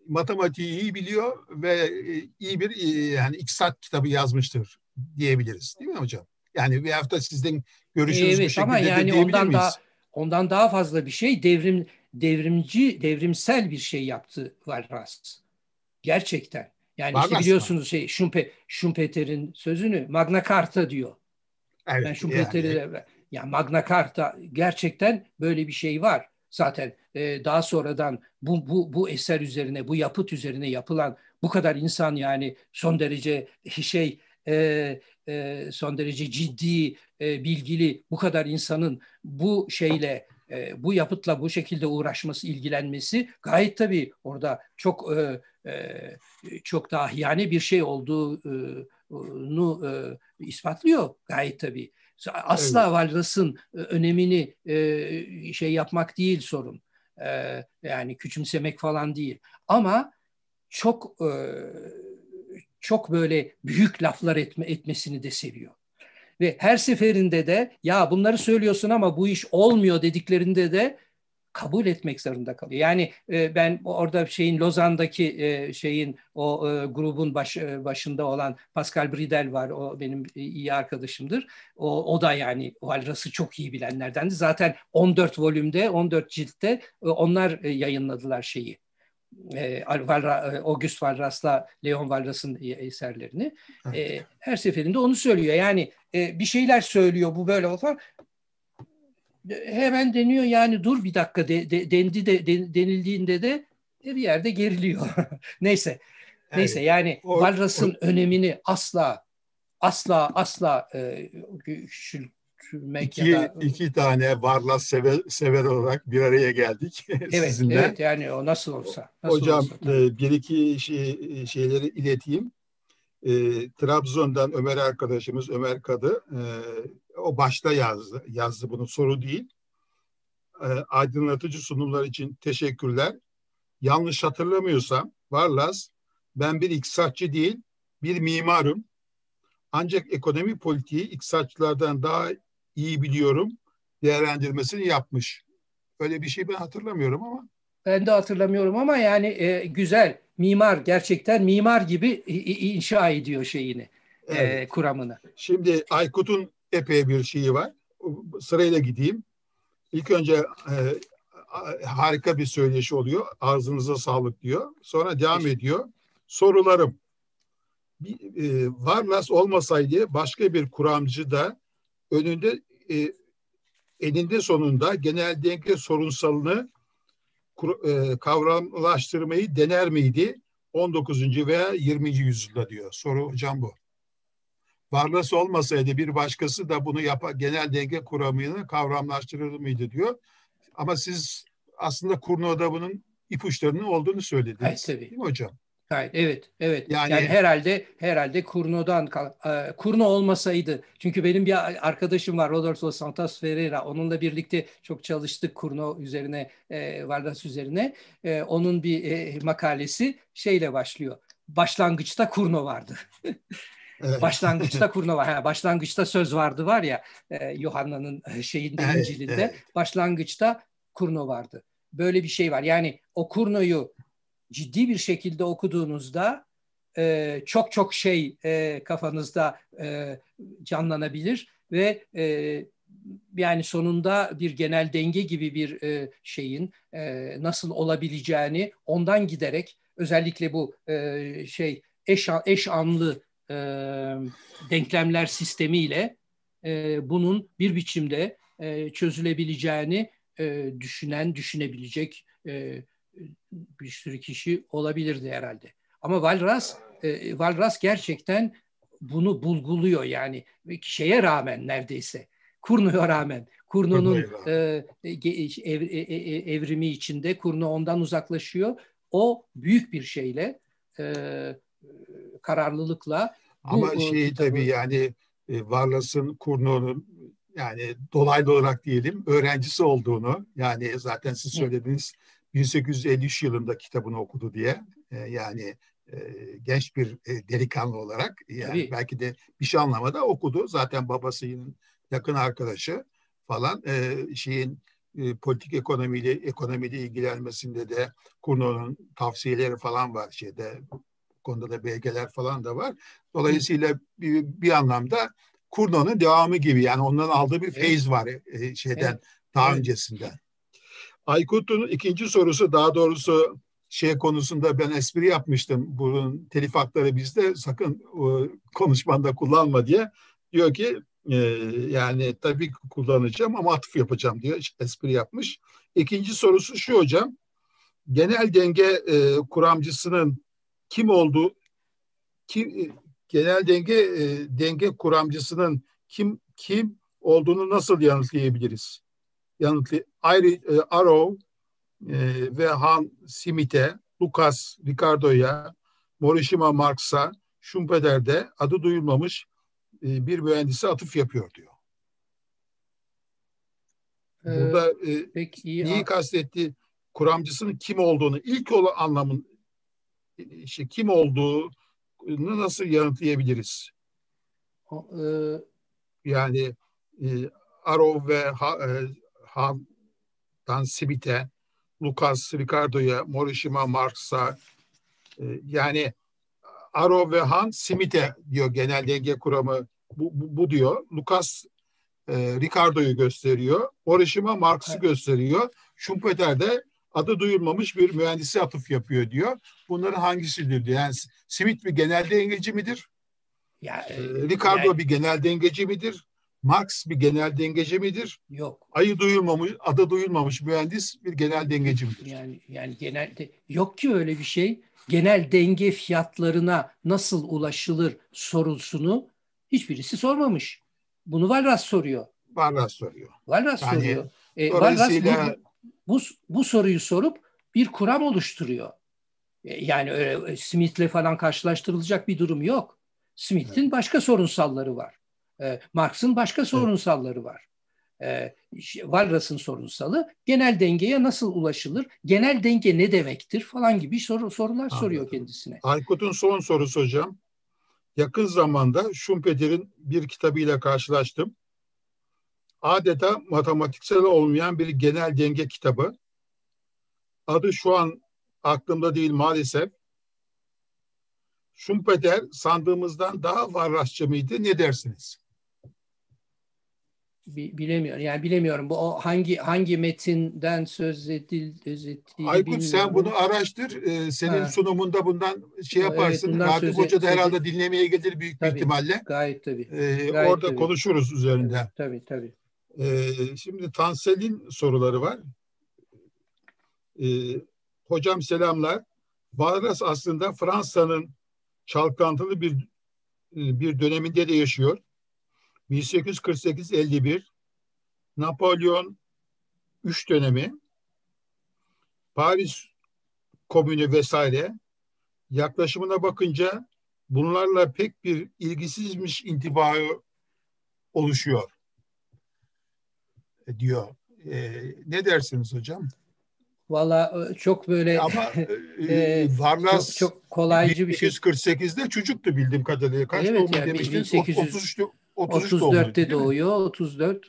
matematiği iyi biliyor ve e, iyi bir e, yani iktisat kitabı yazmıştır diyebiliriz değil mi hocam? Yani bir hafta sizden görüşünüz evet, bu şekilde ama yani de ondan miyiz? Daha, ondan daha fazla bir şey devrim devrimci devrimsel bir şey yaptı Walras. Gerçekten. Yani işte biliyorsunuz şey Schumpe, Schumpeter'in sözünü Magna Carta diyor. Evet, ben Schumpeter'i yani yani Magna Carta gerçekten böyle bir şey var. Zaten e, daha sonradan bu, bu, bu eser üzerine, bu yapıt üzerine yapılan bu kadar insan yani son derece şey e, e, son derece ciddi, e, bilgili bu kadar insanın bu şeyle e, bu yapıtla bu şekilde uğraşması, ilgilenmesi gayet tabii orada çok e, e, çok daha yani bir şey olduğunu e, e, ispatlıyor gayet tabii. Asla evet. Valras'ın e, önemini e, şey yapmak değil sorun. E, yani küçümsemek falan değil. Ama çok çok böyle büyük laflar etme, etmesini de seviyor. Ve her seferinde de ya bunları söylüyorsun ama bu iş olmuyor dediklerinde de kabul etmek zorunda kalıyor. Yani e, ben orada şeyin Lozan'daki e, şeyin o e, grubun baş, e, başında olan Pascal Bridel var. O benim e, iyi arkadaşımdır. O, o da yani Valras'ı çok iyi bilenlerdendi. Zaten 14 volümde, 14 ciltte e, onlar e, yayınladılar şeyi. E, Valra, e, August Valras'la Leon Valras'ın e, eserlerini. Evet. E, her seferinde onu söylüyor. Yani e, bir şeyler söylüyor bu böyle falan hemen deniyor yani dur bir dakika de, de, dendi de, de denildiğinde de bir yerde geriliyor. Neyse. Yani, Neyse yani o, önemini asla asla asla e, küçültmek iki, tane Varlas sever, sever olarak bir araya geldik evet, sizinle. Evet yani o nasıl olsa. Nasıl Hocam olsa, e, bir iki şey, e, şeyleri ileteyim e, Trabzon'dan Ömer arkadaşımız Ömer Kadı e, o başta yazdı, yazdı bunu soru değil. E, aydınlatıcı sunumlar için teşekkürler. Yanlış hatırlamıyorsam Varlas ben bir iktisatçı değil bir mimarım. Ancak ekonomi politiği iktisatçılardan daha iyi biliyorum değerlendirmesini yapmış. Öyle bir şey ben hatırlamıyorum ama. Ben de hatırlamıyorum ama yani e, güzel mimar gerçekten mimar gibi inşa ediyor şeyini, e, evet. e, kuramını. Şimdi Aykut'un epey bir şeyi var. Sırayla gideyim. İlk önce e, harika bir söyleşi oluyor. Ağzınıza sağlık diyor. Sonra devam ediyor. Sorularım. Bir, e, Varlas olmasaydı başka bir kuramcı da önünde e, eninde sonunda genel denge sorunsalını e, kavramlaştırmayı dener miydi 19. veya 20. yüzyılda diyor. Soru hocam bu. Varlas olmasaydı bir başkası da bunu yapa genel denge kuramını kavramlaştırır mıydı diyor. Ama siz aslında Kurno'da bunun ipuçlarının olduğunu söylediniz. Hayır, tabii. Değil mi hocam? Gayet evet evet yani, yani herhalde herhalde Kurno'dan e, Kurno olmasaydı çünkü benim bir arkadaşım var Rodolfo Santos Ferreira onunla birlikte çok çalıştık Kurno üzerine e, Vardas üzerine e, onun bir e, makalesi şeyle başlıyor başlangıçta Kurno vardı. Evet. başlangıçta kurna var. Ha, başlangıçta söz vardı var ya e, Yuhanna'nın şeyinde evet, İncil'inde. Evet. Başlangıçta kurno vardı. Böyle bir şey var. Yani o kurnoyu ciddi bir şekilde okuduğunuzda e, çok çok şey e, kafanızda e, canlanabilir ve e, yani sonunda bir genel denge gibi bir e, şeyin e, nasıl olabileceğini ondan giderek özellikle bu e, şey eş, eş anlı e, denklemler sistemiyle e, bunun bir biçimde e, çözülebileceğini e, düşünen, düşünebilecek e, bir sürü kişi olabilirdi herhalde. Ama Valras e, Valras gerçekten bunu bulguluyor yani şeye rağmen neredeyse. Kurno'ya rağmen. Kurno'nun e, e, e, ev, e, evrimi içinde Kurno ondan uzaklaşıyor. O büyük bir şeyle e, kararlılıkla bu, ama şeyi kitabı... tabii yani Varlas'ın Kurno'nun yani dolaylı olarak diyelim öğrencisi olduğunu yani zaten siz söylediniz evet 1853 yılında kitabını okudu diye e, yani e, genç bir e, delikanlı olarak yani Tabii. belki de bir şey anlamadı okudu. Zaten babasının yakın arkadaşı falan e, şeyin politik ekonomiyle ekonomiyle ilgilenmesinde de Kurno'nun tavsiyeleri falan var şeyde konuda da belgeler falan da var. Dolayısıyla bir, bir anlamda Kurno'nun devamı gibi yani ondan aldığı bir feyiz var şeyden evet. daha evet. öncesinden. Aykut'un ikinci sorusu daha doğrusu şey konusunda ben espri yapmıştım. Bunun telif hakları bizde sakın e, konuşmanda kullanma diye. Diyor ki e, yani tabii kullanacağım ama atıf yapacağım diyor espri yapmış. İkinci sorusu şu hocam. Genel denge e, kuramcısının kim olduğu kim genel denge denge kuramcısının kim kim olduğunu nasıl yanıtlayabiliriz? Yanıtlı Ayrı e, Arrow e, ve Han Simit'e, Lucas Ricardo'ya, Morishima Marx'a, Schumpeter'de adı duyulmamış e, bir mühendise atıf yapıyor diyor. Ee, Burada e, peki, iyi neyi kastetti? Kuramcısının kim olduğunu, ilk olan anlamın e, işte kim olduğunu nasıl yanıtlayabiliriz? e, yani e, Arrow ve ha, e, Han Dan Smith'e, Lucas Ricardo'ya, Morishima Marks'a e, yani Arrow ve Han Smith'e diyor genel denge kuramı bu, bu, bu diyor. Lucas e, Ricardo'yu gösteriyor. Morishima Marks'ı evet. gösteriyor. Schumpeter de adı duyulmamış bir mühendisi atıf yapıyor diyor. Bunların hangisidir diyor. Yani Smith bir genel dengeci midir? Ya, e, e Ricardo yani, bir genel dengeci midir? Marx bir genel dengeci midir? Yok. Ayı duyulmamış, ada duyulmamış mühendis bir genel dengeci midir? Yani, yani genelde yok ki öyle bir şey. Genel denge fiyatlarına nasıl ulaşılır sorusunu hiçbirisi sormamış. Bunu Valras soruyor. Valras soruyor. Valras yani, soruyor. E, dolayısıyla... Valras bu, bu, bu soruyu sorup bir kuram oluşturuyor. E, yani öyle e, Smith'le falan karşılaştırılacak bir durum yok. Smith'in evet. başka sorunsalları var. E, Marx'ın başka sorunsalları var. E, Walras'ın sorunsalı genel dengeye nasıl ulaşılır? Genel denge ne demektir falan gibi soru, sorular Anladım. soruyor kendisine. Aykut'un son sorusu hocam. Yakın zamanda Schumpeter'in bir kitabıyla karşılaştım. Adeta matematiksel olmayan bir genel denge kitabı. Adı şu an aklımda değil maalesef. Schumpeter sandığımızdan daha varrasçı mıydı ne dersiniz? bilemiyorum. Yani bilemiyorum bu hangi hangi metinden söz edil edildiği Aykut bilmiyorum. sen bunu araştır. Ee, senin ha. sunumunda bundan şey yaparsın. Evet, Rakip Hoca da herhalde edil. dinlemeye gelir büyük tabii, bir ihtimalle. Gayet tabii. Ee, gayet, orada tabii. konuşuruz üzerinde. Evet, tabii tabii. Ee, şimdi Tansel'in soruları var. Ee, hocam selamlar. Barras aslında Fransa'nın çalkantılı bir bir döneminde de yaşıyor 1848-51 Napolyon 3 dönemi Paris Komünü vesaire yaklaşımına bakınca bunlarla pek bir ilgisizmiş intibağı oluşuyor diyor. E, ne dersiniz hocam? Valla çok böyle ama e, Varlas çok, çok kolaycı bir şey. 1848'de çocuktu bildiğim kadarıyla. Kaç evet, yani demiştiniz? 1800... 33 33 34'te doğuyor. 34.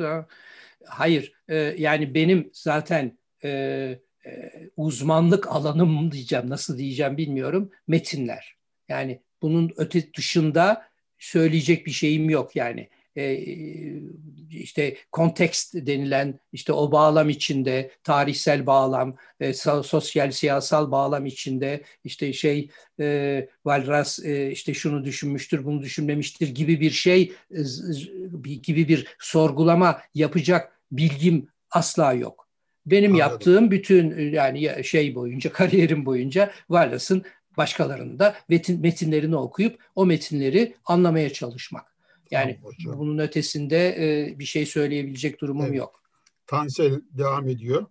Hayır. E, yani benim zaten e, e, uzmanlık alanım diyeceğim. Nasıl diyeceğim bilmiyorum. Metinler. Yani bunun öte dışında söyleyecek bir şeyim yok yani e, işte kontekst denilen işte o bağlam içinde tarihsel bağlam, e, sosyal siyasal bağlam içinde işte şey e, Valras e, işte şunu düşünmüştür, bunu düşünmemiştir gibi bir şey e, gibi bir sorgulama yapacak bilgim asla yok. Benim Anladım. yaptığım bütün yani şey boyunca kariyerim boyunca Wallace'ın başkalarında metin, metinlerini okuyup o metinleri anlamaya çalışmak. Yani tamam, bunun ötesinde e, bir şey söyleyebilecek durumum evet. yok. Tansel devam ediyor.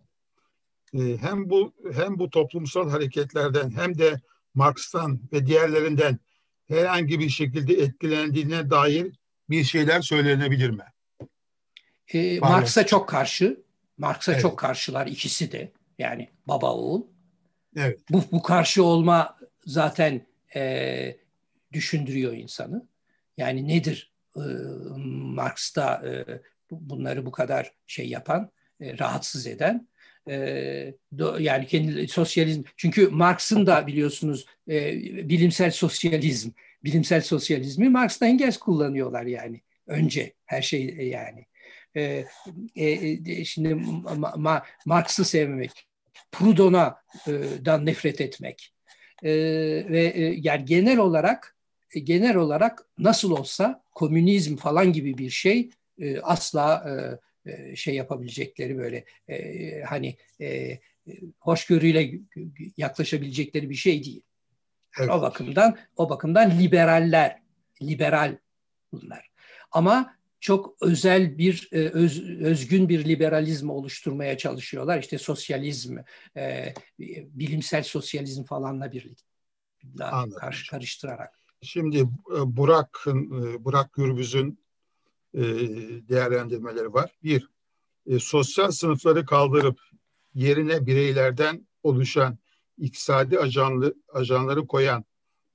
E, hem bu hem bu toplumsal hareketlerden hem de Marx'tan ve diğerlerinden herhangi bir şekilde etkilendiğine dair bir şeyler söylenebilir mi? E, Marx'a çok karşı. Marx'a evet. çok karşılar ikisi de. Yani baba oğul. Evet. Bu, bu karşı olma zaten e, düşündürüyor insanı. Yani nedir e, Marx'ta e, bunları bu kadar şey yapan, e, rahatsız eden yani kendi sosyalizm çünkü Marx'ın da biliyorsunuz bilimsel sosyalizm bilimsel sosyalizmi Marx'tan Engels kullanıyorlar yani önce her şey yani şimdi ma, ma, Marx'ı sevmemek, Proudhon'a nefret etmek e, ve e, yani genel olarak e, genel olarak nasıl olsa komünizm falan gibi bir şey e, asla e, e şey yapabilecekleri böyle e, hani e, hoşgörüyle yaklaşabilecekleri bir şey değil. Evet. O bakımdan o bakımdan liberaller, liberal bunlar. Ama çok özel bir e, öz, özgün bir liberalizm oluşturmaya çalışıyorlar. İşte sosyalizm, e, bilimsel sosyalizm falanla birlikte daha karşı karıştırarak. Şimdi e, Burak e, Burak Gürbüz'ün e, değerlendirmeleri var. Bir, sosyal sınıfları kaldırıp yerine bireylerden oluşan iktisadi ajanlı, ajanları koyan,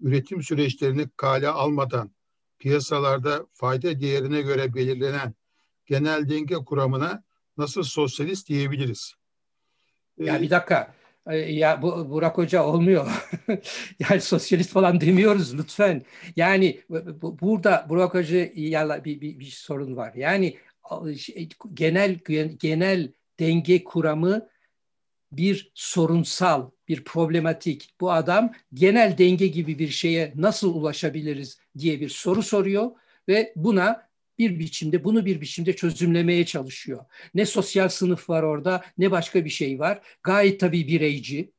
üretim süreçlerini kale almadan piyasalarda fayda değerine göre belirlenen genel denge kuramına nasıl sosyalist diyebiliriz? Ya bir dakika ya bu Burak Hoca olmuyor. yani sosyalist falan demiyoruz lütfen. Yani bu, burada Burak Hoca'ya bir, bir, bir sorun var. Yani şey, genel genel denge kuramı bir sorunsal, bir problematik. Bu adam genel denge gibi bir şeye nasıl ulaşabiliriz diye bir soru soruyor ve buna bir biçimde bunu bir biçimde çözümlemeye çalışıyor. Ne sosyal sınıf var orada ne başka bir şey var. Gayet tabii bireyci.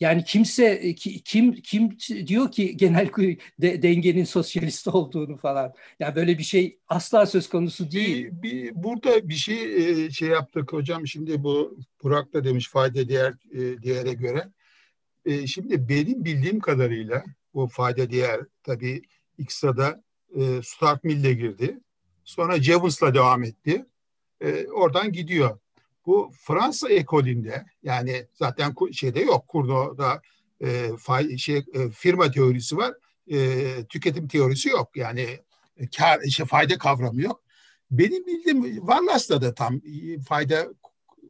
Yani kimse kim kim diyor ki genel de, dengenin sosyalist olduğunu falan. Ya yani böyle bir şey asla söz konusu değil. Bir, bir, burada bir şey e, şey yaptık hocam şimdi bu Burak da demiş fayda değer e, değere göre. E, şimdi benim bildiğim kadarıyla bu fayda değer tabii İksa'da e, Stuart Mill'le girdi. Sonra Jevons'la devam etti. E, oradan gidiyor. Bu Fransa ekolünde yani zaten şeyde yok Kurno'da e, fay, şey, e, firma teorisi var. E, tüketim teorisi yok. Yani kar, işte fayda kavramı yok. Benim bildiğim Varlas'ta da tam e, fayda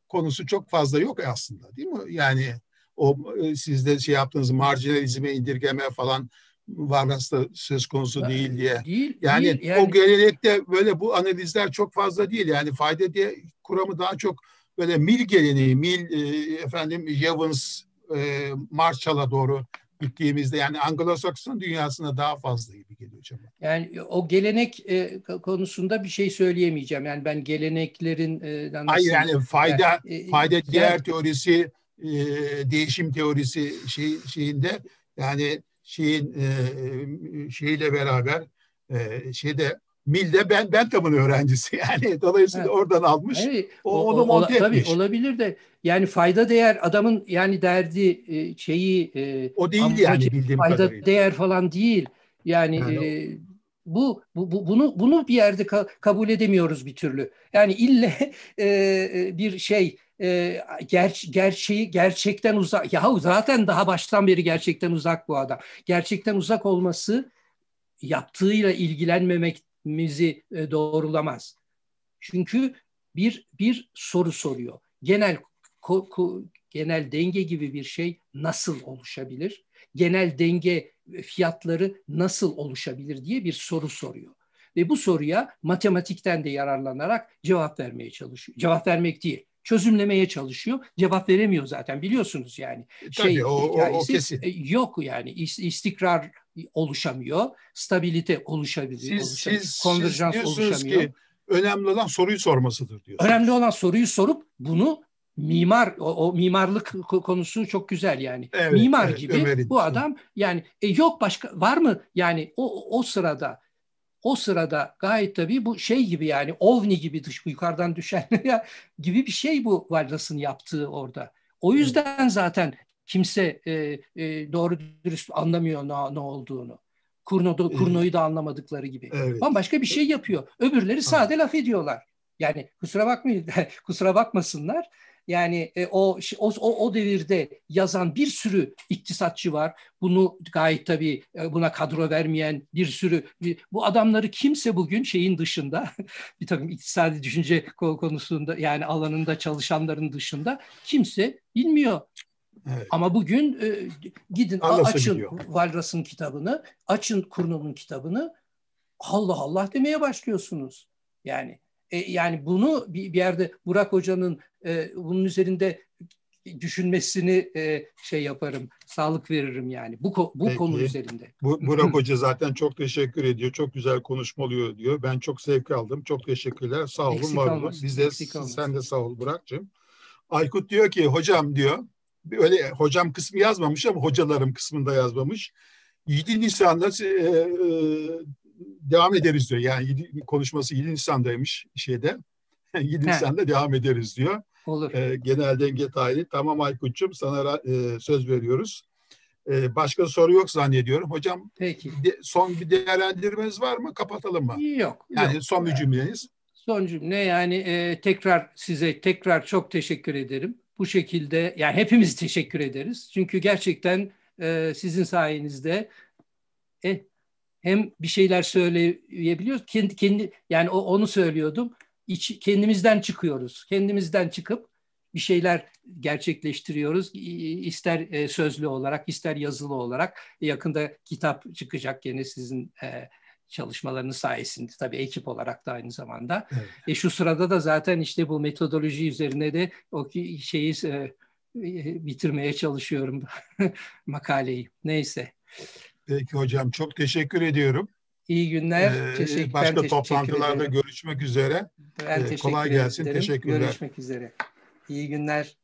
konusu çok fazla yok aslında değil mi? Yani o e, sizde şey yaptığınız marjinalizme indirgeme falan varması da söz konusu ee, değil diye. Değil, yani, değil, yani o gelenekte böyle bu analizler çok fazla değil. Yani fayda diye kuramı daha çok böyle mil geleneği, mil e, efendim Jevons e, Marshall'a doğru gittiğimizde yani Anglo-Sakson dünyasına daha fazla gibi geliyor hocam. Yani o gelenek e, konusunda bir şey söyleyemeyeceğim. Yani ben geleneklerin e, Hayır yani fayda yani, e, fayda e, diğer yani, teorisi e, değişim teorisi şey şeyinde yani şeyin e, e şeyiyle beraber e, şeyde Milde ben ben Bentham'ın öğrencisi yani dolayısıyla evet. oradan almış. Evet. O, o, onu monte ola, etmiş. Tabii olabilir de yani fayda değer adamın yani derdi e, şeyi e, o değil amacı, yani bildiğim fayda kadarıyla. değer falan değil. Yani, yani e, bu, bu, bu bunu bunu bir yerde ka- kabul edemiyoruz bir türlü. Yani ille e, bir şey e, ger, gerçeği gerçekten uzak. Yahu zaten daha baştan beri gerçekten uzak bu adam. Gerçekten uzak olması yaptığıyla ilgilenmememizi e, doğrulamaz. Çünkü bir bir soru soruyor. Genel ko, ko, genel denge gibi bir şey nasıl oluşabilir? Genel denge e, fiyatları nasıl oluşabilir diye bir soru soruyor ve bu soruya matematikten de yararlanarak cevap vermeye çalışıyor. Cevap vermek değil, çözümlemeye çalışıyor. Cevap veremiyor zaten biliyorsunuz yani. E, şey, Tabii o, o, o kesin. E, yok yani istikrar oluşamıyor, stabilite oluşabilir, siz, oluşamıyor, siz, konverjans siz oluşamıyor. Ki, önemli olan soruyu sormasıdır diyor. Önemli olan soruyu sorup bunu mimar o, o mimarlık konusu çok güzel yani. Evet, Mimar evet, gibi Ömer'in. bu adam yani e, yok başka var mı yani o o sırada o sırada gayet tabii bu şey gibi yani ovni gibi dış yukarıdan düşen gibi bir şey bu Wallace'ın yaptığı orada. O yüzden zaten kimse e, e, doğru dürüst anlamıyor ne, ne olduğunu. Kurno'da, Kurno'yu da anlamadıkları gibi. Evet. başka bir şey yapıyor. Öbürleri sade laf ediyorlar. Yani kusura bakmayın, kusura bakmasınlar. Yani e, o, o o devirde yazan bir sürü iktisatçı var. Bunu gayet tabii e, buna kadro vermeyen bir sürü bu adamları kimse bugün şeyin dışında bir takım iktisadi düşünce konusunda yani alanında çalışanların dışında kimse bilmiyor. Evet. Ama bugün e, gidin Anlasın açın Valras'ın kitabını, açın Kurno'nun kitabını Allah Allah demeye başlıyorsunuz. Yani e, yani bunu bir, yerde Burak Hoca'nın e, bunun üzerinde düşünmesini e, şey yaparım, sağlık veririm yani bu bu Peki. konu üzerinde. Bu, Burak Hoca zaten çok teşekkür ediyor, çok güzel konuşma oluyor diyor. Ben çok zevk aldım, çok teşekkürler, sağ olun, eksik var olun. Biz de sen de sağ ol Burak'cığım. Aykut diyor ki hocam diyor, öyle hocam kısmı yazmamış ama hocalarım kısmında yazmamış. 7 Nisan'da devam ederiz diyor. Yani konuşması 7 Nisan'daymış şeyde. 7 Nisan'da devam ederiz diyor. Olur. E, genel denge tarihi. Tamam Aykut'cum sana e, söz veriyoruz. E, başka soru yok zannediyorum. Hocam Peki. De, son bir değerlendirmeniz var mı? Kapatalım mı? Yok. Yani yok. son bir cümleniz. Son cümle yani e, tekrar size tekrar çok teşekkür ederim. Bu şekilde yani hepimiz teşekkür ederiz. Çünkü gerçekten e, sizin sayenizde e, hem bir şeyler söyleyebiliyoruz. Kendi, kendi yani o, onu söylüyordum. İç, kendimizden çıkıyoruz. Kendimizden çıkıp bir şeyler gerçekleştiriyoruz. İster e, sözlü olarak, ister yazılı olarak. E, yakında kitap çıkacak gene sizin e, çalışmalarınız sayesinde tabii ekip olarak da aynı zamanda. Evet. E şu sırada da zaten işte bu metodoloji üzerine de o şeyi bitirmeye çalışıyorum makaleyi. Neyse. Peki hocam çok teşekkür ediyorum. İyi günler. Ee, teşekkür, başka teşekkür toplantılarda ederim. görüşmek üzere. Ben ee, teşekkür kolay gelsin. Ederim. Teşekkürler. Görüşmek üzere. İyi günler.